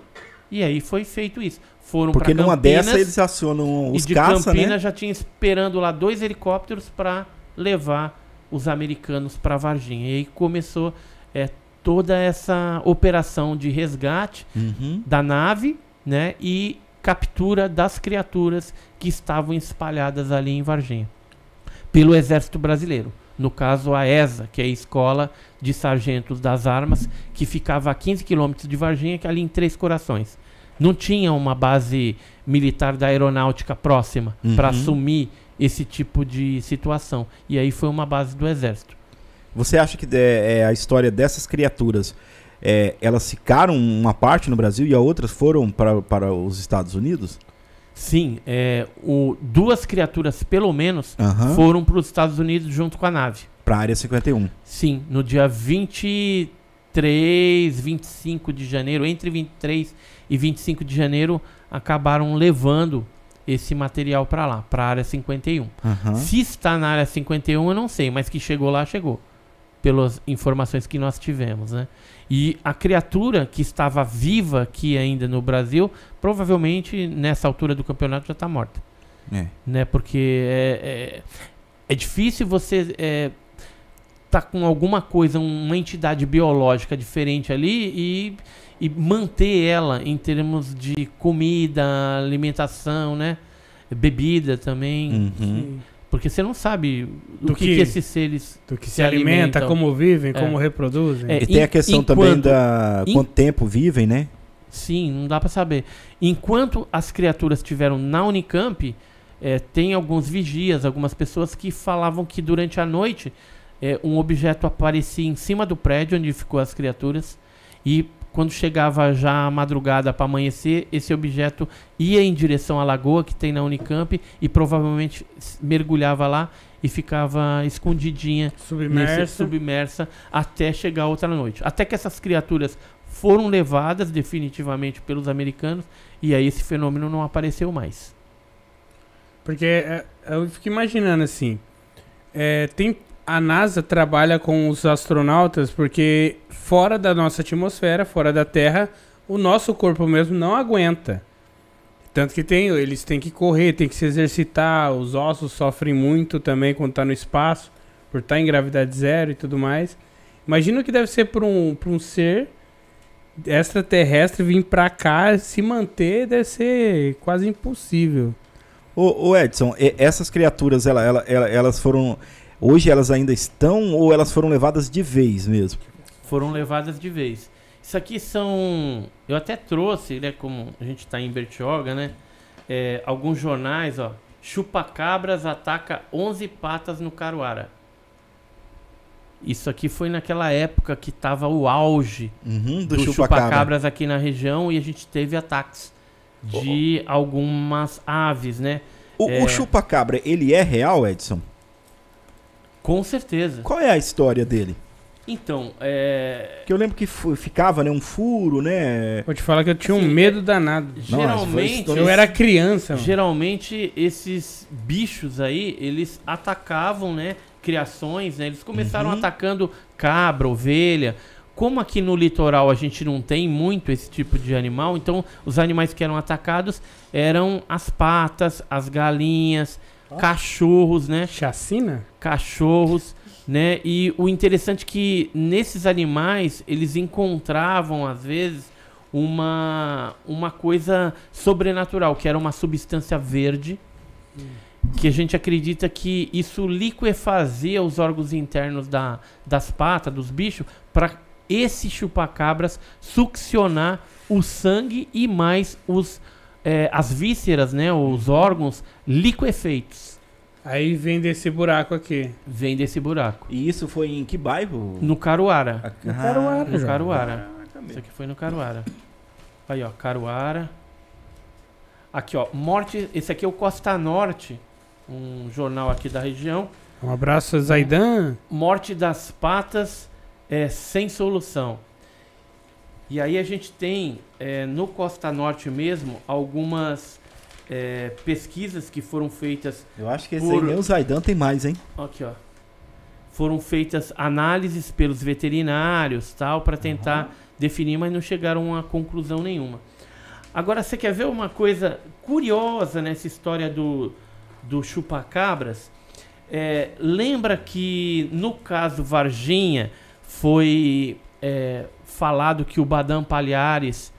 e aí foi feito isso. Foram Porque numa dessa eles acionam os e de caça, né? Campinas né? já tinha esperando lá dois helicópteros para levar os americanos para Varginha. E aí começou é, toda essa operação de resgate uhum. da nave né, e captura das criaturas que estavam espalhadas ali em Varginha pelo Exército Brasileiro. No caso, a ESA, que é a Escola de Sargentos das Armas, que ficava a 15 quilômetros de Varginha, que é ali em Três Corações. Não tinha uma base militar da aeronáutica próxima uhum. para assumir esse tipo de situação. E aí foi uma base do Exército.
Você acha que é, é, a história dessas criaturas, é, elas ficaram uma parte no Brasil e a outras foram para, para os Estados Unidos?
Sim, é, o, duas criaturas, pelo menos, foram para os Estados Unidos junto com a nave.
Para a Área 51.
Sim, no dia 23, 25 de janeiro, entre 23 e 25 de janeiro, acabaram levando esse material para lá, para a área 51. Se está na área 51, eu não sei, mas que chegou lá, chegou pelas informações que nós tivemos, né? E a criatura que estava viva aqui ainda no Brasil, provavelmente nessa altura do campeonato já está morta. É. Né? Porque é, é, é difícil você é, tá com alguma coisa, uma entidade biológica diferente ali e, e manter ela em termos de comida, alimentação, né? Bebida também. Uhum. Que, porque você não sabe do que, que, esses seres. Do que se, se alimenta, alimentam. como vivem, é. como reproduzem. É, e tem a questão enquanto, também da in, quanto
tempo vivem, né?
Sim, não dá para saber. Enquanto as criaturas tiveram na Unicamp, é, tem alguns vigias, algumas pessoas que falavam que durante a noite é, um objeto aparecia em cima do prédio onde ficou as criaturas e quando chegava já a madrugada para amanhecer, esse objeto ia em direção à lagoa que tem na Unicamp e provavelmente mergulhava lá e ficava escondidinha, submersa, nesse, submersa até chegar outra noite. Até que essas criaturas foram levadas definitivamente pelos americanos e aí esse fenômeno não
apareceu mais. Porque é, é, eu fico imaginando assim, é, tem a NASA trabalha com os astronautas porque fora da nossa atmosfera, fora da Terra, o nosso corpo mesmo não aguenta. Tanto que tem, eles têm que correr, têm que se exercitar, os ossos sofrem muito também quando está no espaço, por estar tá em gravidade zero e tudo mais. Imagina o que deve ser para um, um ser extraterrestre vir para cá, se manter, deve ser quase impossível.
O Edson, essas criaturas, ela, ela, ela, elas foram Hoje elas ainda estão ou elas foram levadas de vez mesmo?
Foram levadas de vez. Isso aqui são. Eu até trouxe, né? Como a gente está em Bertioga, né? É, alguns jornais, ó. Chupacabras ataca 11 patas no Caruara. Isso aqui foi naquela época que estava o auge uhum, do, do chupacabra. chupacabras aqui na região e a gente teve ataques de oh. oh. algumas aves, né? O, é... o
chupacabra, ele é real, Edson? Com certeza. Qual é a história dele?
Então, é. Que eu lembro que ficava, né? Um furo, né? Vou te falar que eu tinha assim, um medo é, danado.
Geralmente. Nossa, eu era criança. Mano.
Geralmente, esses bichos aí, eles atacavam, né? Criações, né? Eles começaram uhum. atacando cabra, ovelha. Como aqui no litoral a gente não tem muito esse tipo de animal, então os animais que eram atacados eram as patas, as galinhas, cachorros, né? Chacina? Cachorros, né? E o interessante é que nesses animais eles encontravam às vezes uma uma coisa sobrenatural, que era uma substância verde. que a gente acredita que isso liquefazia os órgãos internos da, das patas, dos bichos, para esse chupacabras succionar o sangue e mais os é, as vísceras, né, os órgãos liquefeitos. Aí vem desse buraco aqui. Vem desse buraco. E isso foi em que bairro? No Caruara. Ah, no Caruara. No Caruara. Ah, isso aqui foi no Caruara. Aí, ó, Caruara. Aqui, ó, Morte. Esse aqui é o Costa Norte, um jornal aqui da região. Um abraço, Zaidan. Morte das patas é, sem solução. E aí a gente tem é, no Costa Norte mesmo algumas é, pesquisas que foram feitas. Eu acho que esse por... aí nem o
Zaidan tem mais, hein? Aqui, ó.
Foram feitas análises pelos veterinários tal, para tentar uhum. definir, mas não chegaram a conclusão nenhuma. Agora, você quer ver uma coisa curiosa nessa história do, do chupacabras? É, lembra que no caso Varginha foi é, falado que o Badam Palhares,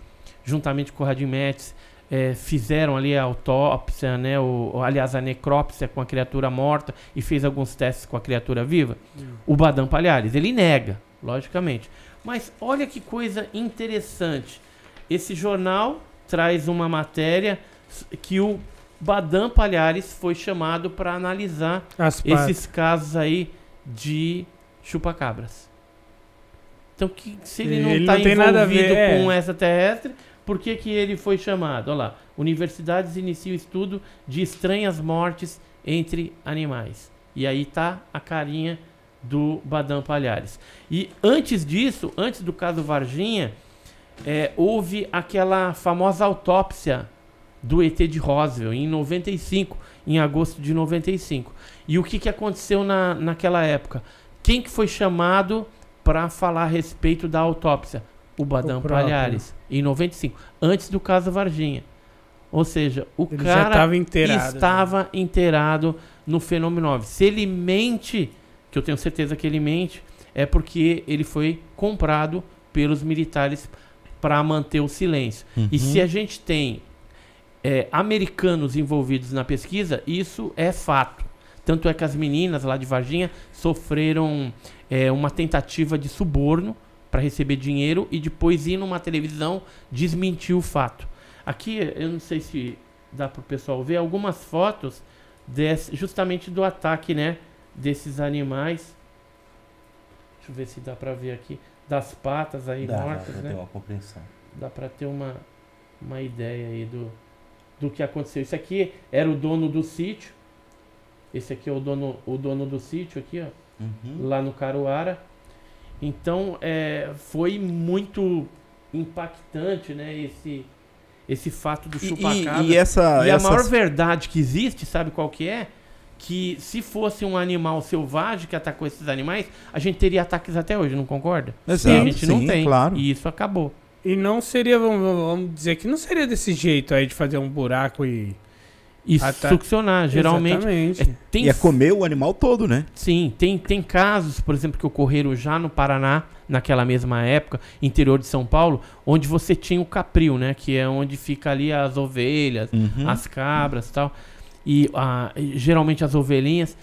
juntamente com o Radim Metz, é, fizeram ali a autópsia, né? O, aliás, a necrópsia com a criatura morta e fez alguns testes com a criatura viva. Hum. O Badam Palhares, ele nega, logicamente. Mas olha que coisa interessante. Esse jornal traz uma matéria que o Badam Palhares foi chamado para analisar esses casos aí de chupacabras. Então, que, se ele não está envolvido ver, com um é. extraterrestre, por que, que ele foi chamado? Olha lá, universidades iniciam estudo de estranhas mortes entre animais. E aí está a carinha do Badam Palhares. E antes disso, antes do caso Varginha, é, houve aquela famosa autópsia do ET de Roswell em 95, em agosto de 95. E o que, que aconteceu na, naquela época? Quem que foi chamado para falar a respeito da autópsia. O Badam o Palhares, em 95, antes do caso Varginha. Ou seja, o ele cara tava inteirado, né? estava né? inteirado no fenômeno 9. Se ele mente, que eu tenho certeza que ele mente, é porque ele foi comprado pelos militares para manter o silêncio. Uhum. E se a gente tem é, americanos envolvidos na pesquisa, isso é fato. Tanto é que as meninas lá de Varginha sofreram é, uma tentativa de suborno para receber dinheiro e depois ir numa televisão desmentir o fato. Aqui, eu não sei se dá para o pessoal ver, algumas fotos desse, justamente do ataque né, desses animais. Deixa eu ver se dá para ver aqui. Das patas aí dá, mortas, dá né? Ter uma compreensão. Dá para ter uma, uma ideia aí do, do que aconteceu. Isso aqui era o dono do sítio, esse aqui é o dono, o dono do sítio aqui, ó, uhum. lá no Caruara. Então, é, foi muito impactante, né, esse esse fato do chupacabra. E, e, e essa e a maior verdade que existe, sabe qual que é? Que se fosse um animal selvagem que atacou esses animais, a gente teria ataques até hoje, não concorda? Exato, e a gente sim, não tem. Claro. E isso acabou.
E não seria, vamos, vamos dizer que não seria desse jeito aí de fazer um buraco e e Até... Ah, tá. succionar. Geralmente. É, tem... E é
comer o animal todo, né?
Sim, tem, tem casos, por exemplo, que ocorreram já no Paraná, naquela mesma época, interior de São Paulo, onde você tinha o capril, né? Que é onde fica ali as ovelhas, uhum. as cabras e tal. E a, ah, geralmente as ovelhinhas.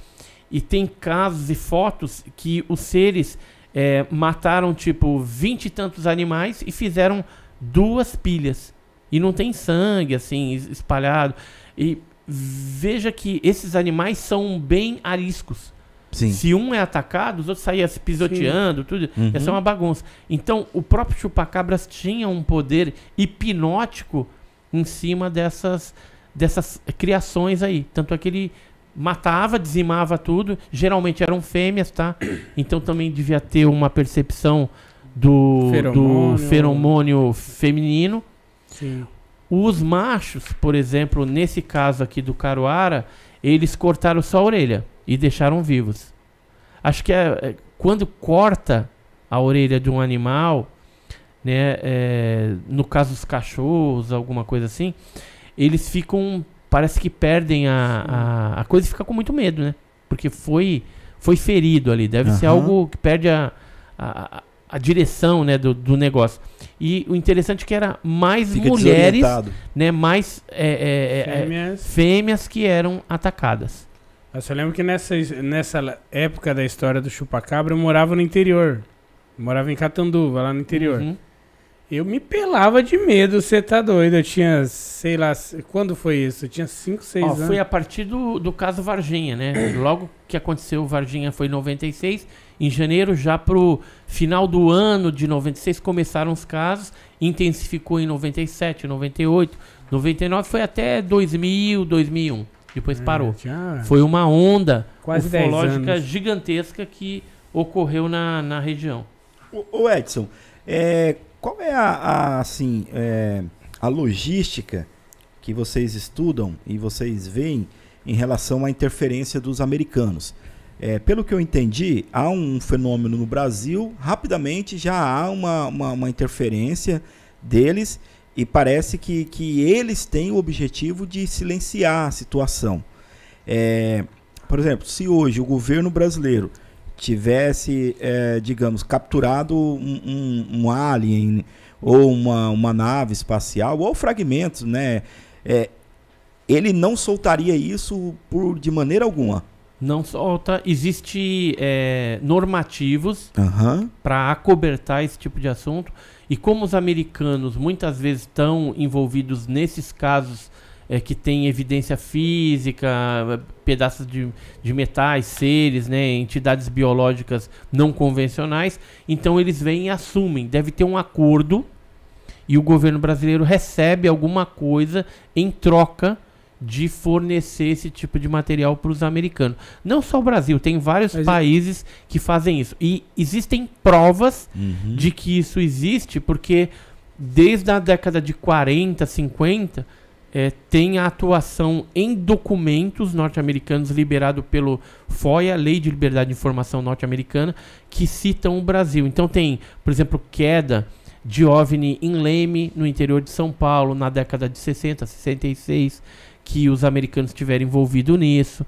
E tem casos e fotos que os seres é, mataram, tipo, vinte e tantos animais e fizeram duas pilhas. E não tem sangue, assim, espalhado. E veja que esses animais são bem ariscos. Sim. Se um é atacado, os outros saíam se pisoteando, Sim. tudo. Uhum. Essa é uma bagunça. Então, o próprio chupacabras tinha um poder hipnótico em cima dessas, dessas criações aí. Tanto é que ele matava, dizimava tudo. Geralmente eram fêmeas, tá? Então também devia ter uma percepção do feromônio, do feromônio feminino. Sim. Os machos, por exemplo, nesse caso aqui do Caruara, eles cortaram só a orelha e deixaram vivos. Acho que é, é, quando corta a orelha de um animal, né, é, no caso dos cachorros, alguma coisa assim, eles ficam, parece que perdem a, a, a coisa e fica com muito medo, né? Porque foi, foi ferido ali, deve uhum. ser algo que perde a, a, a direção né, do, do negócio. E o interessante é que era mais Fica mulheres, né, mais é é, é, é, fêmeas.
fêmeas que eram atacadas. Eu só lembro que nessa, nessa época da história do chupacabra, eu morava no interior. Eu morava em Catanduva, lá no interior. Uhum. Eu me pelava de medo, você tá doido. Eu tinha, sei lá, quando foi isso? Eu tinha 5, 6 anos. Foi a
partir do, do caso Varginha, né? Logo que aconteceu o Varginha foi em 96 em janeiro, já para o final do ano de 96, começaram os casos, intensificou em 97, 98, 99, foi até 2000, 2001. Depois ah, parou. foi uma onda Quase ufológica gigantesca que ocorreu na, na região.
O, Edson, é, qual é a, a assim, é, a logística que vocês estudam e vocês veem em relação à interferência dos americanos? É, pelo que eu entendi, há um fenômeno no Brasil, rapidamente já há uma, uma, uma interferência deles e parece que, que eles têm o objetivo de silenciar a situação. É, por exemplo, se hoje o governo brasileiro tivesse, é, digamos, capturado um, um, um, alien ou uma, uma nave espacial ou fragmentos, né? É, ele não soltaria isso por, de maneira alguma.
Não solta. Tá, existe é, normativos uhum. para acobertar esse tipo de assunto. E como os americanos muitas vezes estão envolvidos nesses casos é, que tem evidência física, pedaços de, de metais, seres, né, entidades biológicas não convencionais. Então eles vêm e assumem. Deve ter um acordo e o governo brasileiro recebe alguma coisa em troca de fornecer esse tipo de material para os americanos. Não só o Brasil, tem vários Mas é países é... que fazem isso. E existem provas uhum. de que isso existe, porque desde a década de 40, 50, é, tem a atuação em documentos norte-americanos liberado pelo FOIA, Lei de Liberdade de Informação Norte-Americana, que citam o Brasil. Então tem, por exemplo, queda de OVNI em Leme, no interior de São Paulo, na década de 60, 66 que os americanos tiveram envolvido nisso.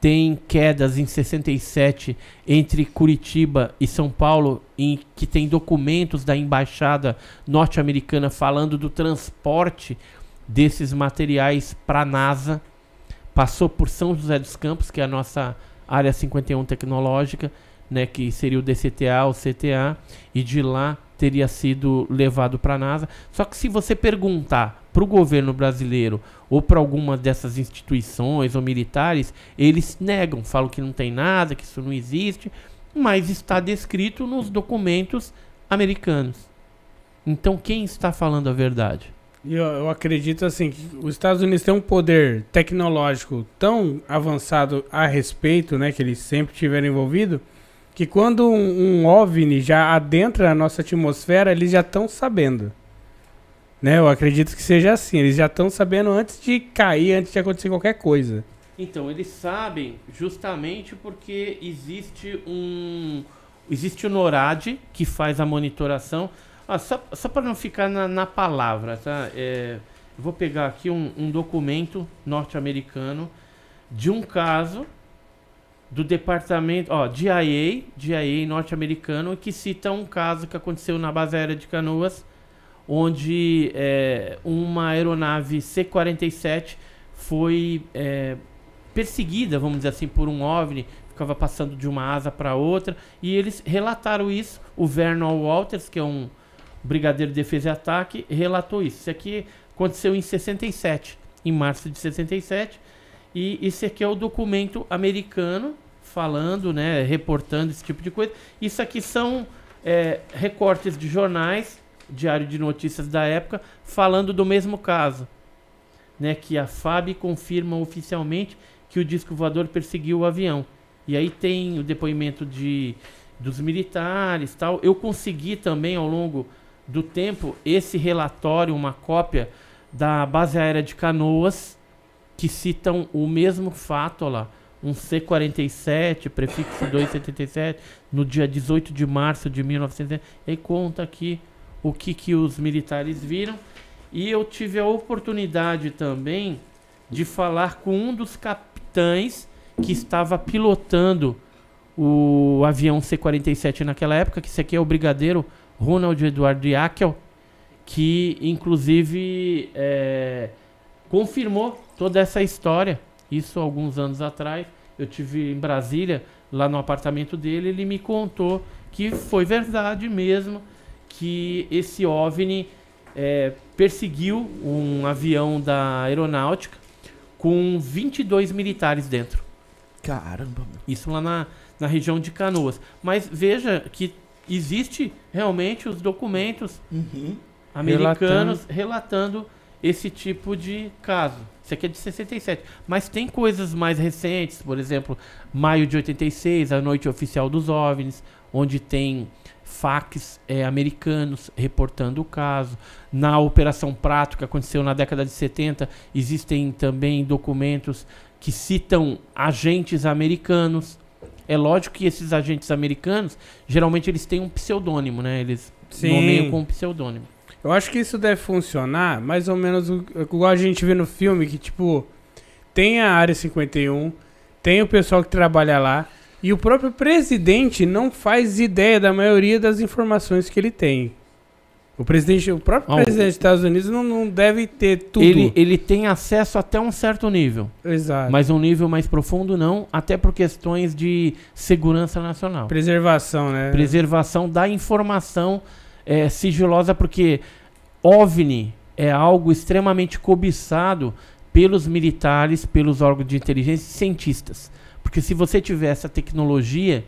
Tem quedas em 67 entre Curitiba e São Paulo, em que tem documentos da embaixada norte-americana falando do transporte desses materiais para a NASA. Passou por São José dos Campos, que é a nossa área 51 tecnológica, né, que seria o DCTA, o CTA, e de lá teria sido levado para a NASA. Só que se você perguntar para o governo brasileiro ou para alguma dessas instituições ou militares, eles negam, falam que não tem nada, que isso não existe, mas está descrito nos documentos americanos. Então quem está falando a verdade?
Eu, eu acredito assim que os Estados Unidos têm um poder tecnológico tão avançado a respeito, né, que eles sempre tiveram envolvido que quando um, um OVNI já adentra a nossa atmosfera, eles já estão sabendo. Né? Eu acredito que seja assim. Eles já estão sabendo antes de cair, antes de acontecer qualquer coisa.
Então, eles sabem justamente porque existe um. Existe o NORAD que faz a monitoração. Ah, só só para não ficar na, na palavra, tá? É, vou pegar aqui um, um documento norte-americano de um caso do departamento, ó, DIA, DIA norte-americano, que cita um caso que aconteceu na base aérea de Canoas, onde é, uma aeronave C-47 foi é, perseguida, vamos dizer assim, por um OVNI, ficava passando de uma asa para outra, e eles relataram isso, o Vernon Walters, que é um brigadeiro de defesa e ataque, relatou isso. Isso aqui aconteceu em 67, em março de 67, e esse aqui é o documento americano falando, né, reportando esse tipo de coisa. Isso aqui são é, recortes de jornais, diário de notícias da época, falando do mesmo caso. Né, que a FAB confirma oficialmente que o disco voador perseguiu o avião. E aí tem o depoimento de, dos militares tal. Eu consegui também, ao longo do tempo, esse relatório, uma cópia da base aérea de Canoas, que citam o mesmo fato lá, um C47, prefixo 277, no dia 18 de março de 1900, e conta aqui o que, que os militares viram. E eu tive a oportunidade também de falar com um dos capitães que estava pilotando o avião C-47 naquela época, que esse aqui é o brigadeiro Ronald Eduardo Iakel, que inclusive é, confirmou toda essa história. Isso alguns anos atrás, eu tive em Brasília, lá no apartamento dele, ele me contou que foi verdade mesmo que esse OVNI é, perseguiu um avião da aeronáutica com 22 militares dentro. Caramba! Isso lá na, na região de Canoas. Mas veja que existe realmente os documentos uhum. americanos relatando, relatando esse tipo de caso. Isso aqui é de 67. Mas tem coisas mais recentes, por exemplo, maio de 86, a noite oficial dos OVNIs, onde tem fax é, americanos reportando o caso. Na Operação Prato, que aconteceu na década de 70, existem também documentos que citam agentes americanos. É lógico que
esses agentes americanos,
geralmente eles têm um pseudônimo, né? Eles Sim. nomeiam com um
pseudônimo. Eu acho que isso deve funcionar mais ou menos igual a gente vê no filme, que tipo, tem a Área 51, tem o pessoal que trabalha lá, e o próprio presidente não faz ideia da maioria das informações que ele tem. O presidente, o próprio presidente dos Estados Unidos não, não deve ter tudo. Ele, ele tem acesso até um
certo nível. Exato. Mas um nível mais profundo não, até por questões de segurança nacional.
Preservação, né?
Preservação da informação é, sigilosa porque OVNI é algo extremamente cobiçado pelos militares, pelos órgãos de inteligência e cientistas. Porque se você tiver essa tecnologia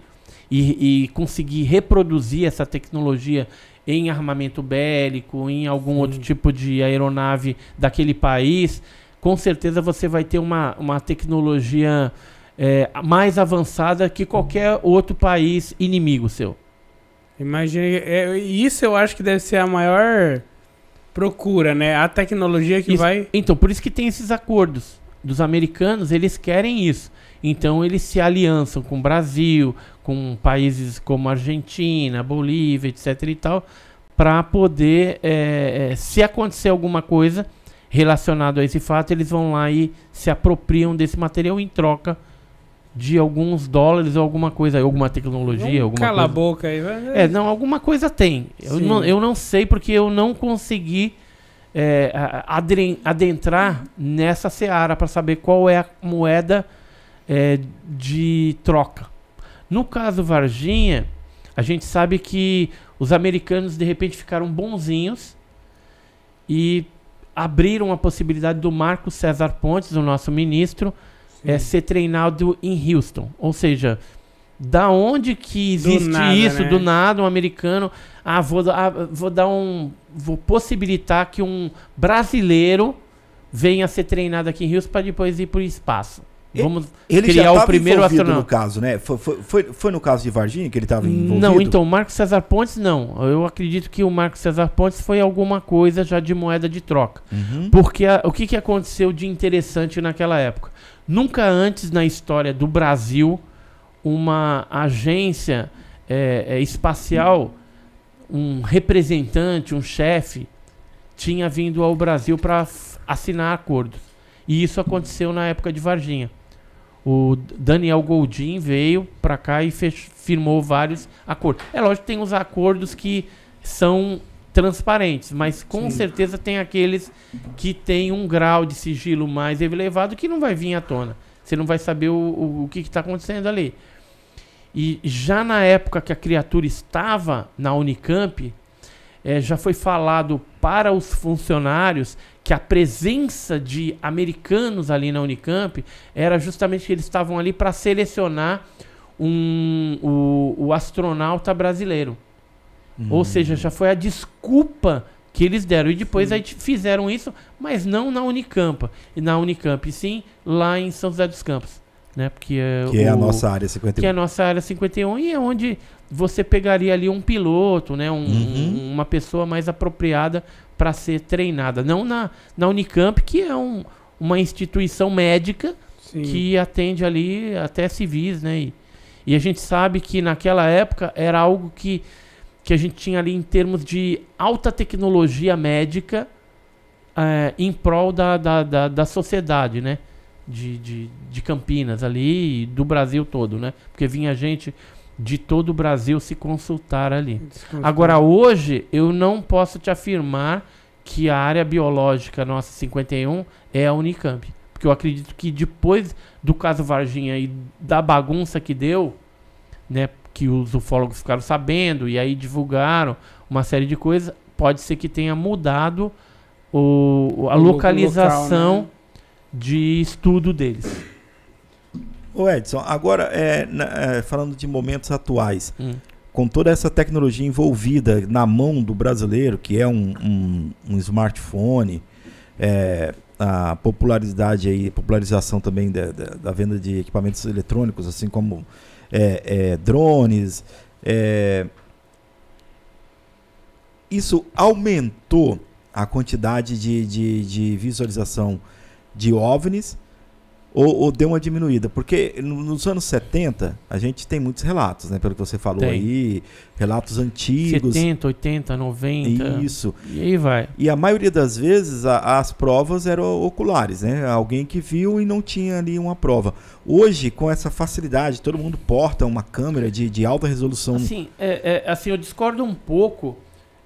e, e conseguir reproduzir essa tecnologia em armamento bélico, em algum Sim. outro tipo de aeronave daquele país, com certeza você vai ter uma, uma tecnologia é, mais avançada que qualquer outro
país inimigo seu imagina é, isso eu acho que deve ser a maior procura, né? A tecnologia que isso, vai. Então, por isso que tem esses acordos
dos americanos, eles querem isso. Então, eles se aliançam com o Brasil, com países como Argentina, Bolívia, etc. e tal, para poder, é, é, se acontecer alguma coisa relacionada a esse fato, eles vão lá e se apropriam desse material em troca de alguns dólares ou alguma coisa, alguma tecnologia, alguma cala coisa. a boca aí. velho. É, não, alguma coisa tem. Eu não, eu não sei porque eu não consegui é, adentrar nessa seara para saber qual é a moeda é, de troca. No caso Varginha, a gente sabe que os americanos de repente ficaram bonzinhos e abriram a possibilidade do Marco César Pontes, o nosso ministro, é, ser treinado em Houston. Ou seja, da onde que existe do nada, isso né? do nada um americano? Ah, vou, ah, vou dar um, vou possibilitar que um brasileiro venha ser treinado aqui em Houston para depois ir para o espaço. Vamos ele criar o primeiro astronauta. no
caso, né? Foi, foi, foi, foi, no caso de Varginha que ele estava envolvido? Não, então,
o Marco César Pontes não. Eu acredito que o Marco César Pontes foi alguma coisa já de moeda de troca. Uhum. Porque a, o que, que aconteceu de interessante naquela época? Nunca antes na história do Brasil uma agência é, é, espacial, um representante, um chefe, tinha vindo ao Brasil para assinar acordos. E isso aconteceu na época de Varginha. O Daniel Goldin veio para cá e firmou vários acordos. É lógico que tem uns acordos que são transparentes, mas com Sim. certeza tem aqueles que têm um grau de sigilo mais elevado que não vai vir à tona. Você não vai saber o, o, o que está acontecendo ali. E já na época que a criatura estava na Unicamp, é, já foi falado para os funcionários que a presença de americanos ali na Unicamp era justamente que eles estavam ali para selecionar um, o, o astronauta brasileiro. Hum. Ou seja, já foi a desculpa que eles deram. E depois sim. aí fizeram isso, mas não na Unicamp. E na Unicamp, sim, lá em São José dos Campos. Né? Porque é que o, é a nossa área 51. Que é a nossa área 51 e é onde você pegaria ali um piloto, né? Um, uhum. uma pessoa mais apropriada para ser treinada. Não na, na Unicamp, que é um, uma instituição médica sim. que atende ali até civis, né? E, e a gente sabe que naquela época era algo que que a gente tinha ali em termos de alta tecnologia médica é, em prol da, da, da, da sociedade, né? De, de, de, Campinas ali e do Brasil todo, né? Porque vinha gente de todo o Brasil se consultar ali. Desculpa. Agora, hoje, eu não posso te afirmar que a área biológica nossa 51 é a Unicamp. Porque eu acredito que depois do caso Varginha e da bagunça que deu, né, que os ufólogos ficaram sabendo e aí divulgaram uma série de coisas, pode ser que tenha mudado o, a o localização local, né? de estudo deles.
Ô Edson, agora é, na, é, falando de momentos atuais, hum. com toda essa tecnologia envolvida na mão do brasileiro, que é um, um, um smartphone, é, a popularidade aí, popularização também da, da, da, venda de equipamentos eletrônicos, assim como é, é, drones. É... Isso aumentou a quantidade de, de, de visualização de OVNIs ou, ou, deu uma diminuída? Porque nos anos 70, a gente tem muitos relatos, né? Pelo que você falou tem. aí, relatos antigos. 70,
80, 90.
Isso. E aí vai. E a maioria das vezes a, as provas eram oculares, né? Alguém que viu e não tinha ali uma prova. Hoje, com essa facilidade, todo mundo porta uma câmera de, de alta resolução. Sim,
é, é, assim, eu discordo um pouco,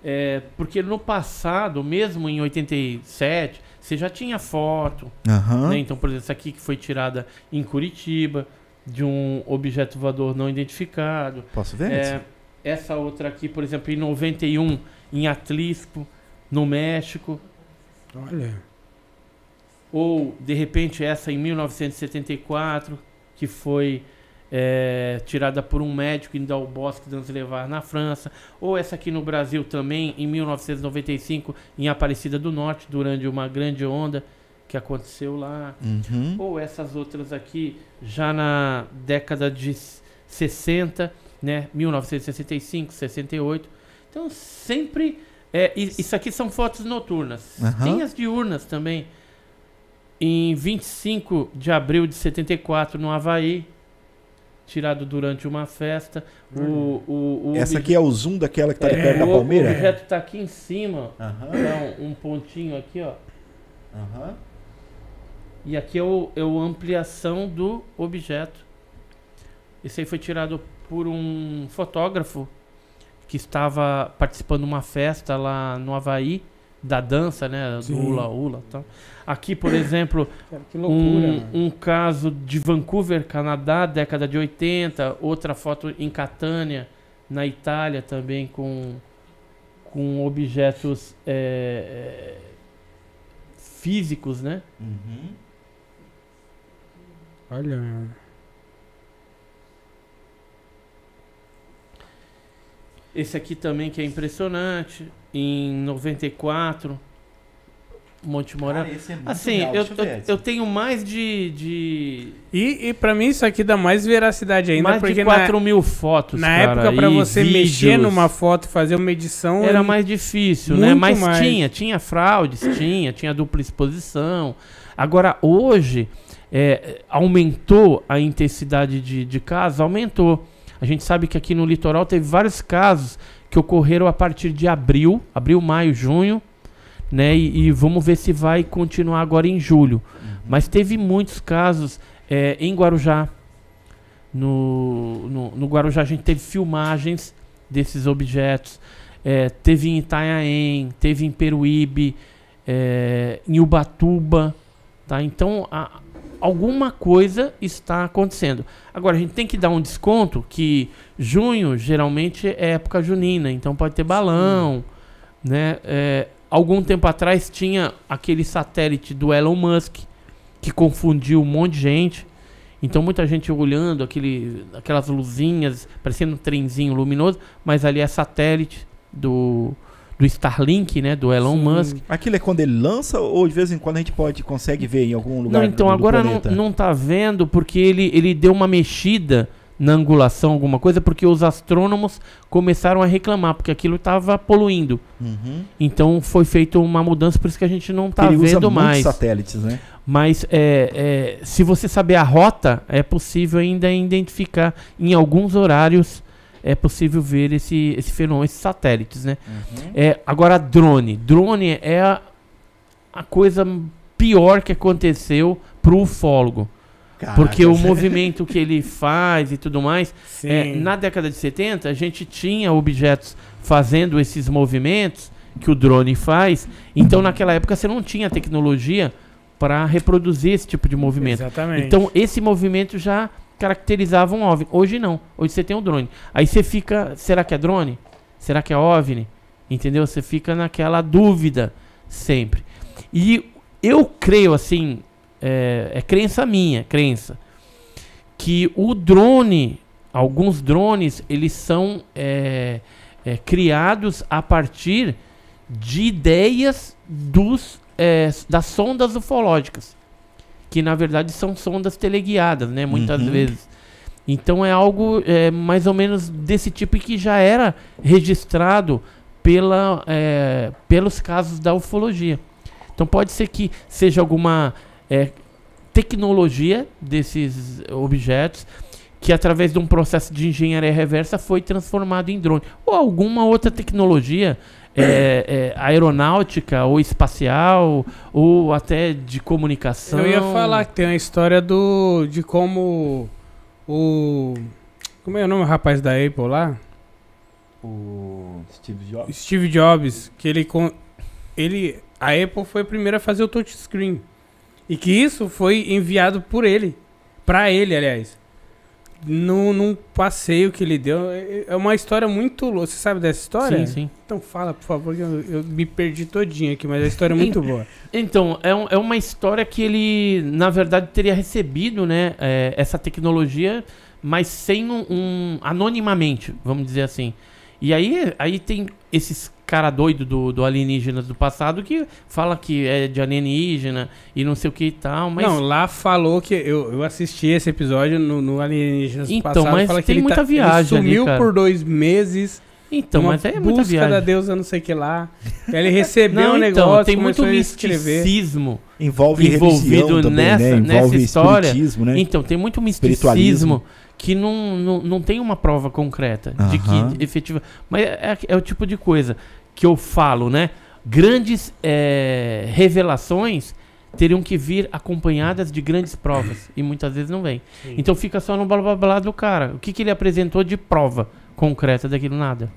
é, porque no passado, mesmo em 87 você já tinha foto. Uhum. Né? Então, por exemplo, essa aqui que foi tirada em Curitiba, de um objeto voador não identificado. Posso ver? É, essa outra aqui, por exemplo, em 91, em Atlisco, no México. Olha. Ou, de repente, essa em 1974, que foi é, tirada por um médico em Dalbosque levar na França, ou essa aqui no Brasil também, em 1995, em Aparecida do Norte, durante uma grande onda que aconteceu lá, uhum. ou essas outras aqui já na década de 60, né, 1965, 68. Então sempre é, isso aqui são fotos noturnas. Uhum. Tem as diurnas também. Em 25 de abril de 74 no Havaí, tirado durante uma festa. O, uhum. o, o, Essa aqui é o zoom daquela que está é, perto da palmeira? O objeto está aqui em cima. Então, um pontinho aqui, ó. E aqui é, o, é a ampliação do objeto. Esse aí foi tirado por um fotógrafo que estava participando de uma festa lá no Havaí, da dança, né? Do hula hula e tal. Aqui, por exemplo, loucura, um, um, caso de Vancouver, Canadá, década de 80, outra foto em Catânia, na Itália também, com, com objetos é, é, físicos, né? Uhum. Olha. Esse aqui também que é impressionante, em 94 Monte Moran. é assim, eu, eu, eu,
tenho mais de. de... E, e para mim isso aqui dá mais veracidade ainda. Mais porque de 4 na, mil fotos. Na cara, época, para você vídeos. mexer numa foto, fazer uma edição. Era mais difícil, né? Mas mais. tinha,
tinha fraudes, tinha, tinha dupla exposição. Agora, hoje, é, aumentou a intensidade de, de casos, aumentou. A gente sabe que aqui no litoral teve vários casos que ocorreram a partir de abril, abril, maio, junho né? E, e, vamos ver se vai continuar agora em julho. Uhum. Mas teve muitos casos é, em Guarujá. No, no, no, Guarujá a gente teve filmagens desses objetos. É, teve em Itanhaém, teve em Peruíbe, é, em Ubatuba. Tá? Então, a, alguma coisa está acontecendo. Agora, a gente tem que dar um desconto que junho geralmente é época junina, então pode ter balão, né? É, Algum tempo atrás tinha aquele satélite do Elon Musk que confundiu um monte de gente. Então muita gente olhando aquele, aquelas luzinhas, parecendo um trenzinho luminoso, mas ali é satélite do, do Starlink, né, do Elon Sim. Musk.
Aquilo é quando ele lança ou de vez em quando a gente pode consegue ver em algum lugar? Não, então do, do agora não,
não tá vendo porque ele, ele deu uma mexida na angulação, alguma coisa, porque os astrônomos começaram a reclamar, porque aquilo estava poluindo. Uhum. Então foi feita uma mudança, por isso que a gente não está vendo mais. satélites, né? Mas é, é, se você saber a rota, é possível ainda identificar em alguns horários. É possível ver esse, esse fenômeno, esses satélites, né? Uhum. É, agora, drone. Drone é a, a coisa pior que aconteceu para o ufólogo. Caraca. Porque o movimento que ele faz e tudo mais, é, na década de 70, a gente tinha objetos fazendo esses movimentos que o drone faz. Então, naquela época, você não tinha tecnologia para reproduzir esse tipo de movimento. Exatamente. Então, esse movimento já caracterizava um OVNI. Hoje não. Hoje você tem um drone. Aí você fica, será que é drone? Será que é OVNI? Entendeu? Você fica naquela dúvida sempre. E eu creio assim, é, é crença minha, crença, que o drone, alguns drones, eles são é, é, criados a partir de ideias dos, é, das sondas ufológicas, que na verdade são sondas teleguiadas, né? Muitas uhum. vezes. Então é algo é, mais ou menos desse tipo que já era registrado pela, é, pelos casos da ufologia. Então pode ser que seja alguma é, tecnologia desses objetos que através de um processo de engenharia reversa foi transformado em drone ou alguma outra tecnologia é, é, aeronáutica ou espacial ou até de comunicação. Eu ia falar
que tem a história do de como o como é o nome do rapaz da Apple lá?
O Steve Jobs.
Steve Jobs, que ele com ele a Apple foi a primeira a fazer o touchscreen. E que isso foi enviado por ele. para ele, aliás. No, num passeio que ele deu. É, é, é uma história muito louca. Você sabe dessa história? Sim, sim. Então fala, por favor, que eu, eu me perdi todinho aqui, mas a história é muito boa.
Então, é, um, é uma história que ele,
na verdade,
teria recebido, né? É, essa tecnologia, mas sem um, um. anonimamente, vamos dizer assim. E aí, aí tem esses cara doido do, do alienígena do passado que fala que é de alienígena e não sei o que e tal, mas... Não, lá falou
que... Eu, eu assisti esse episódio no, no Alienígenas então, Passado. Então, mas tem que muita tá, viagem ele sumiu por dois meses... Então, mas é muita viagem. da deusa não sei o que lá. Ele recebeu não, um então, negócio, então, tem muito misticismo envolve envolvido também, nessa, né? envolve
nessa história. Né? Então, tem muito misticismo que não, não, não tem uma prova concreta uh -huh. de que efetiva. Mas é, é, o tipo de coisa que eu falo, né? Grandes é, revelações teriam que vir acompanhadas de grandes provas e muitas vezes não vem. Sim. Então fica só no blá blá blá do cara. O que, que ele apresentou de prova
concreta daquilo nada?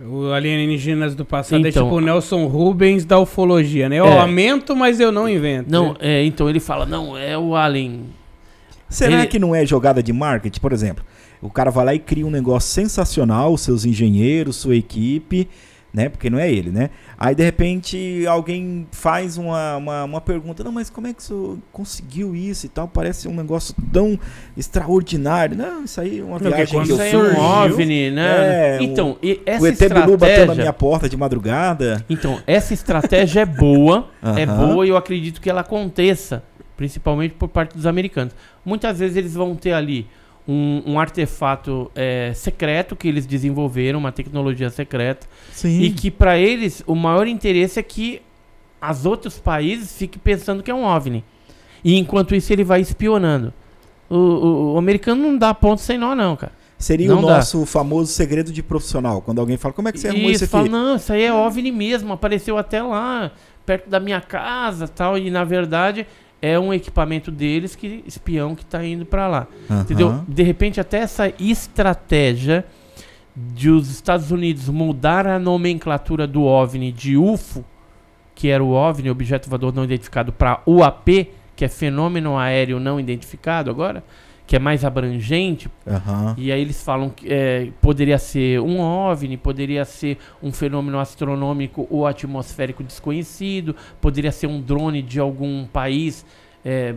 O Alienígenas do Passado é então, é tipo o Nelson Rubens da ufologia, né? Eu é, lamento, mas eu não invento. Não, né? é, então ele fala, não, é o Alien. Será ele...
que não é jogada de marketing, por exemplo? O cara vai lá e cria um negócio sensacional, seus engenheiros, sua equipe, né? Porque não é ele, né? Aí de repente alguém faz uma, uma, uma, pergunta, não, mas como é que você conseguiu isso e tal? Parece um negócio tão extraordinário. Não, isso aí é uma não, viagem que, eu surgiu, é um OVNI, né? É, então, e essa o ET estratégia... bateu na minha porta de madrugada. Então,
essa estratégia é boa, é boa e eu acredito que ela aconteça, principalmente por parte dos americanos. Muitas vezes eles vão ter ali um, um artefato é, secreto que eles desenvolveram, uma tecnologia secreta. Sim. E que para eles o maior interesse é que os outros países fiquem pensando que é um OVNI. E enquanto isso ele vai espionando. O, o, o americano não dá ponto sem nó, não, cara. Seria não o nosso dá. famoso segredo
de profissional. Quando
alguém fala, como é que você arrumou isso, isso aqui? Fala, não, isso aí é OVNI mesmo, apareceu até lá, perto da minha casa tal. E na verdade é um equipamento deles que espião que está indo para lá. Uhum. Entendeu? De repente até essa estratégia de os Estados Unidos mudar a nomenclatura do OVNI de UFO, que era o OVNI, objeto voador não identificado, para UAP, que é fenômeno aéreo não identificado agora, que é mais abrangente. Uhum. E aí eles falam que é, poderia ser um OVNI, poderia ser um fenômeno astronômico ou atmosférico desconhecido, poderia ser um drone de algum país é,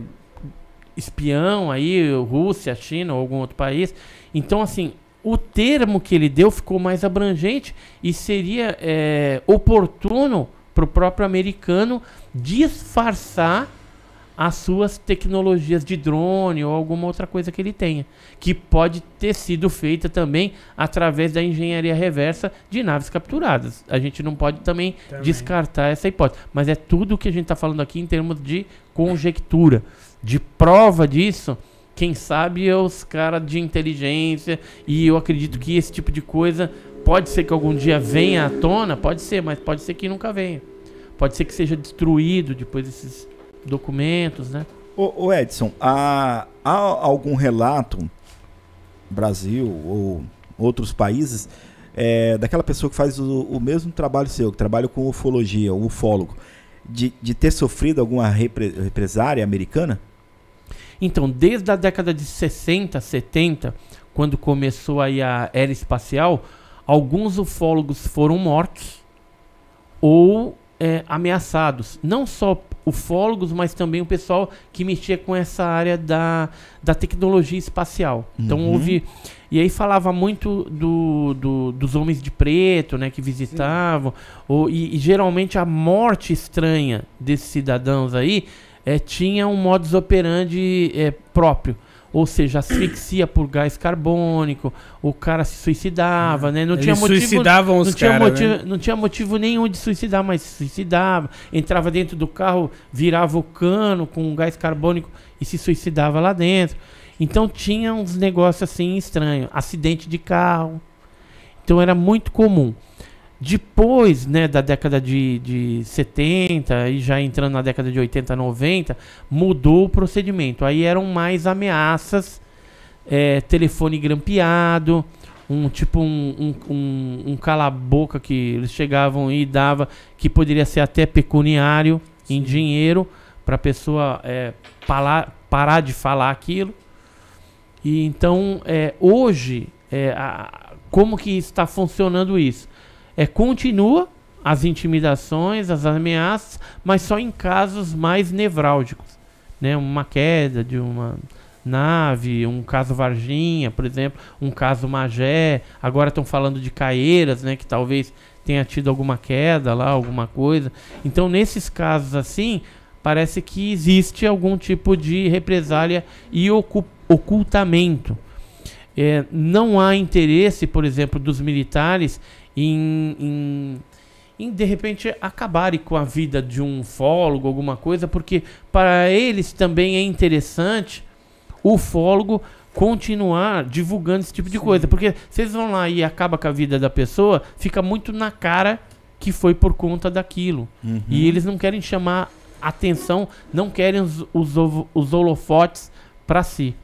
espião aí, Rússia, China ou algum outro país. Então, assim, o termo que ele deu ficou mais abrangente e seria é, oportuno para o próprio americano disfarçar as suas tecnologias de drone ou alguma outra coisa que ele tenha, que pode ter sido feita também através da engenharia reversa de naves capturadas. A gente não pode também, também. descartar essa hipótese, mas é tudo o que a gente está falando aqui em termos de conjectura. De prova disso, quem sabe é os caras de inteligência, e eu acredito que esse tipo de coisa pode ser que algum dia venha à tona, pode ser, mas pode ser que nunca venha. Pode ser que seja destruído depois desses documentos, né?
Ô, ô Edson, há, há algum relato, Brasil ou outros países, é, daquela pessoa que faz o, o, mesmo trabalho seu, que trabalha com ufologia, ufólogo, de, de ter sofrido alguma repre, represária americana?
Então, desde a década de 60, 70, quando começou aí a era espacial, alguns ufólogos foram mortos ou é, ameaçados. Não só ufólogos, mas também o pessoal que mexia com essa área da, da tecnologia espacial. Então, uhum. Então houve. E aí falava muito do, do, dos homens de preto, né, que visitavam. Ou, e, e, geralmente a morte estranha desses cidadãos aí é, tinha um modus operandi é, próprio ou seja, asfixia por gás carbônico, o cara se suicidava, né? Não Eles tinha motivo, suicidavam os não tinha, cara, motivo, né? não tinha motivo nenhum de suicidar, mas se suicidava. Entrava dentro do carro, virava o cano com gás carbônico e se suicidava lá dentro. Então tinha uns negócios assim estranhos, acidente de carro. Então era muito comum. Depois né, da década de, de 70 e já entrando na década de 80, 90, mudou o procedimento. Aí eram mais ameaças, é, telefone grampeado, um tipo um, um, um, um cala-boca que eles chegavam e dava, que poderia ser até pecuniário Sim. em dinheiro, para a pessoa é, parar, parar de falar aquilo. E então, é, hoje, é, a, como que está funcionando isso? é, continua as intimidações, as ameaças, mas só em casos mais nevrálgicos. Né? Uma queda de uma nave, um caso Varginha, por exemplo, um caso Magé. Agora estão falando de Caeiras, né, que talvez tenha tido alguma queda lá, alguma coisa. Então, nesses casos assim, parece que existe algum tipo de represália e ocultamento. É, não há interesse, por exemplo, dos militares em, em, em, de repente acabarem com a vida de um fólogo, alguma coisa, porque para eles também é interessante o fólogo continuar divulgando esse tipo de Sim. coisa, porque vocês vão lá e acaba com a vida da pessoa, fica muito na cara que foi por conta daquilo. Uhum. E eles não querem chamar atenção, não querem os, os, os holofotes para si.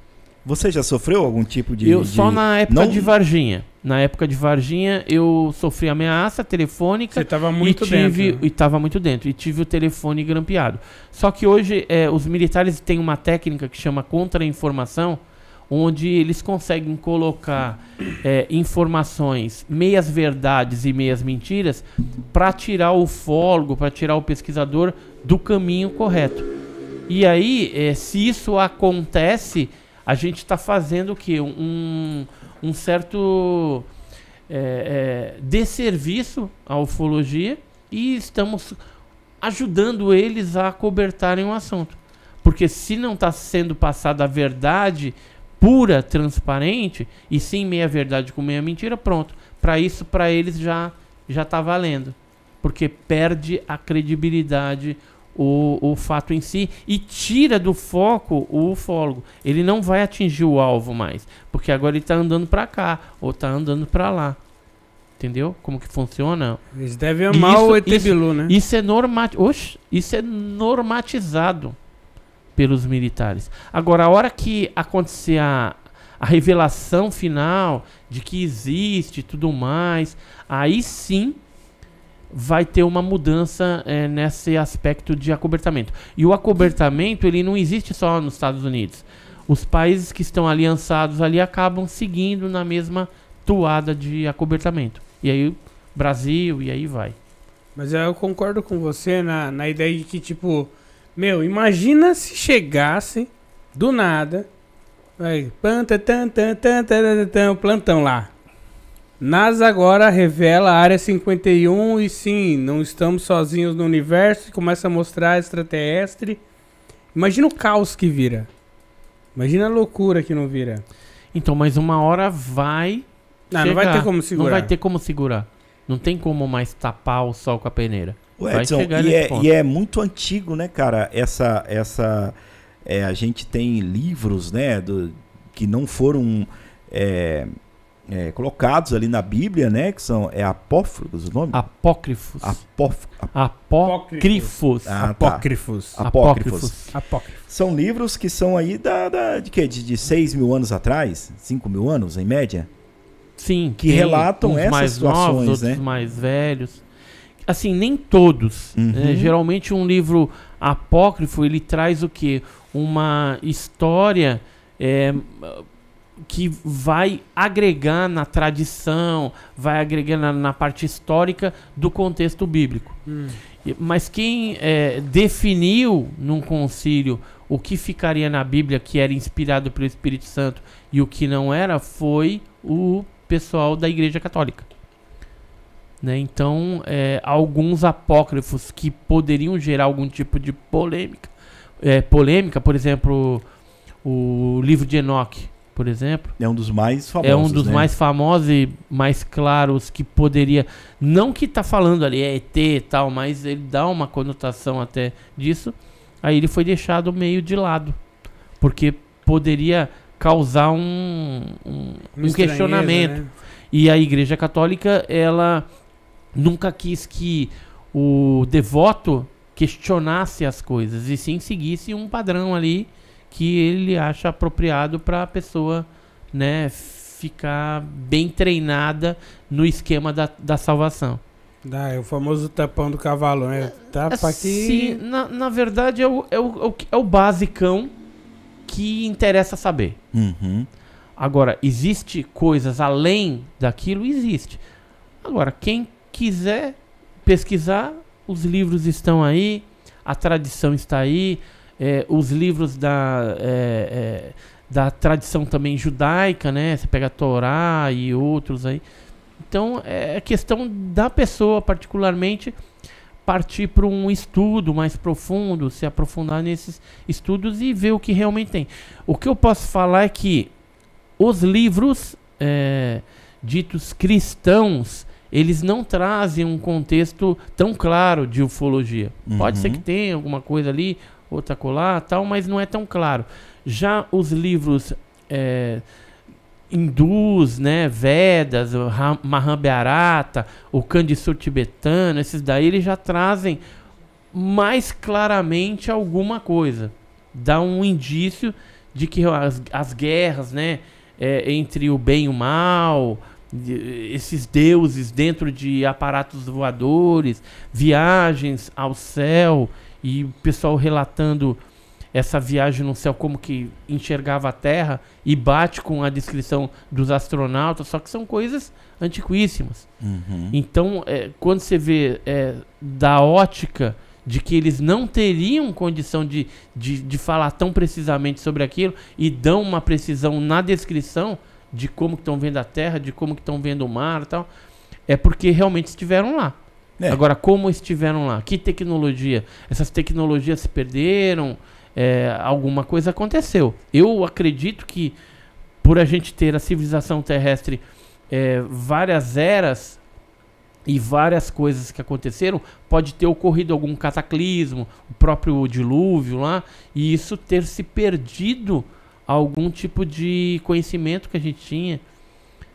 Você já sofreu algum tipo de. Eu de... só na época não... de Varginha.
Na época de Varginha, eu sofri ameaça telefônica. Você estava muito e tive, dentro. Né? E estava muito dentro. E tive o telefone grampeado. Só que hoje é, os militares têm uma técnica que chama contra-informação, onde eles conseguem colocar é, informações, meias verdades e meias mentiras, para tirar o fólogo, para tirar o pesquisador do caminho correto. E aí, é, se isso acontece a gente está fazendo o quê? Um, um certo é, é, desserviço à ufologia e estamos ajudando eles a cobertarem o assunto. Porque se não está sendo passada a verdade pura, transparente, e sim meia verdade com meia mentira, pronto. Para isso, para eles já já está valendo. Porque perde a credibilidade o, o fato em si e tira do foco o ufólogo. Ele não vai atingir o alvo mais, porque agora ele está andando para cá ou está andando para lá. Entendeu? Como que funciona? Eles devem amar isso, o ET Bilu, né? Isso é, normati Oxe, isso é normatizado pelos militares. Agora, a hora que acontecer a, a revelação final de que existe tudo mais, aí sim vai ter uma mudança é, nesse aspecto de acobertamento. E o acobertamento, ele não existe só nos Estados Unidos. Os países que estão aliançados ali acabam seguindo na mesma toada de
acobertamento. E aí, Brasil, e aí vai. Mas eu concordo com você na, na ideia de que, tipo, meu, imagina se chegasse do nada, aí, planta, tan, tan, tan, tan, tan, plantão lá. NASA agora revela a Área 51 e sim, não estamos sozinhos no universo. e Começa a mostrar extraterrestre. Imagina o caos que vira. Imagina a loucura que não vira. Então, mas uma hora vai. Não, ah, não vai ter como segurar. Não vai
ter como segurar. Não tem como mais tapar o sol com a peneira. vai e, é, e
é muito antigo, né, cara? Essa. essa é, a gente tem livros, né, do, que não foram. É, é, colocados ali na Bíblia, né? Que são é apócrifos o nome? Apócrifos. Apóf, apócrifos. Ah, tá. apócrifos. apócrifos. Apócrifos. São livros que são aí da, da de que de, de 6 mil anos atrás, 5 mil anos em média.
Sim. Que relatam essas mais situações, novos, né? outros né? Mais velhos. Assim, nem todos. Né? Uhum. Geralmente um livro apócrifo ele traz o que uma história é, que vai agregar na tradição, vai agregar na, na parte histórica do contexto bíblico. Hum. Mas quem é, definiu num concílio o que ficaria na Bíblia, que era inspirado pelo Espírito Santo, e o que não era, foi o pessoal da Igreja Católica. Né? Então, é, alguns apócrifos que poderiam gerar algum tipo de polêmica, é, polêmica, por exemplo, o livro de Enoque por exemplo. É um dos mais famosos. É um dos né? mais famosos e mais claros que poderia. Não que tá falando ali é ET e tal, mas ele dá uma conotação até disso. Aí ele foi deixado meio de lado. Porque poderia causar um, um, um questionamento. Né? E a Igreja Católica, ela nunca quis que o devoto questionasse as coisas, e sim seguisse um padrão ali que ele acha apropriado para a pessoa né, ficar bem treinada no esquema da, da salvação. Dá, é o famoso tapão do cavalo, né? Tapa tá Sim, na, na verdade é o, é, o, é, é o basicão que interessa saber. Uhum. Agora, existe coisas além daquilo? Existe. Agora, quem quiser pesquisar, os livros estão aí, a tradição está aí, é, os livros da, é, é, da tradição também judaica, né? Você pega a Torá e outros aí. Então é, é questão da pessoa particularmente partir para um estudo mais profundo, se aprofundar nesses estudos e ver o que realmente tem. O que eu posso falar é que os livros é, ditos cristãos eles não trazem um contexto tão claro de ufologia. Uhum. Pode ser uhum. que tenha alguma coisa ali, outra colar, tal, mas não é tão claro. Já os livros é, hindus, né, Vedas, o Mahabharata, o Candiçu tibetano, esses daí eles já trazem mais claramente alguma coisa. Dá um indício de que as, as guerras, né, é, entre o bem e o mal, esses deuses dentro de aparatos voadores, viagens ao céu, e o pessoal relatando essa viagem no céu como que enxergava a Terra e bate com a descrição dos astronautas, só que são coisas antiquíssimas. Uhum. Então, é, quando você vê é, da ótica de que eles não teriam condição de, de, de, falar tão precisamente sobre aquilo e dão uma precisão na descrição de como estão vendo a Terra, de como estão vendo o mar e tal, é porque realmente estiveram lá. É. Agora, como estiveram lá? Que tecnologia? Essas tecnologias se perderam? É, alguma coisa aconteceu. Eu acredito que, por a gente ter a civilização terrestre é, várias eras e várias coisas que aconteceram, pode ter ocorrido algum cataclismo, o próprio dilúvio lá, e isso ter se perdido algum tipo de conhecimento que a gente tinha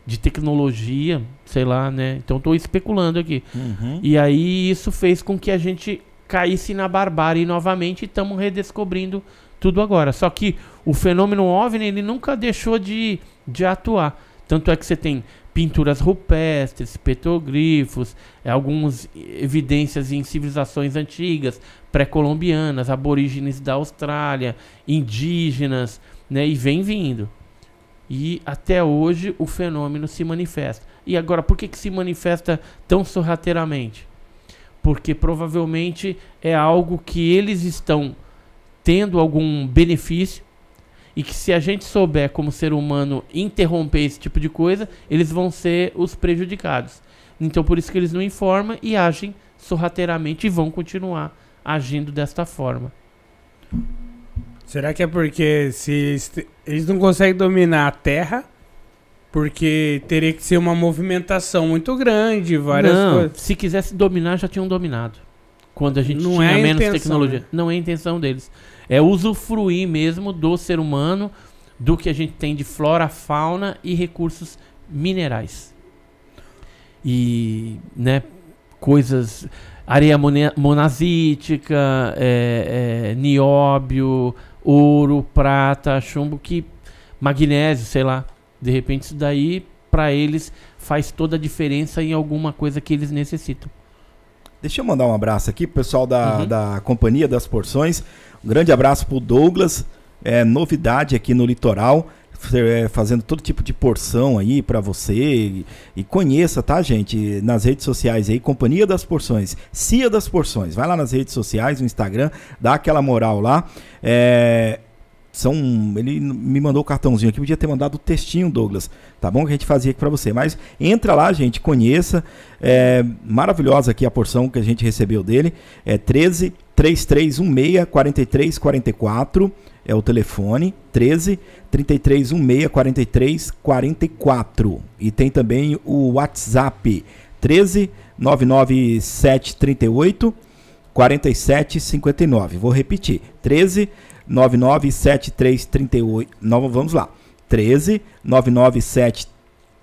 de tecnologia, sei lá, né? Então estou especulando aqui. Uhum. E aí isso fez com que a gente caísse na barbárie novamente e estamos redescobrindo tudo agora. Só que o fenômeno OVNI ele nunca deixou de, de atuar. Tanto é que você tem pinturas rupestres, petroglifos, é, algumas evidências em civilizações antigas, pré-colombianas, aborígenes da Austrália, indígenas, né? E vem vindo. E até hoje o fenômeno se manifesta. E agora, por que, que se manifesta tão sorrateiramente? Porque provavelmente é algo que eles estão tendo algum benefício e que se a gente souber como ser humano interromper esse tipo de coisa, eles vão ser os prejudicados. Então por isso que eles não informam e agem sorrateiramente e vão continuar
agindo desta forma. Será que é porque se eles não conseguem dominar a Terra? Porque teria que ser uma movimentação muito grande, várias não, coisas. Se quisesse dominar, já tinham dominado.
Quando a gente não tinha é menos intenção, tecnologia. Né? Não é a intenção deles. É usufruir mesmo do ser humano, do que a gente tem de flora, fauna e recursos minerais. E, né, coisas. Areia monazítica, é, é, nióbio, ouro, prata, chumbo, que magnésio, sei lá. De repente isso daí para eles faz toda a diferença em alguma coisa que eles necessitam.
Deixa eu mandar um abraço aqui pro pessoal da, uhum. da Companhia das Porções. Um grande abraço pro Douglas. É novidade aqui no litoral. É, fazendo todo tipo de porção aí para você. E conheça, tá, gente? Nas redes sociais aí, Companhia das Porções, Cia das Porções. Vai lá nas redes sociais, no Instagram, dá aquela moral lá. É, são ele me mandou o cartãozinho aqui, podia ter mandado o textinho, Douglas, tá bom? Que a gente fazia aqui para você. Mas entra lá, gente, conheça. É, maravilhosa aqui a porção que a gente recebeu dele. É 13 3316 4344 é o telefone 13 33 16 43 44 e tem também o WhatsApp 13 997 38 47 59. Vou repetir. 13 997 38 vamos lá. 13 997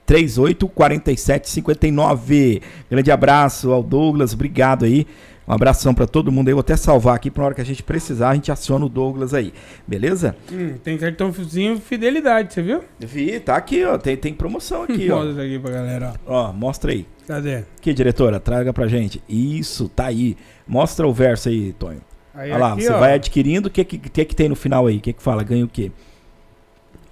38 47 59. Grande abraço ao Douglas, obrigado aí um abração para todo mundo aí. Vou até salvar aqui para hora que a gente precisar, a gente aciona o Douglas aí. Beleza?
Hum, tem cartãozinho fidelidade, você viu? Vi, tá aqui, ó. Tem, tem promoção aqui, ó. Mostra aqui pra galera, ó. Ó, mostra aí. Cadê?
Aqui, diretora, traga pra gente. Isso, tá aí. Mostra o verso aí, Tonho. Aí, Olha lá, aqui, você ó. vai adquirindo. O que, que, que, que tem no final aí? O que, que fala? Ganha o quê?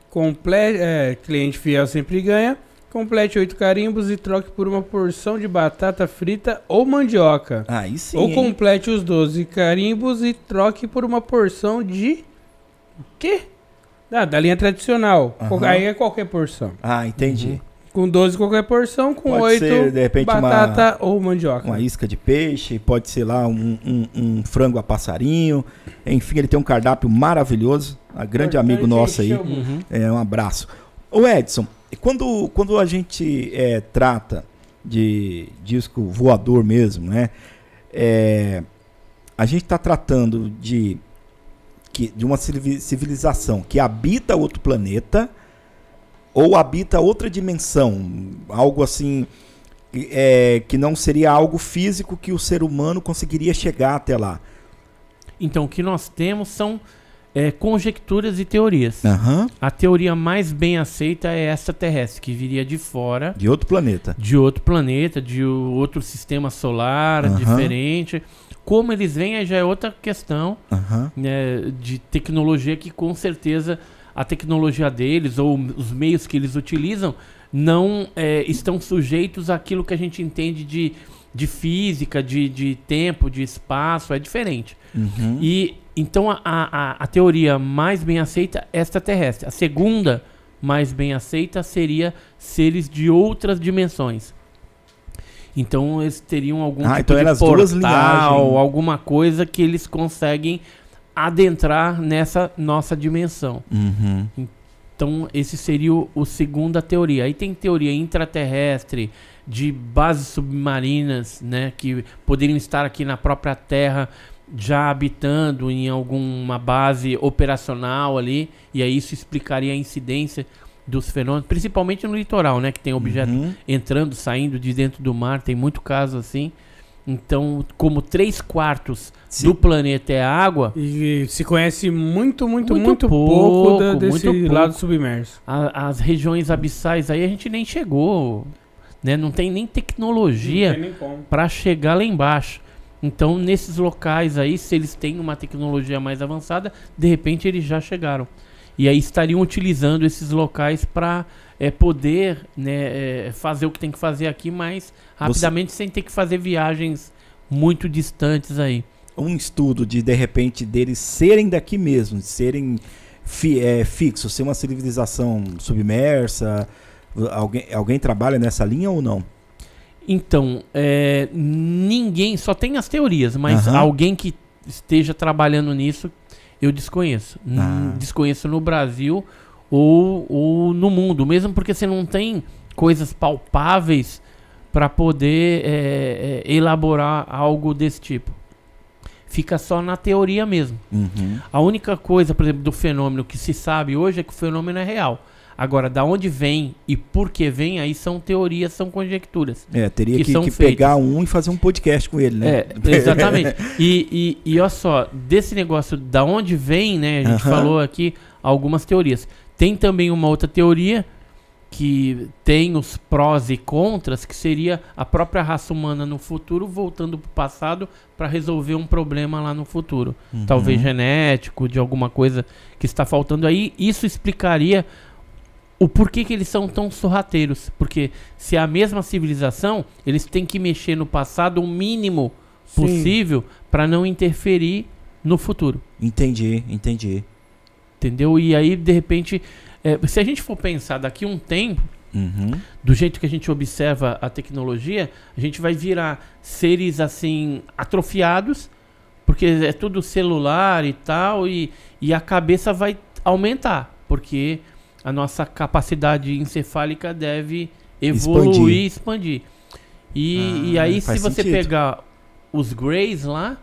Comple é, cliente fiel sempre ganha. Complete oito carimbos e troque por uma porção de batata frita ou mandioca. Aí sim. Ou hein? complete os 12 carimbos e troque por uma porção de. quê? Ah, da linha tradicional. Uhum. Aí é qualquer porção. Ah, entendi. Uhum. Com 12 qualquer porção, com pode ser, de repente, batata uma, ou mandioca.
Uma isca de peixe, pode ser lá um, um, um, frango a passarinho. Enfim, ele tem um cardápio maravilhoso. A grande Importante amigo nosso aí. Uhum. É, um abraço. O Edson, e quando, quando a gente é, trata de disco voador mesmo, né? É, a gente está tratando de, que, de uma civilização que habita outro planeta ou habita outra dimensão, algo assim é, que não seria algo físico que o ser humano conseguiria chegar até lá.
Então, o que nós temos são é, conjecturas e teorias. Uhum. A teoria mais bem aceita é essa terrestre que viria de fora. De
outro planeta.
De outro planeta, de outro sistema solar uhum. diferente. Como eles vêm aí já é outra questão uhum. né, de tecnologia que com certeza a tecnologia deles ou os meios que eles utilizam não é, estão sujeitos àquilo que a gente entende de, de física, de, de tempo, de espaço, é diferente. Uhum. E então a, a, a, teoria mais bem aceita é extraterrestre. A segunda mais bem aceita seria seres de outras dimensões. Então eles teriam algum ah, tipo então de portal, alguma coisa que eles conseguem adentrar nessa nossa dimensão. Uhum. Então esse seria o, o segunda teoria. Aí tem teoria intraterrestre, de bases submarinas, né, que poderiam estar aqui na própria Terra já habitando em alguma base operacional ali, e aí isso explicaria a incidência dos fenômenos, principalmente no litoral, né? Que tem objeto uhum. entrando, saindo de dentro do mar, tem muito caso assim. Então, como três quartos Sim. do planeta é água. E se conhece muito, muito, muito, muito pouco, pouco da, desse muito pouco. lado submerso. A, as regiões abissais aí a gente nem chegou. Né? Não tem nem tecnologia para chegar lá embaixo. Então, nesses locais aí, se eles têm uma tecnologia mais avançada, de repente eles já chegaram. E aí estariam utilizando esses locais para é, poder né, é, fazer o que tem que fazer aqui, mais rapidamente, Você... sem ter que fazer viagens muito distantes aí. Um
estudo de, de repente, deles serem daqui mesmo, de serem fi, é, fixos, ser uma civilização submersa. Alguém, alguém trabalha nessa linha ou não?
Então, é, ninguém, só tem as teorias, mas uhum. alguém que esteja trabalhando nisso, eu desconheço. Ah. Desconheço no Brasil ou, ou no mundo, mesmo porque você não tem coisas palpáveis para poder é, é, elaborar algo desse tipo. Fica só na teoria mesmo. Uhum. A única coisa, por exemplo, do fenômeno que se sabe hoje é que o fenômeno é real. Agora, da onde vem e por que vem, aí são teorias, são conjecturas. É, teria que, que, que pegar
um e fazer um podcast com ele, né? É, exatamente.
e, e, e olha só, desse negócio da onde vem, né? A gente uh -huh. falou aqui algumas teorias. Tem também uma outra teoria que tem os prós e contras, que seria a própria raça humana no futuro voltando para o passado para resolver um problema lá no futuro. Uhum. Talvez genético, de alguma coisa que está faltando aí. Isso explicaria o porquê que eles são tão sorrateiros. Porque se é a mesma civilização, eles têm que mexer no passado o mínimo possível para não interferir no futuro. Entendi, entendi. Entendeu? E aí, de repente, é, se a gente for pensar daqui um tempo, uhum. do jeito que a gente observa a tecnologia, a gente vai virar seres assim, atrofiados, porque é tudo celular e tal, e, e a cabeça vai aumentar, porque a nossa capacidade encefálica deve evoluir expandir. expandir. E, ah, e aí, se você pegar os Greys lá,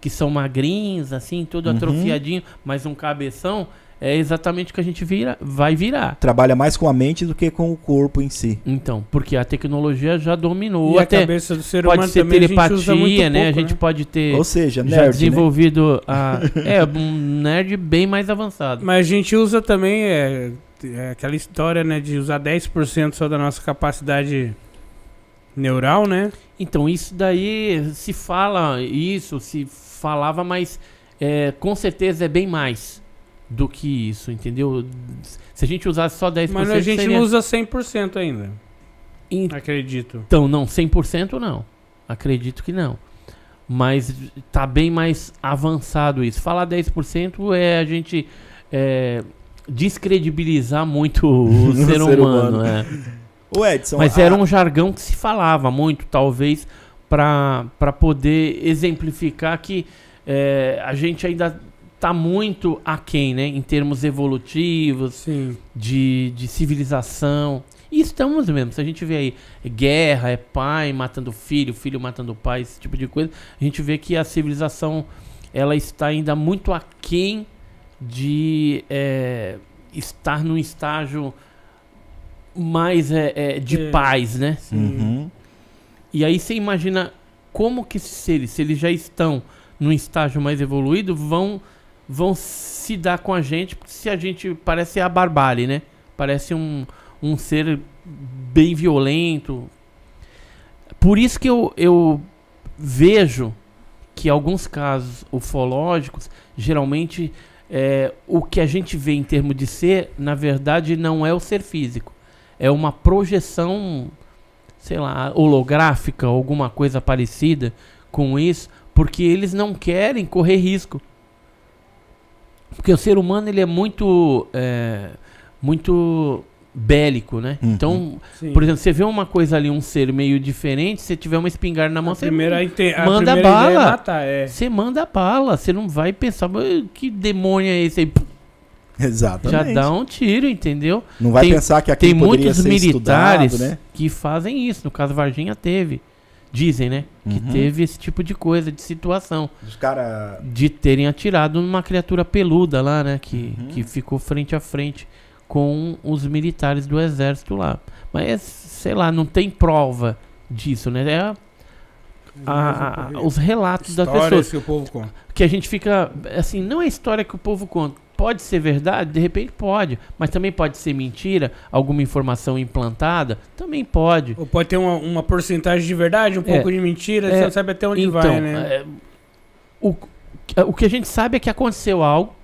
que são magrinhos, assim, todo uhum. atrofiadinho, mas um cabeção, é exatamente o que a gente vira, vai virar. Trabalha
mais com a mente do que com o corpo em si. Então,
porque a tecnologia já
dominou. E até a cabeça do ser humano pode ser telepatia, né? a pouco, né? A gente né?
pode ter. Ou seja, nerd, já né?
desenvolvido né? a. É, um nerd bem mais avançado. Mas a gente usa também é, é aquela história, né, de usar 10% só da nossa capacidade neural, né? Então, isso daí se fala, isso se falava,
mas é, com certeza é bem mais do que isso, entendeu? Se a gente usasse só 10%. Mas a gente seria... usa
100% ainda. In... Acredito.
Então, não, 100% não. Acredito que não. Mas tá bem mais avançado isso. Falar 10% é a gente. É descredibilizar muito o ser, ser humano. humano. O é. Edson. Mas a... era um jargão que se falava muito, talvez, para poder exemplificar que é, a gente ainda tá muito aquém, né? Em termos evolutivos, Sim. De, de civilização. E estamos mesmo. Se a gente vê aí é guerra, é pai matando filho, filho matando pai, esse tipo de coisa, a gente vê que a civilização ela está ainda muito aquém de é, estar num estágio mais é, é de é. paz, né? Uhum. E aí você imagina como que esses seres, se eles já estão num estágio mais evoluído, vão vão se dar com a gente, porque se a gente parece a barbárie, né? Parece um, um ser bem violento. Por isso que eu, eu vejo que alguns casos ufológicos geralmente é, o que a gente vê em termos de ser, na verdade, não é o ser físico. É uma projeção, sei lá, holográfica, alguma coisa parecida com isso, porque eles não querem correr risco. Porque o ser humano ele é muito, é, muito bélico, né? Uhum. Então, Sim. por exemplo, você vê uma coisa ali, um ser meio diferente, se tiver uma espingarda na mão, a você primeira inte... manda primeira é bala. Matar, é. Você manda bala, você não vai pensar, que demônio é esse aí? Exatamente. Já dá um tiro, entendeu? Não vai tem, pensar que aqui tem muitos militares né? que fazem isso. No caso Varginha teve, dizem, né, que uhum. teve esse tipo de coisa, de situação. Os cara de terem atirado numa criatura peluda lá, né, que, uhum. que ficou frente a frente com os militares do exército lá. Mas, sei lá, não tem prova disso, né? É a, a, é os relatos Histórias das pessoas. que o povo conta. Que a gente fica. Assim, não é história que o povo conta. Pode ser verdade? De repente pode. Mas também pode ser mentira? Alguma informação implantada? Também pode. Ou pode ter uma, uma porcentagem de verdade, um é, pouco de mentira, é, você não sabe até onde então, vai, né? É, o, o que a gente sabe é que aconteceu algo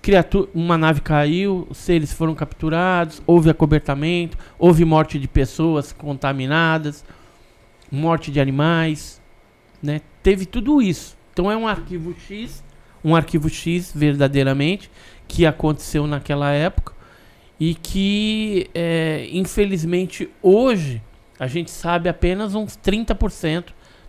criatura, uma nave caiu, seres foram capturados, houve acobertamento, houve morte de pessoas contaminadas, morte de animais, né? Teve tudo isso. Então é um arquivo X, um arquivo X verdadeiramente que aconteceu naquela época e que é, infelizmente hoje a gente sabe apenas uns 30%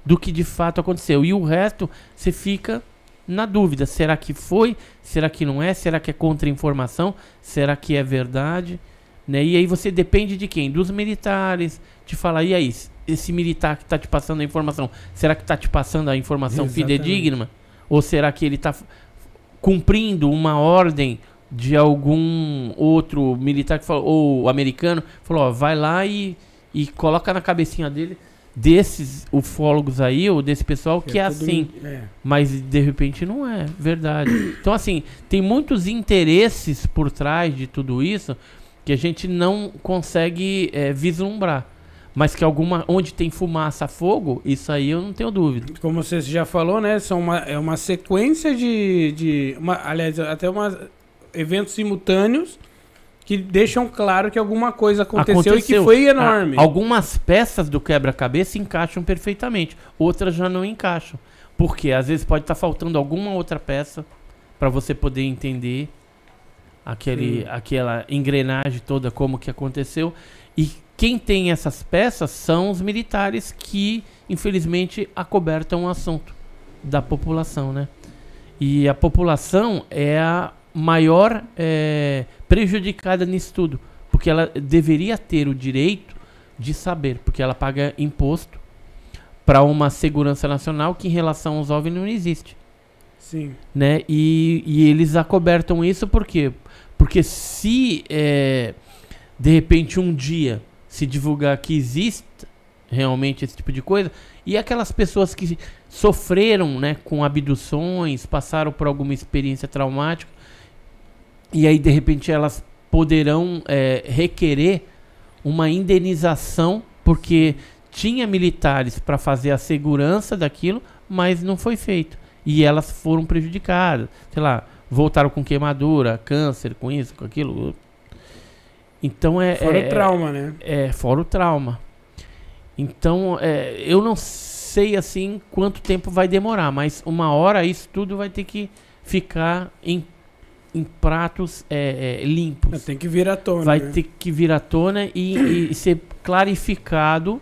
do que de fato aconteceu e o resto você fica na dúvida: será que foi? Será que não é? Será que é contra-informação? Será que é verdade? Né? E aí você depende de quem? Dos militares. Te falar, e aí, esse militar que está te passando a informação, será que está te passando a informação Exatamente. fidedigna? Ou será que ele está cumprindo uma ordem de algum outro militar que falou, ou americano, falou, ó, vai lá e, e coloca na cabecinha dele desses ufólogos aí, ou desse pessoal que é, é assim. É. Mas de repente não é verdade. Então, assim, tem muitos interesses por trás de tudo isso que a gente não consegue é, vislumbrar. Mas que alguma.
onde tem fumaça, fogo, isso aí eu não tenho dúvida. Como você já falou, né? São uma, é uma sequência de. de uma, aliás, até uma, eventos simultâneos que deixam claro que alguma coisa aconteceu, aconteceu. e que foi ah, enorme.
Algumas peças do quebra-cabeça encaixam perfeitamente, outras já não encaixam. Porque às vezes pode estar tá faltando alguma outra peça para você poder entender aquele, aquela engrenagem toda, como que aconteceu. E quem tem essas peças são os militares que, infelizmente, acobertam o assunto da população, né? E a população é a maior é, prejudicada nisso tudo, porque ela deveria ter o direito de saber, porque ela paga imposto para uma segurança nacional que em relação aos OVNI não existe. Sim. Né? E, e eles acobertam isso por quê? Porque se é, de repente um dia se divulgar que existe realmente esse tipo de coisa, e aquelas pessoas que sofreram né, com abduções, passaram por alguma experiência traumática, e aí de repente elas poderão é, requerer uma indenização porque tinha militares para fazer a segurança daquilo, mas não foi feito e elas foram prejudicadas, sei lá, voltaram com queimadura, câncer, com isso, com aquilo. Então é fora é, o trauma, né? É fora o trauma. Então é, eu não sei assim quanto tempo vai demorar, mas uma hora isso tudo vai ter que ficar em em pratos é, é, limpos. É, tem que vir à tona. Vai né? ter que vir à tona e, e ser clarificado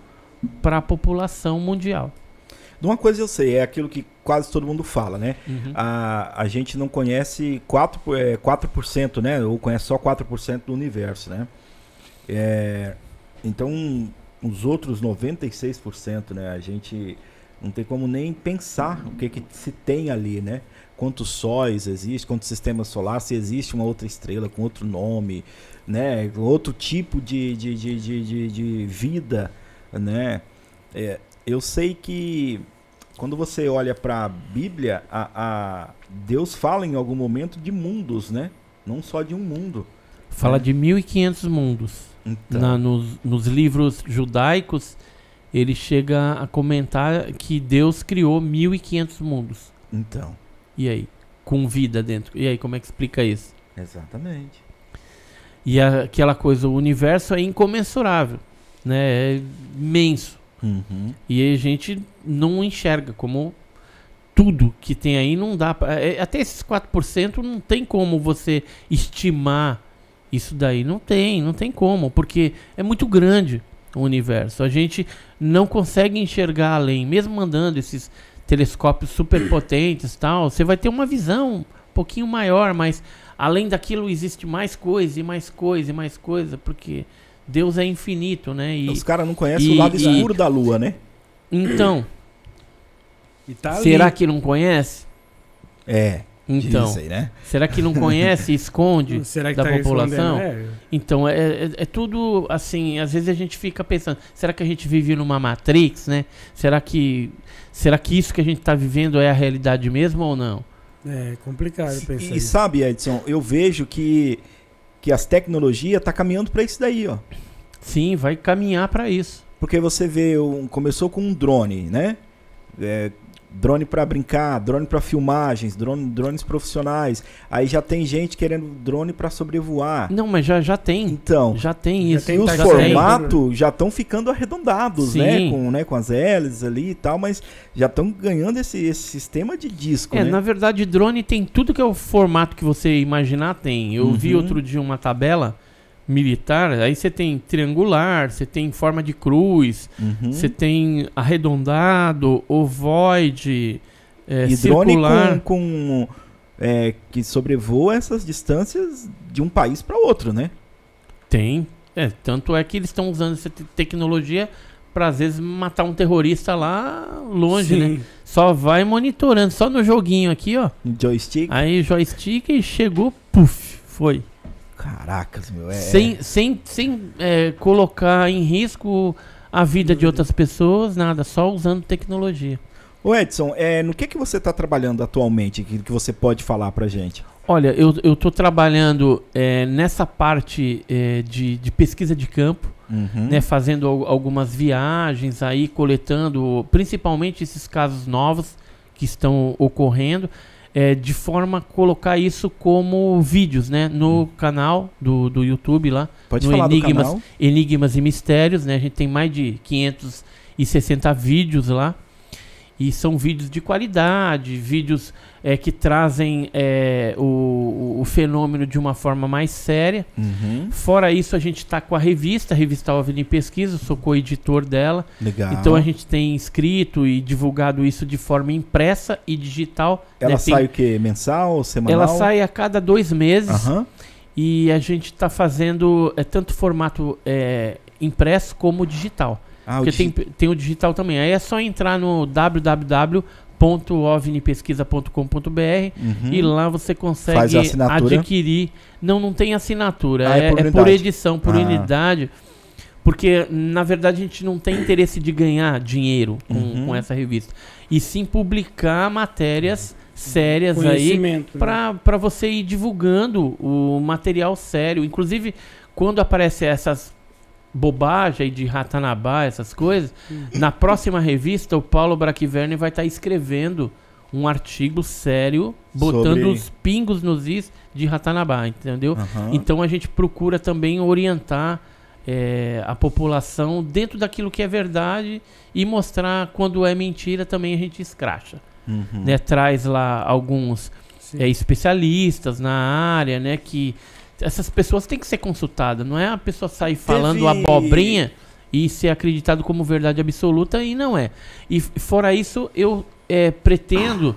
para a população mundial.
De uma coisa eu sei, é aquilo que quase todo mundo fala, né? Uhum. A, a gente não conhece 4%, é, por 4%, né? Ou conhece só 4% do universo, né? É, então, os outros 96%, né? A gente não tem como nem pensar o que, que se tem ali, né? quantos sóis existe, Quantos sistemas solar, se existe uma outra estrela com outro nome, né? Outro tipo de, de, de, de, de, de vida, né? É, eu sei que quando você olha para a Bíblia, a, Deus fala em algum momento de mundos, né? Não só de um mundo. Fala né? de
1.500 mundos. Então. Na, nos, nos livros judaicos, ele chega a comentar que Deus criou 1.500 mundos. Então. E aí? Com vida dentro. E aí, como é que explica isso?
Exatamente.
E a, aquela coisa, o universo é incomensurável, né? É imenso. Uhum. E a gente não enxerga como tudo que tem aí não dá para. É, até esses 4% não tem como você estimar isso daí não tem, não tem como, porque é muito grande o universo. A gente não consegue enxergar além, mesmo mandando esses telescópios superpotentes tal, você vai ter uma visão um pouquinho maior, mas além daquilo existe mais coisa e mais coisa e mais coisa, porque Deus é infinito, né? E, Os caras não conhecem o lado escuro e, da lua, né? Então. Tá será que não conhece?
É. Então, então né? será que não conhece esconde da tá população? É.
Então, é, é, é, tudo assim, às vezes a gente fica pensando, será que a gente vive numa Matrix, né? Será que, será que isso que a gente está vivendo é a realidade mesmo ou não?
É complicado pensar E, e
sabe, Edson, eu vejo que, que as tecnologias estão tá caminhando para isso daí, ó. Sim, vai caminhar para isso. Porque você vê, um, começou com um drone, né? É, drone para brincar, drone para filmagens, drone, drones profissionais. Aí já tem gente querendo drone para sobrevoar.
Não, mas já, já tem. Então, já tem isso. Já tem, os tá formatos
já estão ficando arredondados, né, com, né, com as hélices ali e tal, mas já estão ganhando esse, esse sistema de disco, É, né? na
verdade, drone tem tudo que é o formato que você imaginar tem. Eu uhum. vi outro dia uma tabela militar, aí você tem triangular, você tem forma de cruz, uhum. você tem arredondado, ovoide, é, e circular. com,
com é, que sobrevoa essas distâncias de um país para outro, né?
Tem. É, tanto é que eles estão usando essa tecnologia para às vezes matar um terrorista lá longe, né? Sim. né? Só vai monitorando, só no joguinho aqui, ó. Joystick. Aí joystick e chegou, puf, foi. Caracas,
meu. É... Sem,
sem, sem é, colocar em risco a vida de outras pessoas, nada, só usando tecnologia. Ô Edson, é, no que, que você está trabalhando atualmente,
que, que você pode falar para gente?
Olha, eu estou trabalhando é, nessa parte é, de, de, pesquisa de campo, uhum. né, fazendo algumas viagens aí, coletando principalmente esses casos novos que estão ocorrendo é, de forma a colocar isso como vídeos, né? No hum. canal do, do YouTube lá. Pode no falar Enigmas, do canal? Enigmas e Mistérios, né? A gente tem mais de 560 vídeos lá. E são vídeos de qualidade, vídeos é, que trazem é, o, o, fenômeno de uma forma mais séria. Uhum. Fora isso, a gente está com a revista, a revista OVNI Pesquisa, eu sou co-editor dela. Legal. Então a gente tem escrito e divulgado isso de forma impressa e digital. Ela né? sai tem... o
quê? Mensal, semanal? Ela sai
a cada dois meses. Uhum. E a gente está fazendo é, tanto formato é, impresso como digital. Ah, Porque tem, tem o digital também. Aí é só entrar no www.ovnipesquisa.com.br uhum. e lá você consegue adquirir. Não, não tem assinatura, ah, é, é por é, por edição, por ah. unidade. Porque, na verdade, a gente não tem interesse de ganhar dinheiro com, uhum. com essa revista. E sim publicar matérias sérias aí para né? Pra você ir divulgando o material sério. Inclusive, quando aparecem essas bobagem de Ratanabá, essas coisas, na próxima revista o Paulo Braquiverni vai estar tá escrevendo um artigo sério, botando Sobre... os pingos nos is de Ratanabá, entendeu? Uhum. Então a gente procura também orientar é, a população dentro daquilo que é verdade e mostrar quando é mentira também a gente escracha. Uhum. Né? Traz lá alguns é, especialistas na área, né, que essas pessoas têm que ser consultadas. Não é a pessoa sair falando Teve... abobrinha e ser acreditado como verdade absoluta e não é. E fora isso, eu é, pretendo,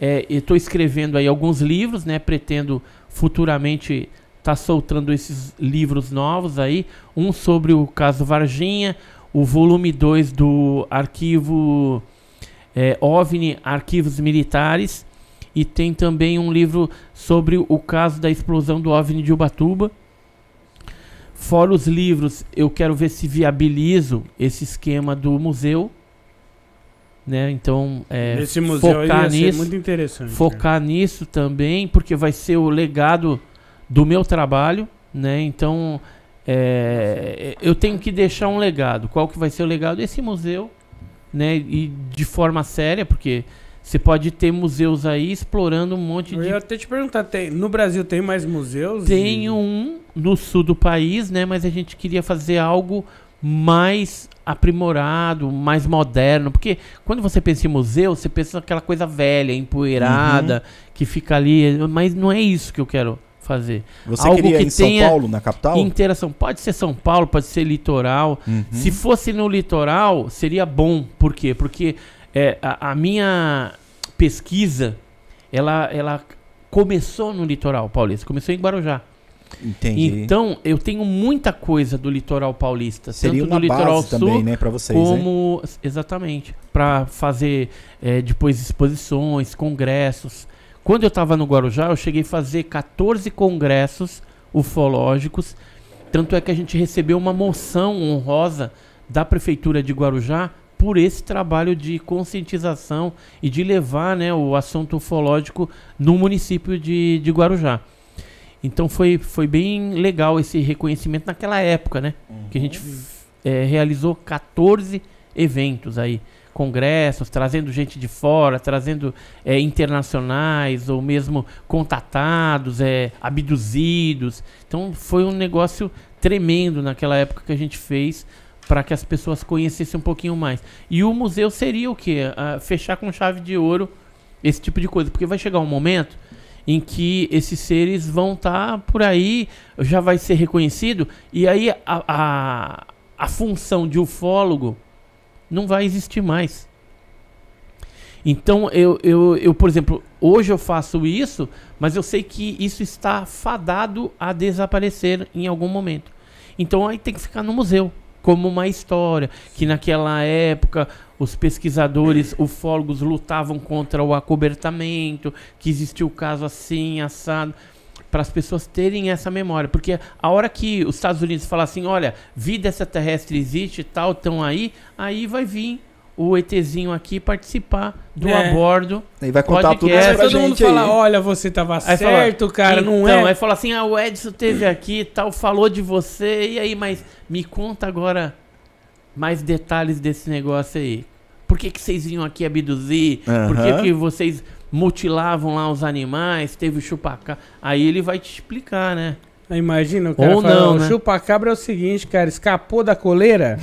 é, estou escrevendo aí alguns livros, né? Pretendo futuramente estar tá soltando esses livros novos aí. Um sobre o caso Varginha, o volume 2 do arquivo é, OVNI Arquivos Militares e tem também um livro sobre o caso da explosão do OVNI de Ubatuba. Fora os livros, eu quero ver se viabilizo esse esquema do museu. Né? Então, é, Nesse museu focar aí nisso, muito interessante. Focar né? nisso também, porque vai ser o legado do meu trabalho, né? Então, é, eu tenho que deixar um legado. Qual que vai ser o legado? Esse museu, né? E de forma séria, porque você pode ter museus aí explorando um monte de. Eu ia
até te perguntar, tem, no Brasil tem mais museus? Tem e... um
no sul do país, né? Mas a gente queria fazer algo mais aprimorado, mais moderno. Porque quando você pensa em museu, você pensa naquela coisa velha, empoeirada, uhum. que fica ali. Mas não é isso que eu quero fazer. Você Algo queria que em São Paulo, na capital? Interação. Pode ser São Paulo, pode ser litoral. Uhum. Se fosse no litoral, seria bom. Por quê? Porque é, a, a minha pesquisa, ela, ela começou no litoral paulista, começou em Guarujá. Entendi. Então, eu tenho muita coisa do litoral paulista, Seria tanto do litoral sul também, né, para vocês, como né? exatamente, para fazer é, depois exposições, congressos. Quando eu estava no Guarujá, eu cheguei a fazer 14 congressos ufológicos, tanto é que a gente recebeu uma moção honrosa da prefeitura de Guarujá por esse trabalho de conscientização e de levar né, o assunto ufológico no município de, de Guarujá. Então foi, foi bem legal esse reconhecimento naquela época, né? Uhum. Que a gente uhum. é, realizou 14 eventos aí. Congressos, trazendo gente de fora, trazendo é, internacionais ou mesmo contatados, é, abduzidos. Então foi um negócio tremendo naquela época que a gente fez para que as pessoas conhecessem um pouquinho mais. E o museu seria o quê? Ah, fechar com chave de ouro esse tipo de coisa, porque vai chegar um momento em que esses seres vão estar tá por aí, já vai ser reconhecido, e aí a, a, a função de ufólogo não vai existir mais. Então, eu, eu, eu, por exemplo, hoje eu faço isso, mas eu sei que isso está fadado a desaparecer em algum momento. Então, aí tem que ficar no museu como uma história, que naquela época os pesquisadores ufólogos lutavam contra o acobertamento, que existiu o caso assim, assado, para as pessoas terem essa memória, porque a hora que os Estados Unidos falar assim, olha, vida extraterrestre existe, tal, estão aí, aí vai vir o ETzinho aqui participar do é. abordo. Aí vai contar podcast. tudo isso é, pra todo gente mundo fala, olha, você tava aí certo, fala, cara, então, não é? Aí fala assim, ah, o Edson teve aqui tal, falou de você, e aí, mas me conta agora mais detalhes desse negócio aí. Por que, que vocês vinham aqui abduzir? Por que, que vocês mutilavam lá os animais? Teve o chupacá? Aí ele vai te explicar, né?
Imagina o cara Ou não, né? chupa-cabra é o seguinte, cara, escapou da coleira,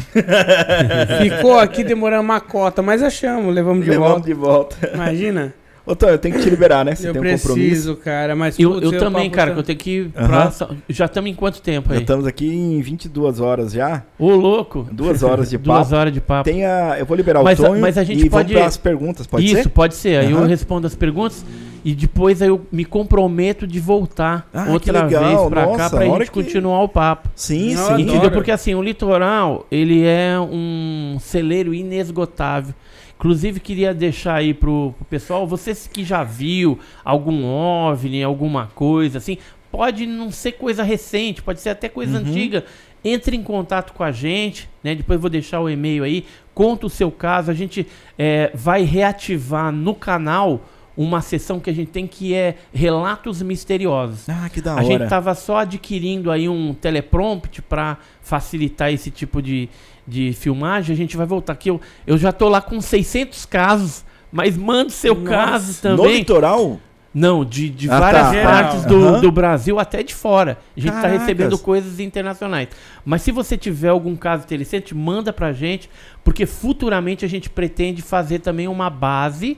ficou aqui demorando uma cota, mas achamos, levamos de levamos volta. de volta. Imagina. Ô, Tom, eu tenho que te liberar, né? Você eu tem um preciso, compromisso. cara, mas... Eu, putz, eu, eu também, cara, tá que eu tenho que pra...
Já estamos em quanto tempo aí? Já
estamos aqui em 22 horas já. Ô, louco! Duas horas de papo. Duas horas de papo. Tem a... Eu vou liberar mas, o Tonho mas a gente e pode... vamos para as perguntas, pode Isso, ser? Isso, pode ser. Aí eu
respondo as perguntas. E depois eu me comprometo de voltar ah, outra vez para cá para a gente que... continuar o papo. Sim, eu sim. Entendeu? Porque assim, o litoral, ele é um celeiro inesgotável. Inclusive, queria deixar aí pro, pro pessoal, vocês que já viu algum OVNI, alguma coisa assim, pode não ser coisa recente, pode ser até coisa uhum. antiga. Entre em contato com a gente, né? Depois vou deixar o e-mail aí. Conta o seu caso, a gente é, vai reativar no canal uma sessão que a gente tem que é relatos misteriosos. Ah, que da hora. A gente tava só adquirindo aí um teleprompt para facilitar esse tipo de, de filmagem. A gente vai voltar aqui. Eu, eu já tô lá com 600 casos, mas manda seu Nossa. caso também. No litoral? Não, de, de ah, várias tá. tá. partes do, do Brasil, até de fora. A gente está recebendo coisas internacionais. Mas se você tiver algum caso interessante, manda pra gente, porque futuramente a gente pretende fazer também uma base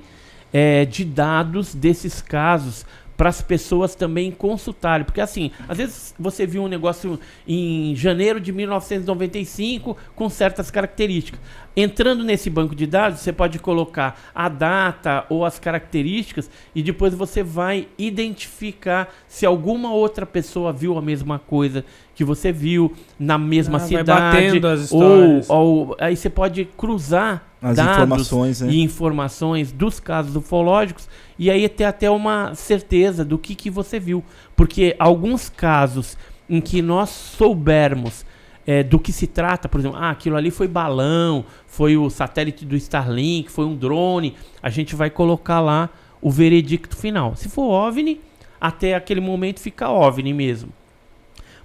é, de dados desses casos para as pessoas também consultarem. Porque assim, às vezes você viu um negócio em janeiro de 1995 com certas características. Entrando nesse banco de dados, você pode colocar a data ou as características e depois você vai identificar se alguma outra pessoa viu a mesma coisa que você viu na mesma ah, cidade ou, ou, aí você pode cruzar as dados informações, né? e informações dos casos ufológicos e aí ter até uma certeza do que, que você viu. Porque alguns casos em que nós soubermos é, do que se trata, por exemplo, ah, aquilo ali foi balão, foi o satélite do Starlink, foi um drone, a gente vai colocar lá o veredicto final. Se for OVNI, até aquele momento fica OVNI mesmo.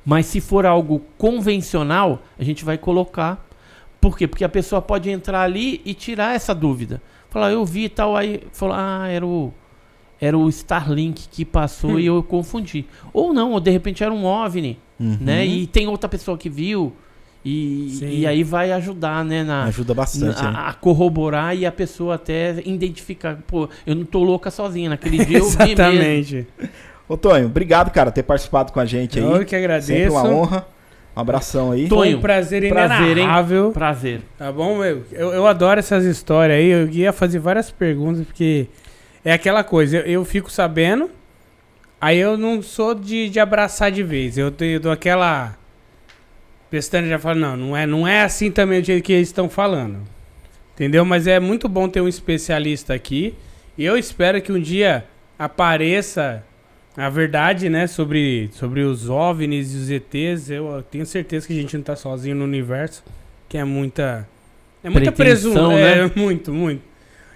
Mas se for algo convencional, a gente vai colocar. Por quê? Porque a pessoa pode entrar ali e tirar essa dúvida. Falar, eu vi e tal, aí falar, ah, era o era o Starlink que passou e eu confundi. Ou não, ou de repente era um OVNI,
uhum. né? E
tem outra pessoa que viu. E, e aí vai ajudar, né? Na, Ajuda bastante. Na, né? A corroborar e a pessoa até identificar. Pô, eu não tô louca sozinha. Naquele dia eu vi
Exatamente. Ô, Tonho, obrigado, cara, ter participado com a gente aí. Eu que agradeço. Sempre uma honra.
Um abração aí. Tonho, prazer inenarrável. Prazer, prazer. Tá bom, meu? Eu, eu adoro essas histórias aí. Eu ia fazer várias perguntas, porque... É aquela coisa, eu, eu fico sabendo, aí eu não sou de, de abraçar de vez. Eu, eu dou aquela. Pestana já fala, não, não é, não é assim também o jeito que eles estão falando. Entendeu? Mas é muito bom ter um especialista aqui. E eu espero que um dia apareça a verdade, né, sobre, sobre os OVNIs e os ETs. Eu tenho certeza que a gente não está sozinho no universo, que é muita é muita presunção, né? É, muito, muito.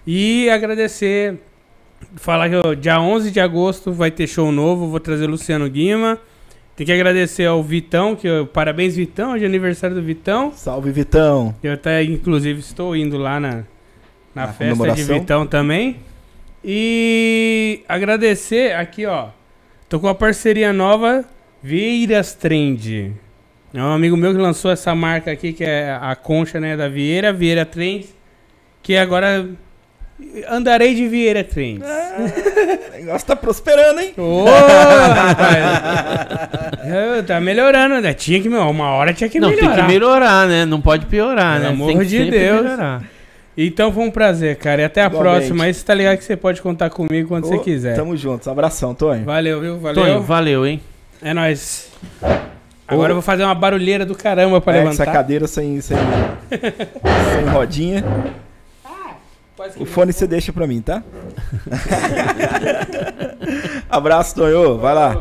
E agradecer falar que ó, dia 11 de agosto vai ter show novo, vou trazer Luciano Guima. Tem que agradecer ao Vitão, que parabéns Vitão, hoje é aniversário do Vitão. Salve
Vitão.
Eu até inclusive estou indo lá na na, festa de Vitão também. E agradecer aqui, ó. Tô com a parceria nova, Vieiras Trend. É um amigo meu que lançou essa marca aqui, que é a concha né, da Vieira, Vieira Trend que agora Andarei de Vieira Trends. É, o negócio tá
prosperando, hein? Ô,
é, tá melhorando, né? Tinha que, melhorar. uma hora tinha que não, melhorar. Não, tem que melhorar, né? Não pode piorar, Pelo né? amor de Deus. Melhorar. Então foi um prazer, cara. E até a Igualmente. próxima. você tá ligado que você pode contar comigo quando você quiser. Tamo juntos. Abração, Tonho. Valeu, viu? Valeu. Tonho, valeu, hein? É nóis. Agora eu vou fazer
uma barulheira do caramba pra é, levantar. Essa cadeira sem, sem, sem rodinha. O fone você deixa pra mim, tá? Abraço, Tonho. Vai lá.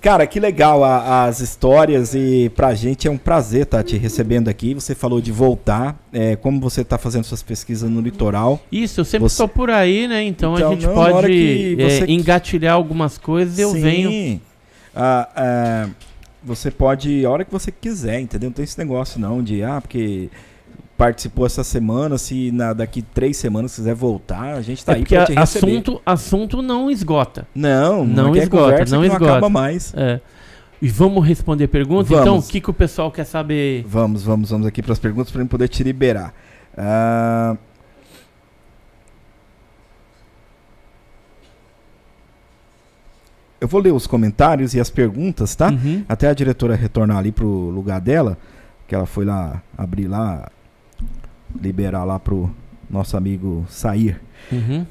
Cara, que legal a, as histórias e pra gente é um prazer estar tá te recebendo aqui. Você falou de voltar, é, como você tá fazendo suas pesquisas no litoral.
Isso, eu sempre você... tô por aí, né? Então, então a gente não, pode é, você... é, engatilhar algumas coisas e eu Sim. venho. Ah, ah, você pode,
a hora que você quiser, entendeu? Não tem esse negócio não de, ah, porque participou essa semana, se na, daqui três semanas quiser voltar, a gente tá é aí pra te receber.
Assunto, assunto não esgota. Não, não, é esgota, conversa, não esgota. Não acaba mais. É. E vamos responder perguntas? Então, vamos. Então, o que, que o pessoal quer saber?
Vamos, vamos, vamos aqui para as perguntas para poder te liberar. Ah, eu vou ler os comentários e as perguntas, tá? Uhum. Até a diretora retornar ali para o lugar dela, que ela foi lá abrir lá liberar lá pro nosso amigo sair. Uhum.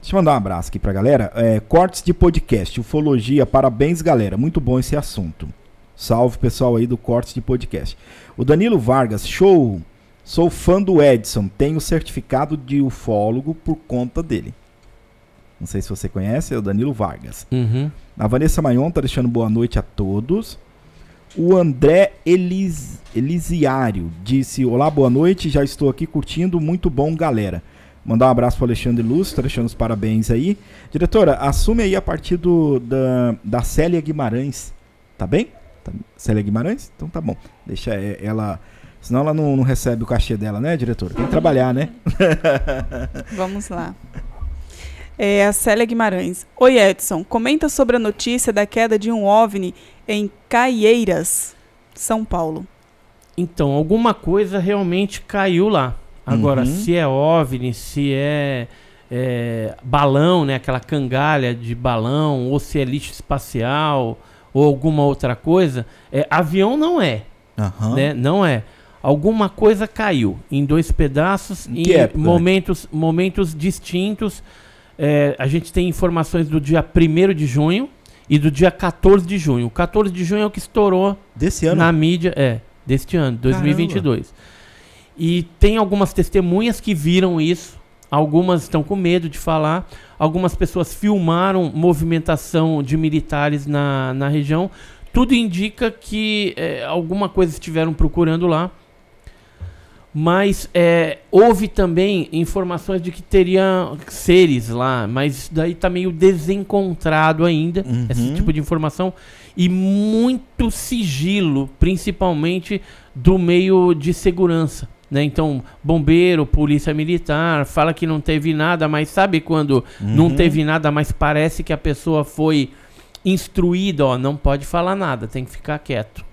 Deixa eu mandar um abraço aqui pra galera. É, cortes de podcast, ufologia, parabéns, galera. Muito bom esse assunto. Salve, pessoal aí do Cortes de Podcast. O Danilo Vargas, show! Sou fã do Edson, tenho certificado de ufólogo por conta dele. Não sei se você conhece, é o Danilo Vargas. Uhum. A Vanessa Maion tá deixando boa noite a todos. O André Elis, Elisiário disse: Olá, boa noite, já estou aqui curtindo, muito bom, galera. Mandar um abraço para Alexandre Lustre, tá deixando os parabéns aí. Diretora, assume aí a partir do, da, da Célia Guimarães, tá bem? Tá, Célia Guimarães? Então tá bom. Deixa ela. Senão ela não, não recebe o cachê dela, né, diretora? Tem que trabalhar, né?
Vamos lá. É a Célia Guimarães. Oi, Edson. Comenta sobre a notícia da queda de um OVNI em Caieiras, São Paulo.
Então, alguma coisa realmente caiu lá. Agora, uhum. se é OVNI, se é, é, balão, né, aquela cangalha de balão, ou se é lixo espacial, ou alguma outra coisa, é, avião não é. Uhum. Né, não é. Alguma coisa caiu em dois pedaços, em, em época, né? momentos, né? momentos distintos. É, a gente tem informações do dia 1 de junho, e do dia 14 de junho. O 14 de junho é o que estourou desse ano na mídia, é, deste ano, 2022. Caramba. E tem algumas testemunhas que viram isso, algumas estão com medo de falar, algumas pessoas filmaram movimentação de militares na, na região. Tudo indica que é, alguma coisa estiveram procurando lá. Mas é, houve também informações de que teria seres lá, mas isso daí está meio desencontrado ainda, uhum. esse tipo de informação. E muito sigilo, principalmente do meio de segurança. Né? Então, bombeiro, polícia militar, fala que não teve nada, mas sabe quando uhum. não teve nada, mas parece que a pessoa foi instruída, ó, não pode falar nada, tem que ficar quieto.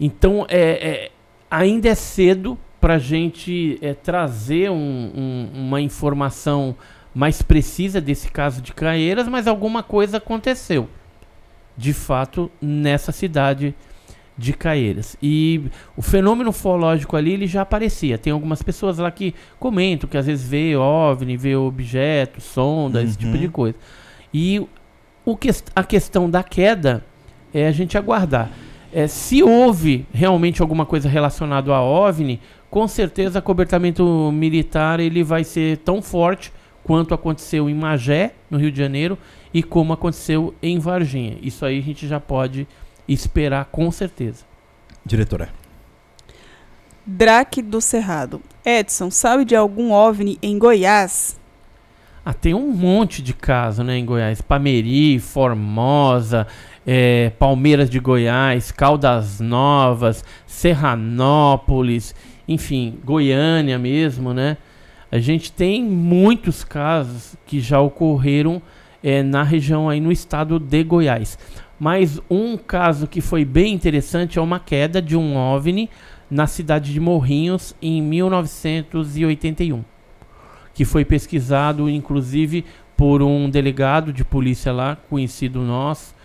Então, é, é ainda é cedo para a gente é, trazer um, um, uma informação mais precisa desse caso de Caeiras, mas alguma coisa aconteceu, de fato, nessa cidade de Caeiras. E o fenômeno ufológico ali ele já aparecia. Tem algumas pessoas lá que comentam que às vezes vê OVNI, vê objetos, sonda, uhum. esse tipo de uhum. coisa. E o que, a questão da queda é a gente aguardar. É, se houve realmente alguma coisa relacionada a OVNI, com certeza o cobertamento militar ele vai ser tão forte quanto aconteceu em Magé, no Rio de Janeiro, e como aconteceu em Varginha. Isso aí a gente já pode esperar com certeza. Diretora.
Drac do Cerrado. Edson, sabe de algum OVNI em Goiás?
Ah, tem um monte de caso, né, em Goiás. Pameri, Formosa, é, Palmeiras de Goiás, Caldas Novas, Serranópolis, enfim, Goiânia mesmo, né? A gente tem muitos casos que já ocorreram é, na região aí no estado de Goiás. Mas um caso que foi bem interessante é uma queda de um OVNI na cidade de Morrinhos em 1981, que foi pesquisado inclusive por um delegado de polícia lá, conhecido nosso,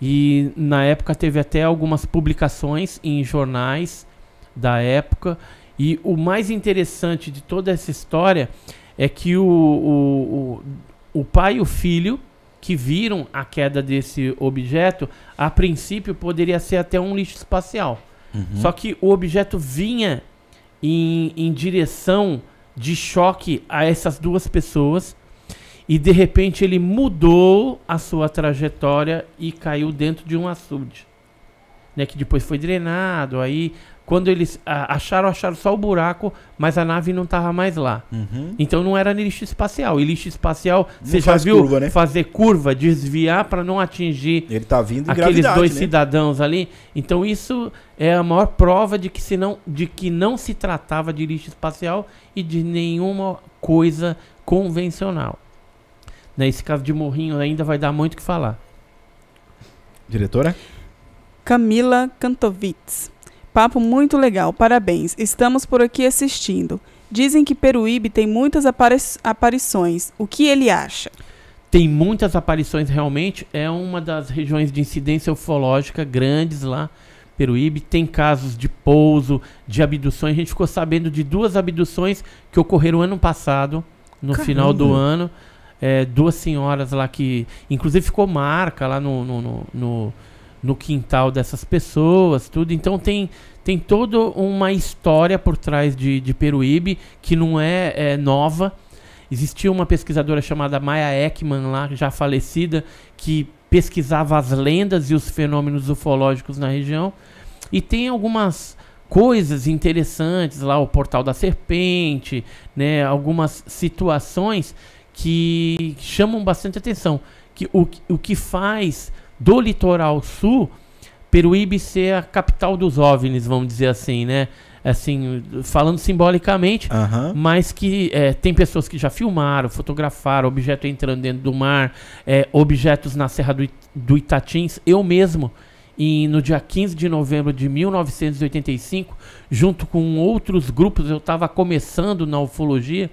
e na época teve até algumas publicações em jornais da época. E o mais interessante de toda essa história é que o, o, o, o pai e o filho que viram a queda desse objeto, a princípio poderia ser até um lixo espacial. Uhum. Só que o objeto vinha em, em direção de choque a essas duas pessoas e de repente ele mudou a sua trajetória e caiu dentro de um açude. Né, que depois foi drenado, aí quando eles acharam, acharam só o buraco, mas a nave não estava mais lá. Uhum. Então não era lixo espacial. E lixo espacial, você já viu curva, né? fazer curva, desviar para não atingir Ele tá vindo aqueles dois né? cidadãos ali. Então isso é a maior prova de que, se não, de que não se tratava de lixo espacial e de nenhuma coisa convencional. Nesse né, Esse caso de
Morrinho ainda vai dar muito o que falar. Diretora? Camila Kantovitz. Papo muito legal, parabéns. Estamos por aqui assistindo. Dizem que Peruíbe tem muitas apari aparições. O que ele acha? Tem
muitas aparições realmente. É uma das regiões de incidência ufológica grandes lá. Peruíbe tem casos de pouso, de abduções. A gente ficou sabendo de duas abduções que ocorreram ano passado, no Caramba. final do ano é, duas senhoras lá que. Inclusive ficou marca lá no, no, no, no, no quintal dessas pessoas, tudo. Então tem, tem toda uma história por trás de, de Peruíbe que não é, é nova. Existia uma pesquisadora chamada Maya Ekman lá, já falecida, que pesquisava as lendas e os fenômenos ufológicos na região. E tem algumas coisas interessantes lá, o Portal da Serpente, né, algumas situações que chamam bastante atenção. Que o, o que faz do litoral sul Peruíbe ser a capital dos OVNIs, vamos dizer assim, né? Assim, falando simbolicamente, uhum. mas que é, tem pessoas que já filmaram, fotografaram, objeto entrando dentro do mar, é, objetos na Serra do, do Itatins. Eu mesmo, e no dia 15 de novembro de 1985, junto com outros grupos, eu estava começando na ufologia,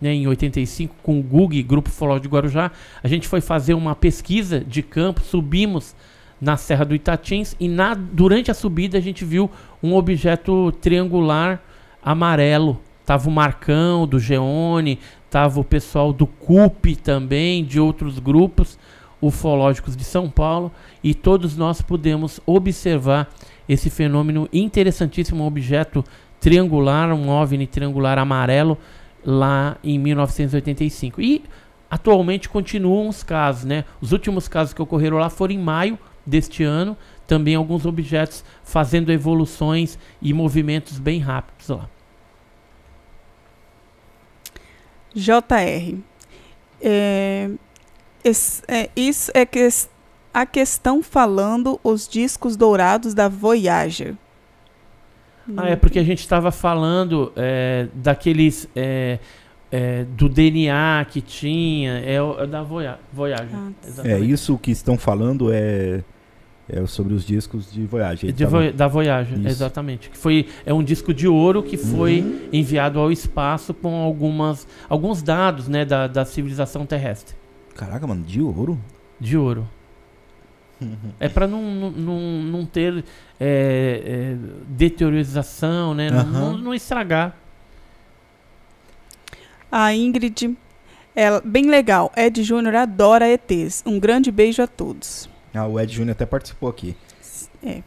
né, em 85, com o GUG, Grupo Foló de Guarujá, a gente foi fazer uma pesquisa de campo, subimos na Serra do Itatins e na, durante a subida a gente viu um objeto triangular amarelo. Tava o Marcão do Geone, tava o pessoal do CUP também, de outros grupos ufológicos de São Paulo, e todos nós pudemos observar esse fenômeno interessantíssimo, um objeto triangular, um OVNI triangular amarelo lá em 1985. E atualmente continuam os casos, né? Os últimos casos que ocorreram lá foram em maio deste ano, também alguns objetos fazendo evoluções e movimentos bem rápidos lá.
JR, é, esse, é, isso é que, a questão falando os discos dourados da Voyager. Ah, é porque
a gente estava falando é, daqueles. É, é, do DNA que tinha, é, é da voya Voyage. Ah, tá. é,
isso que estão falando é, é sobre os discos de Voyage. De tava... da Voyage, isso.
exatamente. Que foi, é um disco de ouro que uhum. foi uhum. enviado ao espaço com algumas, alguns dados né, da, da civilização terrestre. Caraca, mano, de ouro? De ouro. É para não, não, não ter é, é, deteriorização, né? Uhum. Não,
não, estragar. A Ingrid, ela, bem legal. Ed Júnior adora ETs. Um grande beijo a todos.
Ah, o Ed Júnior até participou aqui.
É.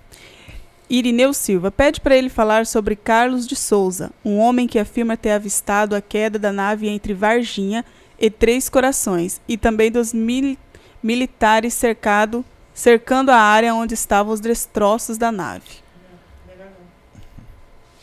Irineu Silva pede para ele falar sobre Carlos de Souza, um homem que afirma ter avistado a queda da nave entre Varginha e Três Corações e também dos mil, militares cercado cercando a área onde estavam os destroços da nave.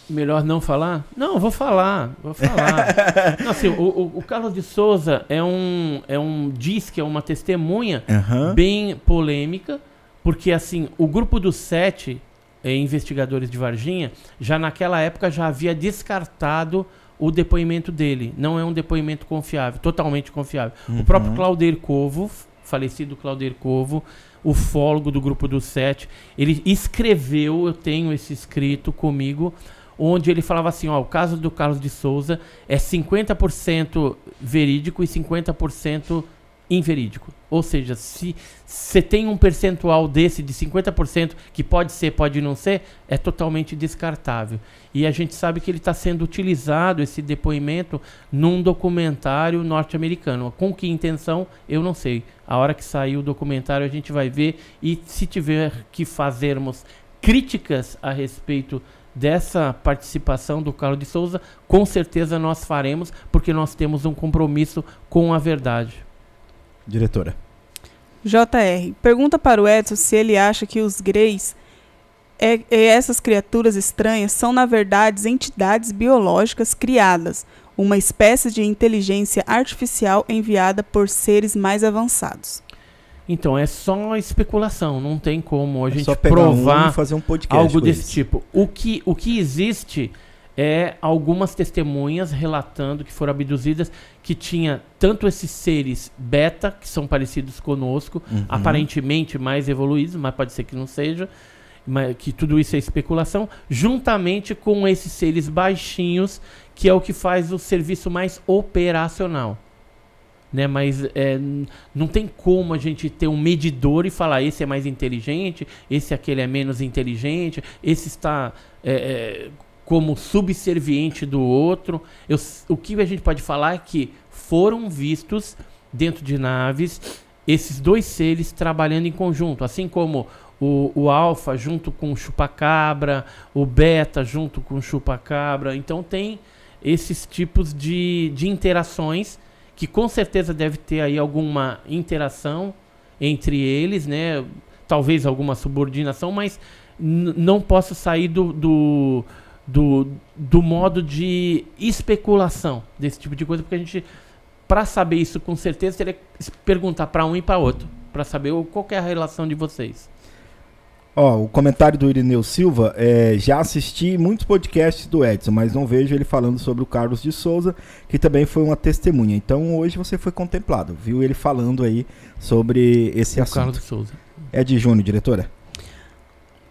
Melhor não falar? Não, vou falar, vou falar. não, assim, o, o, Carlos de Souza é um, é um diz que é uma testemunha uhum. bem polêmica, porque assim, o grupo dos sete eh, investigadores de Varginha, já naquela época já havia descartado o depoimento dele. Não é um depoimento confiável, totalmente confiável. Uhum. O próprio Claudio Covo falecido Claudio Ercovo, ufólogo do grupo do Sete. Ele escreveu, eu tenho esse escrito comigo, onde ele falava assim, ó, o caso do Carlos de Souza é 50% verídico e 50% inverídico. Ou seja, se você tem um percentual desse de 50% que pode ser, pode não ser, é totalmente descartável. E a gente sabe que ele está sendo utilizado, esse depoimento, num documentário norte-americano. Com que intenção, eu não sei. A hora que sair o documentário, a gente vai ver. E se tiver que fazermos críticas a respeito dessa participação do Carlos de Souza, com certeza nós faremos, porque nós temos um compromisso com a verdade.
Diretora.
JR, pergunta para o Edson se ele acha que os greys é, é, essas criaturas estranhas são, na verdade, entidades biológicas criadas, uma espécie de inteligência artificial enviada por seres mais avançados.
Então, é só especulação, não tem como a é gente é provar um, um algo desse isso. tipo. O que, o que existe é algumas testemunhas relatando que foram abduzidas que tinha tanto esses seres beta, que são parecidos conosco, uhum. aparentemente mais evoluídos, mas pode ser que não seja, que tudo isso é especulação, juntamente com esses seres baixinhos, que é o que faz o serviço mais operacional. Né, mas é, não tem como a gente ter um medidor e falar esse é mais inteligente, esse aquele é menos inteligente, esse está é, é, como subserviente do outro. Eu, o que a gente pode falar é que foram vistos dentro de naves esses dois seres trabalhando em conjunto, assim como o, o alfa junto com o chupacabra, o beta junto com o chupacabra. Então tem esses tipos de, de interações que com certeza deve ter aí alguma interação entre eles, né? Talvez alguma subordinação, mas não posso sair do, do do, do modo de especulação desse tipo de coisa, porque a gente, para saber isso com certeza, teria que perguntar para um e para outro, para saber qual é a relação de vocês.
Ó, o comentário do Irineu Silva é: já assisti muitos podcasts do Edson, mas não vejo ele falando sobre o Carlos de Souza, que também foi uma testemunha. Então hoje você foi contemplado, viu ele falando aí sobre esse o assunto. Carlos de Souza. É de Júnior, diretora?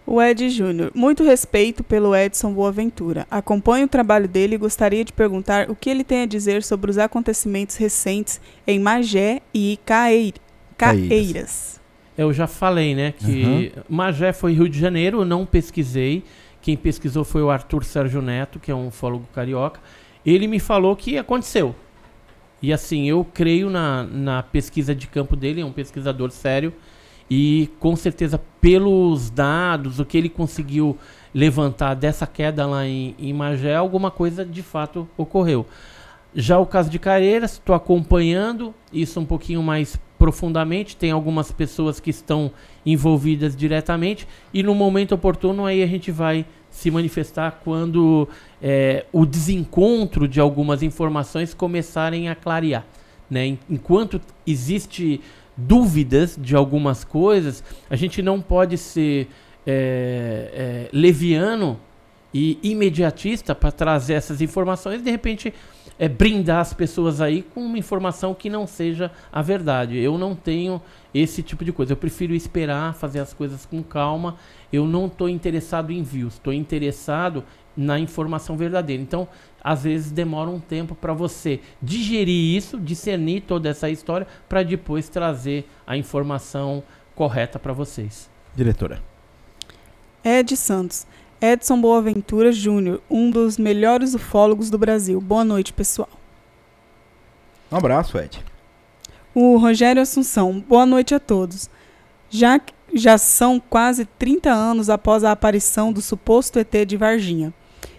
O Ed Júnior. Muito respeito pelo Edson Boaventura. Acompanho o trabalho dele e gostaria de perguntar o que ele tem a dizer sobre os acontecimentos recentes em Magé e Caeir... Caeiras.
Eu já falei, né, que uhum. Magé foi Rio de Janeiro, não pesquisei. Quem pesquisou foi o Arthur Sérgio Neto, que é um fólogo carioca. Ele me falou que aconteceu. E assim, eu creio na, na pesquisa de campo dele, é um pesquisador sério. E com certeza pelos dados, o que ele conseguiu levantar dessa queda lá em, em Magé, alguma coisa de fato ocorreu. Já o caso de Careiras, estou acompanhando isso um pouquinho mais profundamente. Tem algumas pessoas que estão envolvidas diretamente e no momento oportuno aí a gente vai se manifestar quando é, o desencontro de algumas informações começarem a clarear. Né? Enquanto existe dúvidas de algumas coisas, a gente não pode ser é, é, leviano e imediatista para trazer essas informações e de repente é, brindar as pessoas aí com uma informação que não seja a verdade. Eu não tenho esse tipo de coisa. Eu prefiro esperar, fazer as coisas com calma. Eu não estou interessado em views, estou interessado na informação verdadeira. Então, às vezes demora um tempo para você digerir isso, discernir toda essa história, para depois trazer a informação correta para vocês.
Diretora.
Ed Santos. Edson Boaventura Júnior, um dos melhores ufólogos do Brasil. Boa noite, pessoal.
Um abraço, Ed.
O Rogério Assunção. Boa noite a todos. Já, já são quase 30 anos após a aparição do suposto ET de Varginha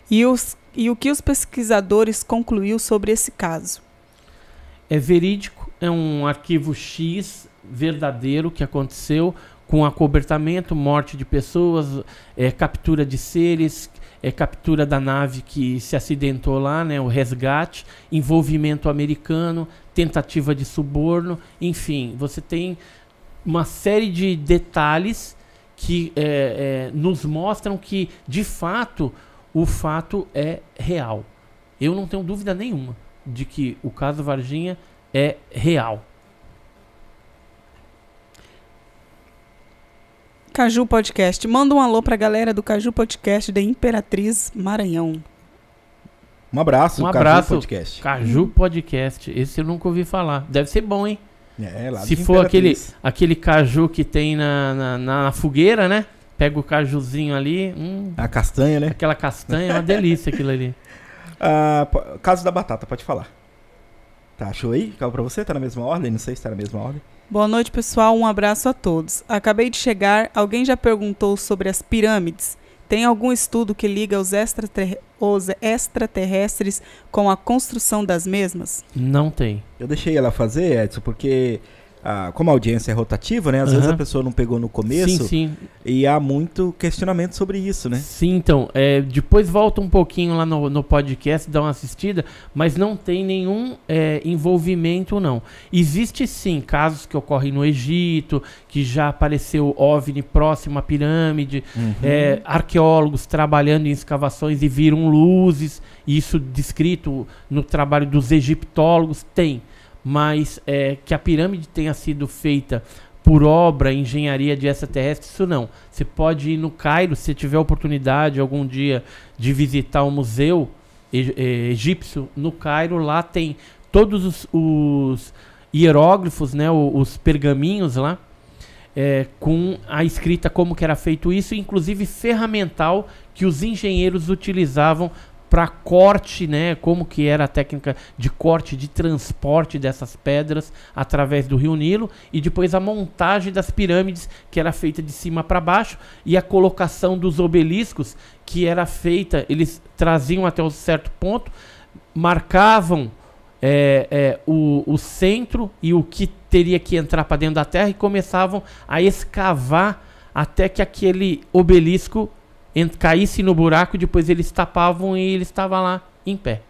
e, os, e o que os pesquisadores concluíram sobre esse caso. É verídico,
é um arquivo X verdadeiro que aconteceu com acobertamento, morte de pessoas, é, captura de seres, é, captura da nave que se acidentou lá, né, o resgate, envolvimento americano, tentativa de suborno, enfim, você tem uma série de detalhes que é, é, nos mostram que, de fato, o fato é real. Eu não tenho dúvida nenhuma de que o caso Varginha é real.
Caju Podcast. Manda um alô pra galera do Caju Podcast da Imperatriz Maranhão. Um abraço, um abraço, Caju
Podcast. Caju
Podcast. Esse eu nunca ouvi falar. Deve ser bom, hein? É, lá Se for aquele, aquele caju que tem na, na, na fogueira, né? Pega o cajuzinho ali. Hum, a castanha, né? Aquela castanha, é uma delícia aquilo ali. Ah, caso da
batata, pode falar. Tá, achou aí? Calma pra você? Tá na mesma ordem? Não sei se tá na mesma ordem.
Boa noite, pessoal. Um abraço a todos. Acabei de chegar. Alguém já perguntou sobre as pirâmides? Tem algum estudo que liga os, os extraterrestres com a construção das mesmas?
Não tem. Eu deixei ela fazer, Edson, porque ah, como a
audiência é rotativa, né?
Às uhum. vezes a
pessoa não pegou no começo. Sim,
sim.
E há muito questionamento sobre isso, né? Sim, então. É, depois volta um pouquinho lá no, no podcast, dá uma assistida, mas não tem nenhum é, envolvimento, não. Existe sim casos que ocorrem no Egito, que já apareceu OVNI próximo à pirâmide, uhum. é, arqueólogos trabalhando em escavações e viram luzes, isso descrito no trabalho dos egiptólogos, tem mas é, que a pirâmide tenha sido feita por obra, engenharia de extraterrestre, isso não. Você pode ir no Cairo, se tiver oportunidade algum dia de visitar o um museu é, egípcio no Cairo, lá tem todos os, os hieróglifos, né, os pergaminhos lá, é, com a escrita como que era feito isso, inclusive ferramental que os engenheiros utilizavam para corte, né? Como que era a técnica de corte, de transporte dessas pedras através do Rio Nilo e depois a montagem das pirâmides que era feita de cima para baixo e a colocação dos obeliscos que era feita, eles traziam até um certo ponto, marcavam é, é, o, o centro e o que teria que entrar para dentro da terra e começavam a escavar até que aquele obelisco caísse no buraco, depois eles tapavam e ele estava lá em pé.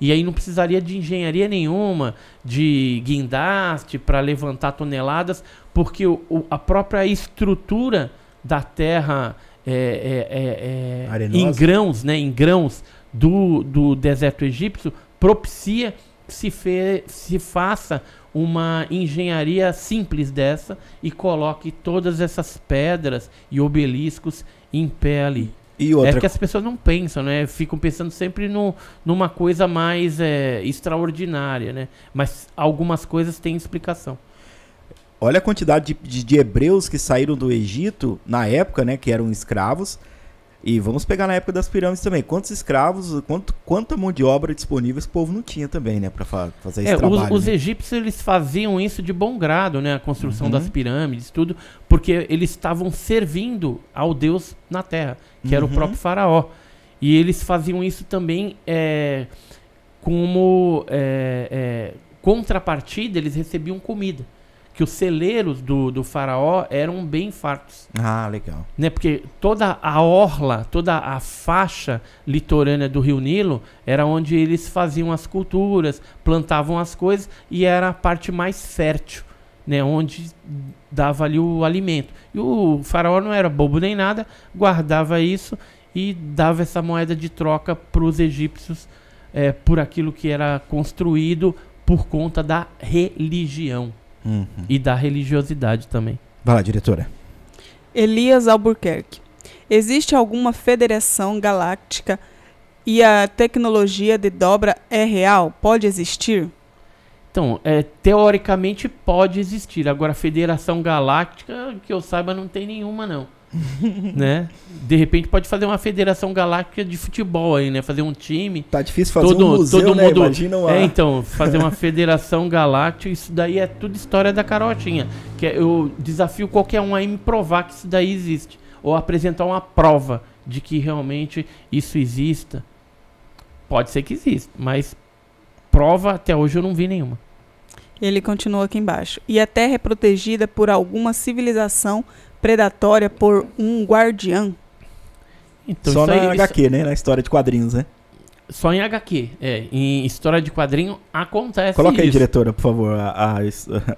E aí não precisaria de engenharia nenhuma, de guindaste para levantar toneladas, porque o, o, a própria estrutura da terra é, é, é, é em grãos, né, em grãos do, do deserto egípcio propicia que se, fe, se faça uma engenharia simples dessa e coloque todas essas pedras e obeliscos em pé ali. Outra... É que as pessoas não pensam, né? Ficam pensando sempre no, numa coisa mais é, extraordinária, né? Mas algumas coisas têm explicação.
Olha a quantidade de, de, de hebreus que saíram do Egito na época, né? Que eram escravos e vamos pegar na época das pirâmides também. Quantos escravos, quanto, quanta mão de obra disponível esse povo não tinha também, né? Pra fa fazer esse é, trabalho. Os, né? os,
egípcios, eles faziam isso de bom grado, né? A construção uhum. das pirâmides, tudo. Porque eles estavam servindo ao Deus na Terra, que uhum. era o uhum. próprio faraó. E eles faziam isso também é, como é, é contrapartida, eles recebiam comida que os celeiros do, do faraó eram bem fartos. Ah, legal. Né? Porque toda a orla, toda a faixa litorânea do Rio Nilo era onde eles faziam as culturas, plantavam as coisas e era a parte mais fértil, né? onde dava ali o alimento. E o faraó não era bobo nem nada, guardava isso e dava essa moeda de troca para os egípcios é, por aquilo que era construído por conta da religião. Uhum. E da religiosidade também. Vai lá, diretora.
Elias Albuquerque. Existe alguma federação galáctica e a tecnologia de dobra é real? Pode existir? Então, é, teoricamente pode existir. Agora, a
Federação Galáctica, que eu saiba, não tem nenhuma, não.
né?
De repente pode fazer uma federação galáctica de futebol aí, né? Fazer um time. Tá difícil fazer todo, um museu, todo né? mundo. Imagina uma... É, então, fazer uma federação galáctica, isso daí é tudo história da carotinha. Que é, eu desafio qualquer um aí me provar que isso daí existe. Ou apresentar uma prova de que realmente isso exista. Pode ser que exista, mas
prova até hoje eu não vi nenhuma. Ele continua aqui embaixo. E a Terra é protegida por alguma civilização predatória por um guardião. Então,
Só na aí, HQ, isso... né? Na história de quadrinhos, né?
Só em HQ, é. Em história
de quadrinho acontece Coloca isso. aí, diretora,
por favor. A, a,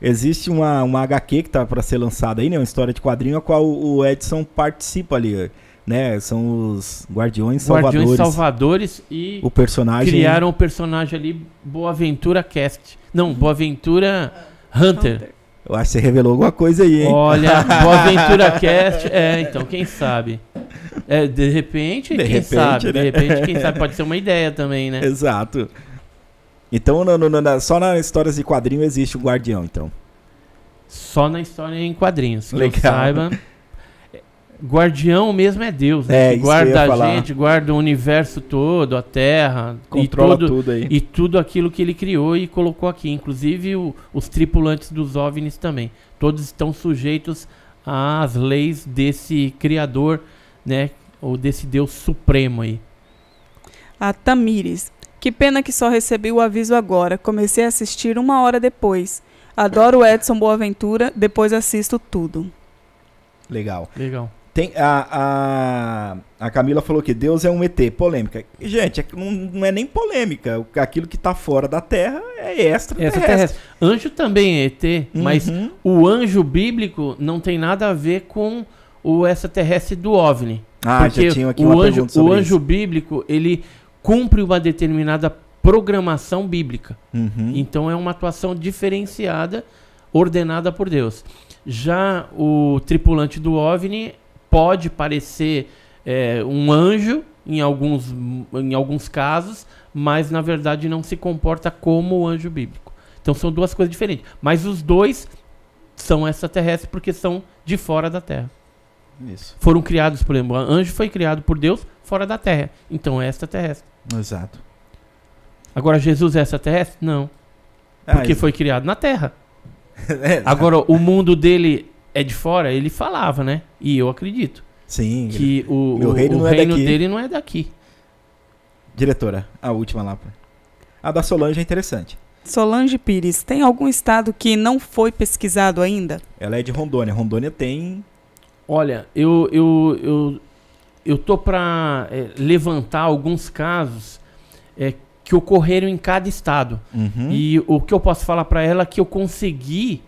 existe uma, uma HQ que tá para ser lançada aí, né? Uma história de quadrinho a qual o Edson participa ali, né? São os Guardiões Salvadores. Guardiões Salvadores e o personagem criaram
o personagem ali Boaventura Cast. Não, Boaventura Hunter. Hunter.
Eu acho que você revelou alguma coisa aí, hein? Olha, aventura
Cast, é, então, quem sabe? É, de repente, de quem repente, sabe? Né? De repente, quem sabe? Pode ser uma ideia também, né? Exato.
Então, no, no, na, só nas histórias de quadrinho existe o guardião, então.
Só na história em quadrinhos. Que Legal. Eu saiba guardião mesmo é Deus, né? É, que guarda a gente, guarda o universo todo, a Terra, controla e tudo, tudo, aí. E tudo aquilo que ele criou e colocou aqui, inclusive o, os tripulantes dos OVNIs também. Todos estão sujeitos às leis desse criador, né, ou desse Deus supremo aí.
A Tamires. Que pena que só recebi o aviso agora. Comecei a assistir uma hora depois. Adoro Edson Boaventura, depois assisto tudo.
Legal. Legal. Tem a, a, a Camila falou que Deus é um ET, polêmica. Gente, é não, não é nem polêmica. Aquilo que está fora da Terra é extraterrestre. extraterrestre.
Anjo também é ET, uhum. mas o anjo bíblico não tem nada a ver com o extraterrestre do OVNI. Ah, porque já tinha aqui uma o anjo, o anjo isso. bíblico, ele cumpre uma determinada programação bíblica. Uhum. Então é uma atuação diferenciada, ordenada por Deus. Já o tripulante do OVNI pode parecer é, um anjo em alguns, em alguns casos, mas na verdade não se comporta como o anjo bíblico. Então são duas coisas diferentes. Mas os dois são extraterrestres porque são de fora da Terra. Isso. Foram criados, por exemplo, anjo foi criado por Deus fora da Terra. Então é extraterrestre. Exato. Agora, Jesus é extraterrestre? Não. Ah, porque ah, foi criado na Terra. É, Agora, o mundo dele é de fora, ele falava, né? E eu acredito. Sim. Que o,
o reino, o é reino dele
não é daqui.
Diretora, a última lá. A da Solange é interessante.
Solange Pires, tem algum estado que não foi pesquisado ainda?
Ela é de Rondônia. Rondônia tem. Olha, eu eu, eu, eu tô para é, levantar alguns casos é, que ocorreram em cada estado. Uhum. E o que eu posso falar para ela é que eu consegui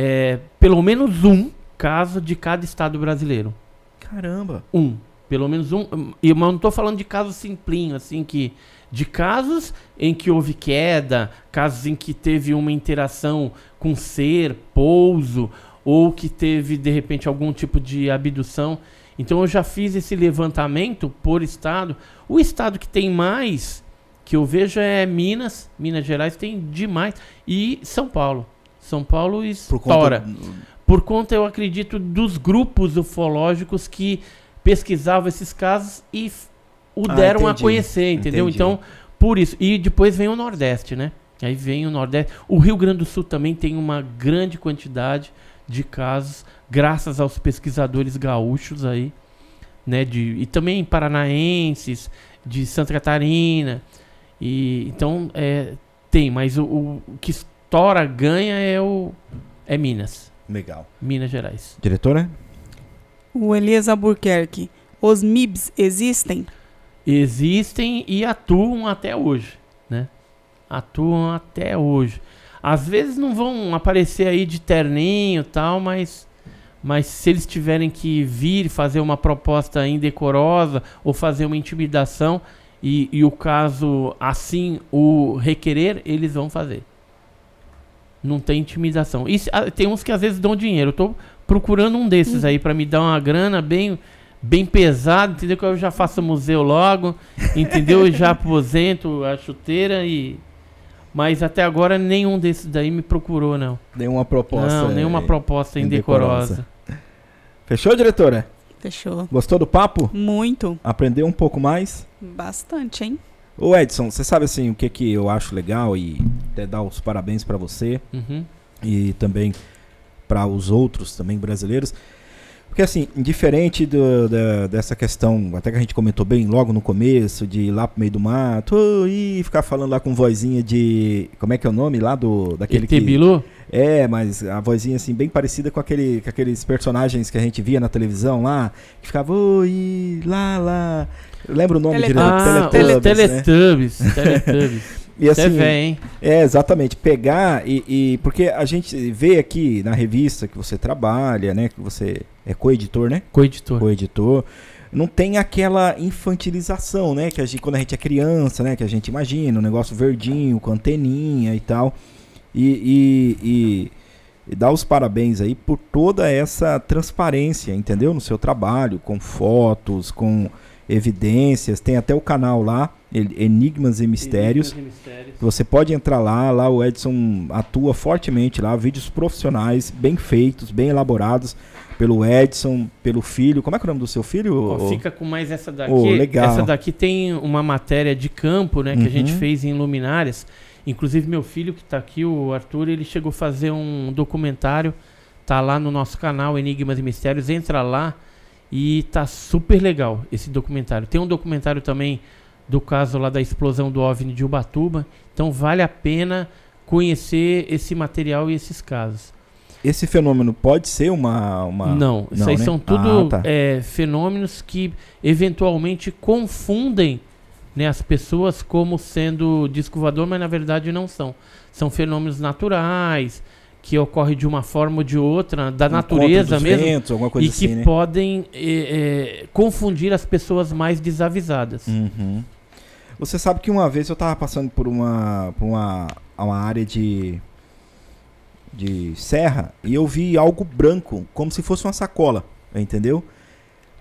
é, pelo menos um caso de cada estado brasileiro.
Caramba! Um.
Pelo menos um. E eu não estou falando de caso simplinho, assim, que. De casos em que houve queda, casos em que teve uma interação com ser, pouso, ou que teve, de repente, algum tipo de abdução. Então eu já fiz esse levantamento por estado. O estado que tem mais, que eu vejo, é Minas. Minas Gerais tem demais. E São Paulo. São Paulo estoura. Por conta... Por conta, eu acredito, dos grupos ufológicos que pesquisavam esses casos e o ah, deram a conhecer, entendeu? Entendi. Então, por isso. E depois vem o Nordeste, né? Aí vem o Nordeste. O Rio Grande do Sul também tem uma grande quantidade de casos, graças aos pesquisadores gaúchos aí, né? De, e também paranaenses, de Santa Catarina. E, então, é, tem, mas o, o que Tora ganha é o é Minas. Legal.
Minas Gerais. Diretora? Né? O Elias Albuquerque. Os MIBs existem? Existem e atuam até
hoje, né? Atuam até hoje. Às vezes não vão aparecer aí de terninho e tal, mas mas se eles tiverem que vir fazer uma proposta indecorosa ou fazer uma intimidação e, e o caso assim o requerer, eles vão fazer. Não tem intimidação. E se, ah, tem uns que às vezes dão dinheiro. Eu tô procurando um desses aí para me dar uma grana bem bem pesada, entendeu? Que eu já faço museu logo, entendeu? Eu já aposento a chuteira e mas até agora nenhum desses daí me procurou não. Nenhuma proposta. Não, nenhuma é... proposta indecorosa. indecorosa. Fechou, diretora?
Fechou.
Gostou do papo? Muito. Aprendeu um pouco mais?
Bastante, hein?
Ô Edson, você sabe assim o que que eu acho legal e até dar os parabéns para você uhum. e também para os outros também brasileiros. Porque assim, diferente do, da, dessa questão, até que a gente comentou bem logo no começo, de ir lá pro meio do mato e ficar falando lá com vozinha de. Como é que é o nome lá do. Daquele ET que, Bilu? É, mas a vozinha assim, bem parecida com, aquele, com aqueles personagens que a gente via na televisão lá, que ficava, oi, lá, lá. Lembra o nome direito? Ah, Teletubbies. Teletubbies. Ah, né? Teletubbies. E é assim, TV, hein? É, exatamente. Pegar e, e, Porque a gente vê aqui na revista que você trabalha, né? Que você é coeditor, né? Coeditor. Coeditor. Não tem aquela infantilização, né? Que a gente, quando a gente é criança, né? Que a gente imagina, um negócio verdinho, com anteninha e tal. E, e, e, e dar os parabéns aí por toda essa transparência, entendeu? No seu trabalho, com fotos, com evidências, tem até o canal lá, Enigmas e Mistérios. Você pode entrar lá, lá o Edson atua fortemente lá, vídeos profissionais, bem feitos, bem elaborados pelo Edson, pelo filho. Como é que é o nome do seu filho? Oh, fica com mais essa daqui. Oh, legal. Essa
daqui tem uma matéria de campo, né, que uhum. a gente uhum. fez em Luminárias. Inclusive meu filho que está aqui, o Arthur, ele chegou a fazer um documentário, tá lá no nosso canal Enigmas e Mistérios. Entra lá e tá super legal esse documentário. Tem um documentário também do caso lá da explosão do OVNI de Ubatuba. Então vale a pena conhecer esse material e esses casos. Esse fenômeno
pode ser uma. uma... Não, isso Não, aí né? são tudo ah, tá.
é, fenômenos que eventualmente confundem né, as pessoas como sendo disco voador, mas na verdade não são. São fenômenos naturais, que ocorre de uma forma ou de outra, da um natureza mesmo, ventos, e assim, que né? podem é, é, confundir as pessoas mais desavisadas. Uhum.
Você sabe que uma vez eu estava
passando por uma,
por uma, uma área de, de serra e eu vi algo branco, como se fosse uma sacola, entendeu?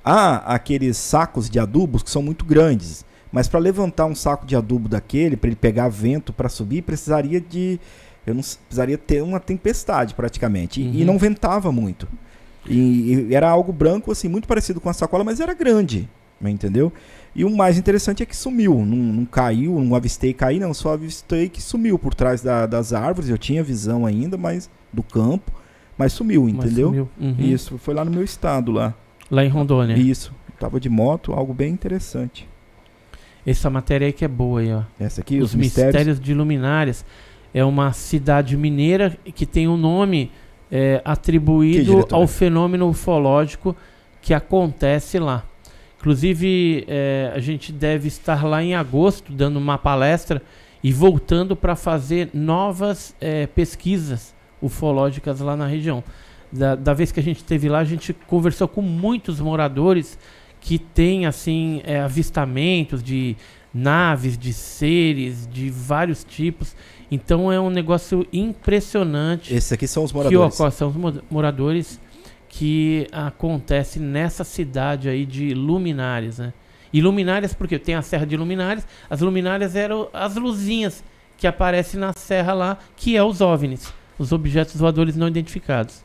Há aqueles sacos de adubos que são muito grandes, mas para levantar um saco de adubo daquele, para ele pegar vento para subir, precisaria de eu não precisaria ter uma tempestade praticamente. E, e uhum. não ventava muito. E, e, era algo branco, assim, muito parecido com a sacola, mas era grande, né, entendeu? E o mais interessante é que sumiu, não, não caiu, não avistei cair, não, só avistei que sumiu por trás da, das árvores, eu tinha visão ainda, mas do campo, mas sumiu, entendeu? Mas sumiu. Uhum. Isso, foi lá no meu estado lá. Lá em Rondônia. Isso, tava de moto,
algo bem interessante. Essa matéria aí que é boa aí, ó. Essa aqui, os, os mistérios... mistérios de luminárias é uma cidade mineira que tem um nome é, atribuído ao é? fenômeno ufológico que acontece lá. Inclusive, é, a gente deve estar lá em agosto dando uma palestra e voltando para fazer novas é, pesquisas ufológicas lá na região. Da, da, vez que a gente esteve lá, a gente conversou com muitos moradores que têm assim é, avistamentos de naves, de seres, de vários tipos. Então é um negócio impressionante. Esses aqui são os moradores. Que ocorre, são os moradores que acontece nessa cidade aí de Luminares, né? E Luminárias, porque tem a Serra de Luminárias, as luminárias eram as luzinhas que aparecem na serra lá, que é os OVNIs, os objetos voadores não identificados.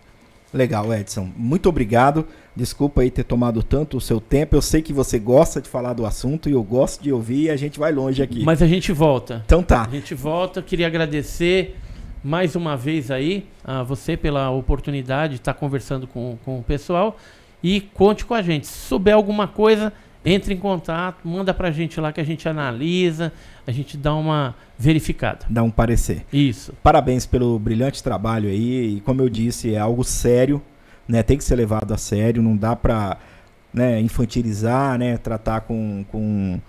Legal, Edson. Muito obrigado. Desculpa aí ter tomado tanto o seu tempo. Eu sei que você gosta de falar do assunto e eu gosto de ouvir e a gente vai longe aqui. Mas a gente volta.
Então tá. A gente volta. queria agradecer mais uma vez aí a você pela oportunidade de estar conversando com, com o pessoal. E conte com a gente. Se souber alguma coisa, entre em contato, manda pra gente lá que a gente analisa, a gente dá uma verificada.
Dá um parecer. Isso. Parabéns pelo brilhante trabalho aí. E como eu disse, é algo sério né, tem que ser levado a sério, não dá para né, infantilizar, né, tratar com, com,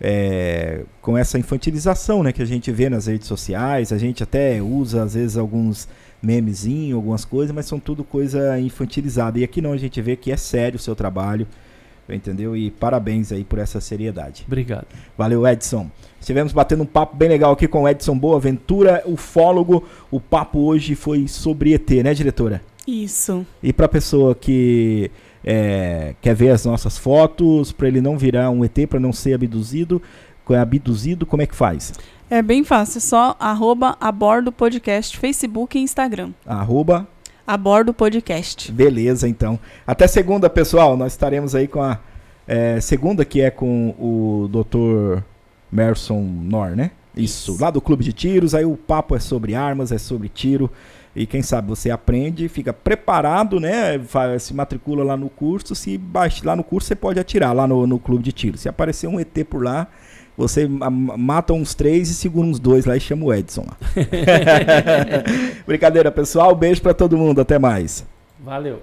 é, com essa infantilização né, que a gente vê nas redes sociais, a gente até usa às vezes alguns memezinhos algumas coisas, mas são tudo coisa infantilizada. E aqui não, a gente vê que é sério o seu trabalho, entendeu? E parabéns aí por essa seriedade. Obrigado. Valeu, Edson. Estivemos batendo um papo bem legal aqui com o Edson Boaventura, ufólogo. O papo hoje foi sobre ET, né, diretora?
Isso.
E para a pessoa que é, quer ver as nossas fotos, para ele não virar um ET, para não ser abduzido, abduzido, como é que faz?
É bem fácil, só arroba abordo podcast, Facebook e Instagram.
Arroba
abordo podcast.
Beleza, então. Até segunda, pessoal. Nós estaremos aí com a é, segunda, que é com o Dr. Merson Nor, né? Isso, Isso, lá do Clube de Tiros. Aí o papo é sobre armas, é sobre tiro. E quem sabe você aprende, fica preparado, né? Se matricula lá no curso. Se baixa lá no curso, você pode atirar lá no, no clube de tiro. Se aparecer um ET por lá, você mata uns três e segura uns dois lá e chama o Edson lá. Brincadeira, pessoal. Beijo para todo mundo. Até mais.
Valeu.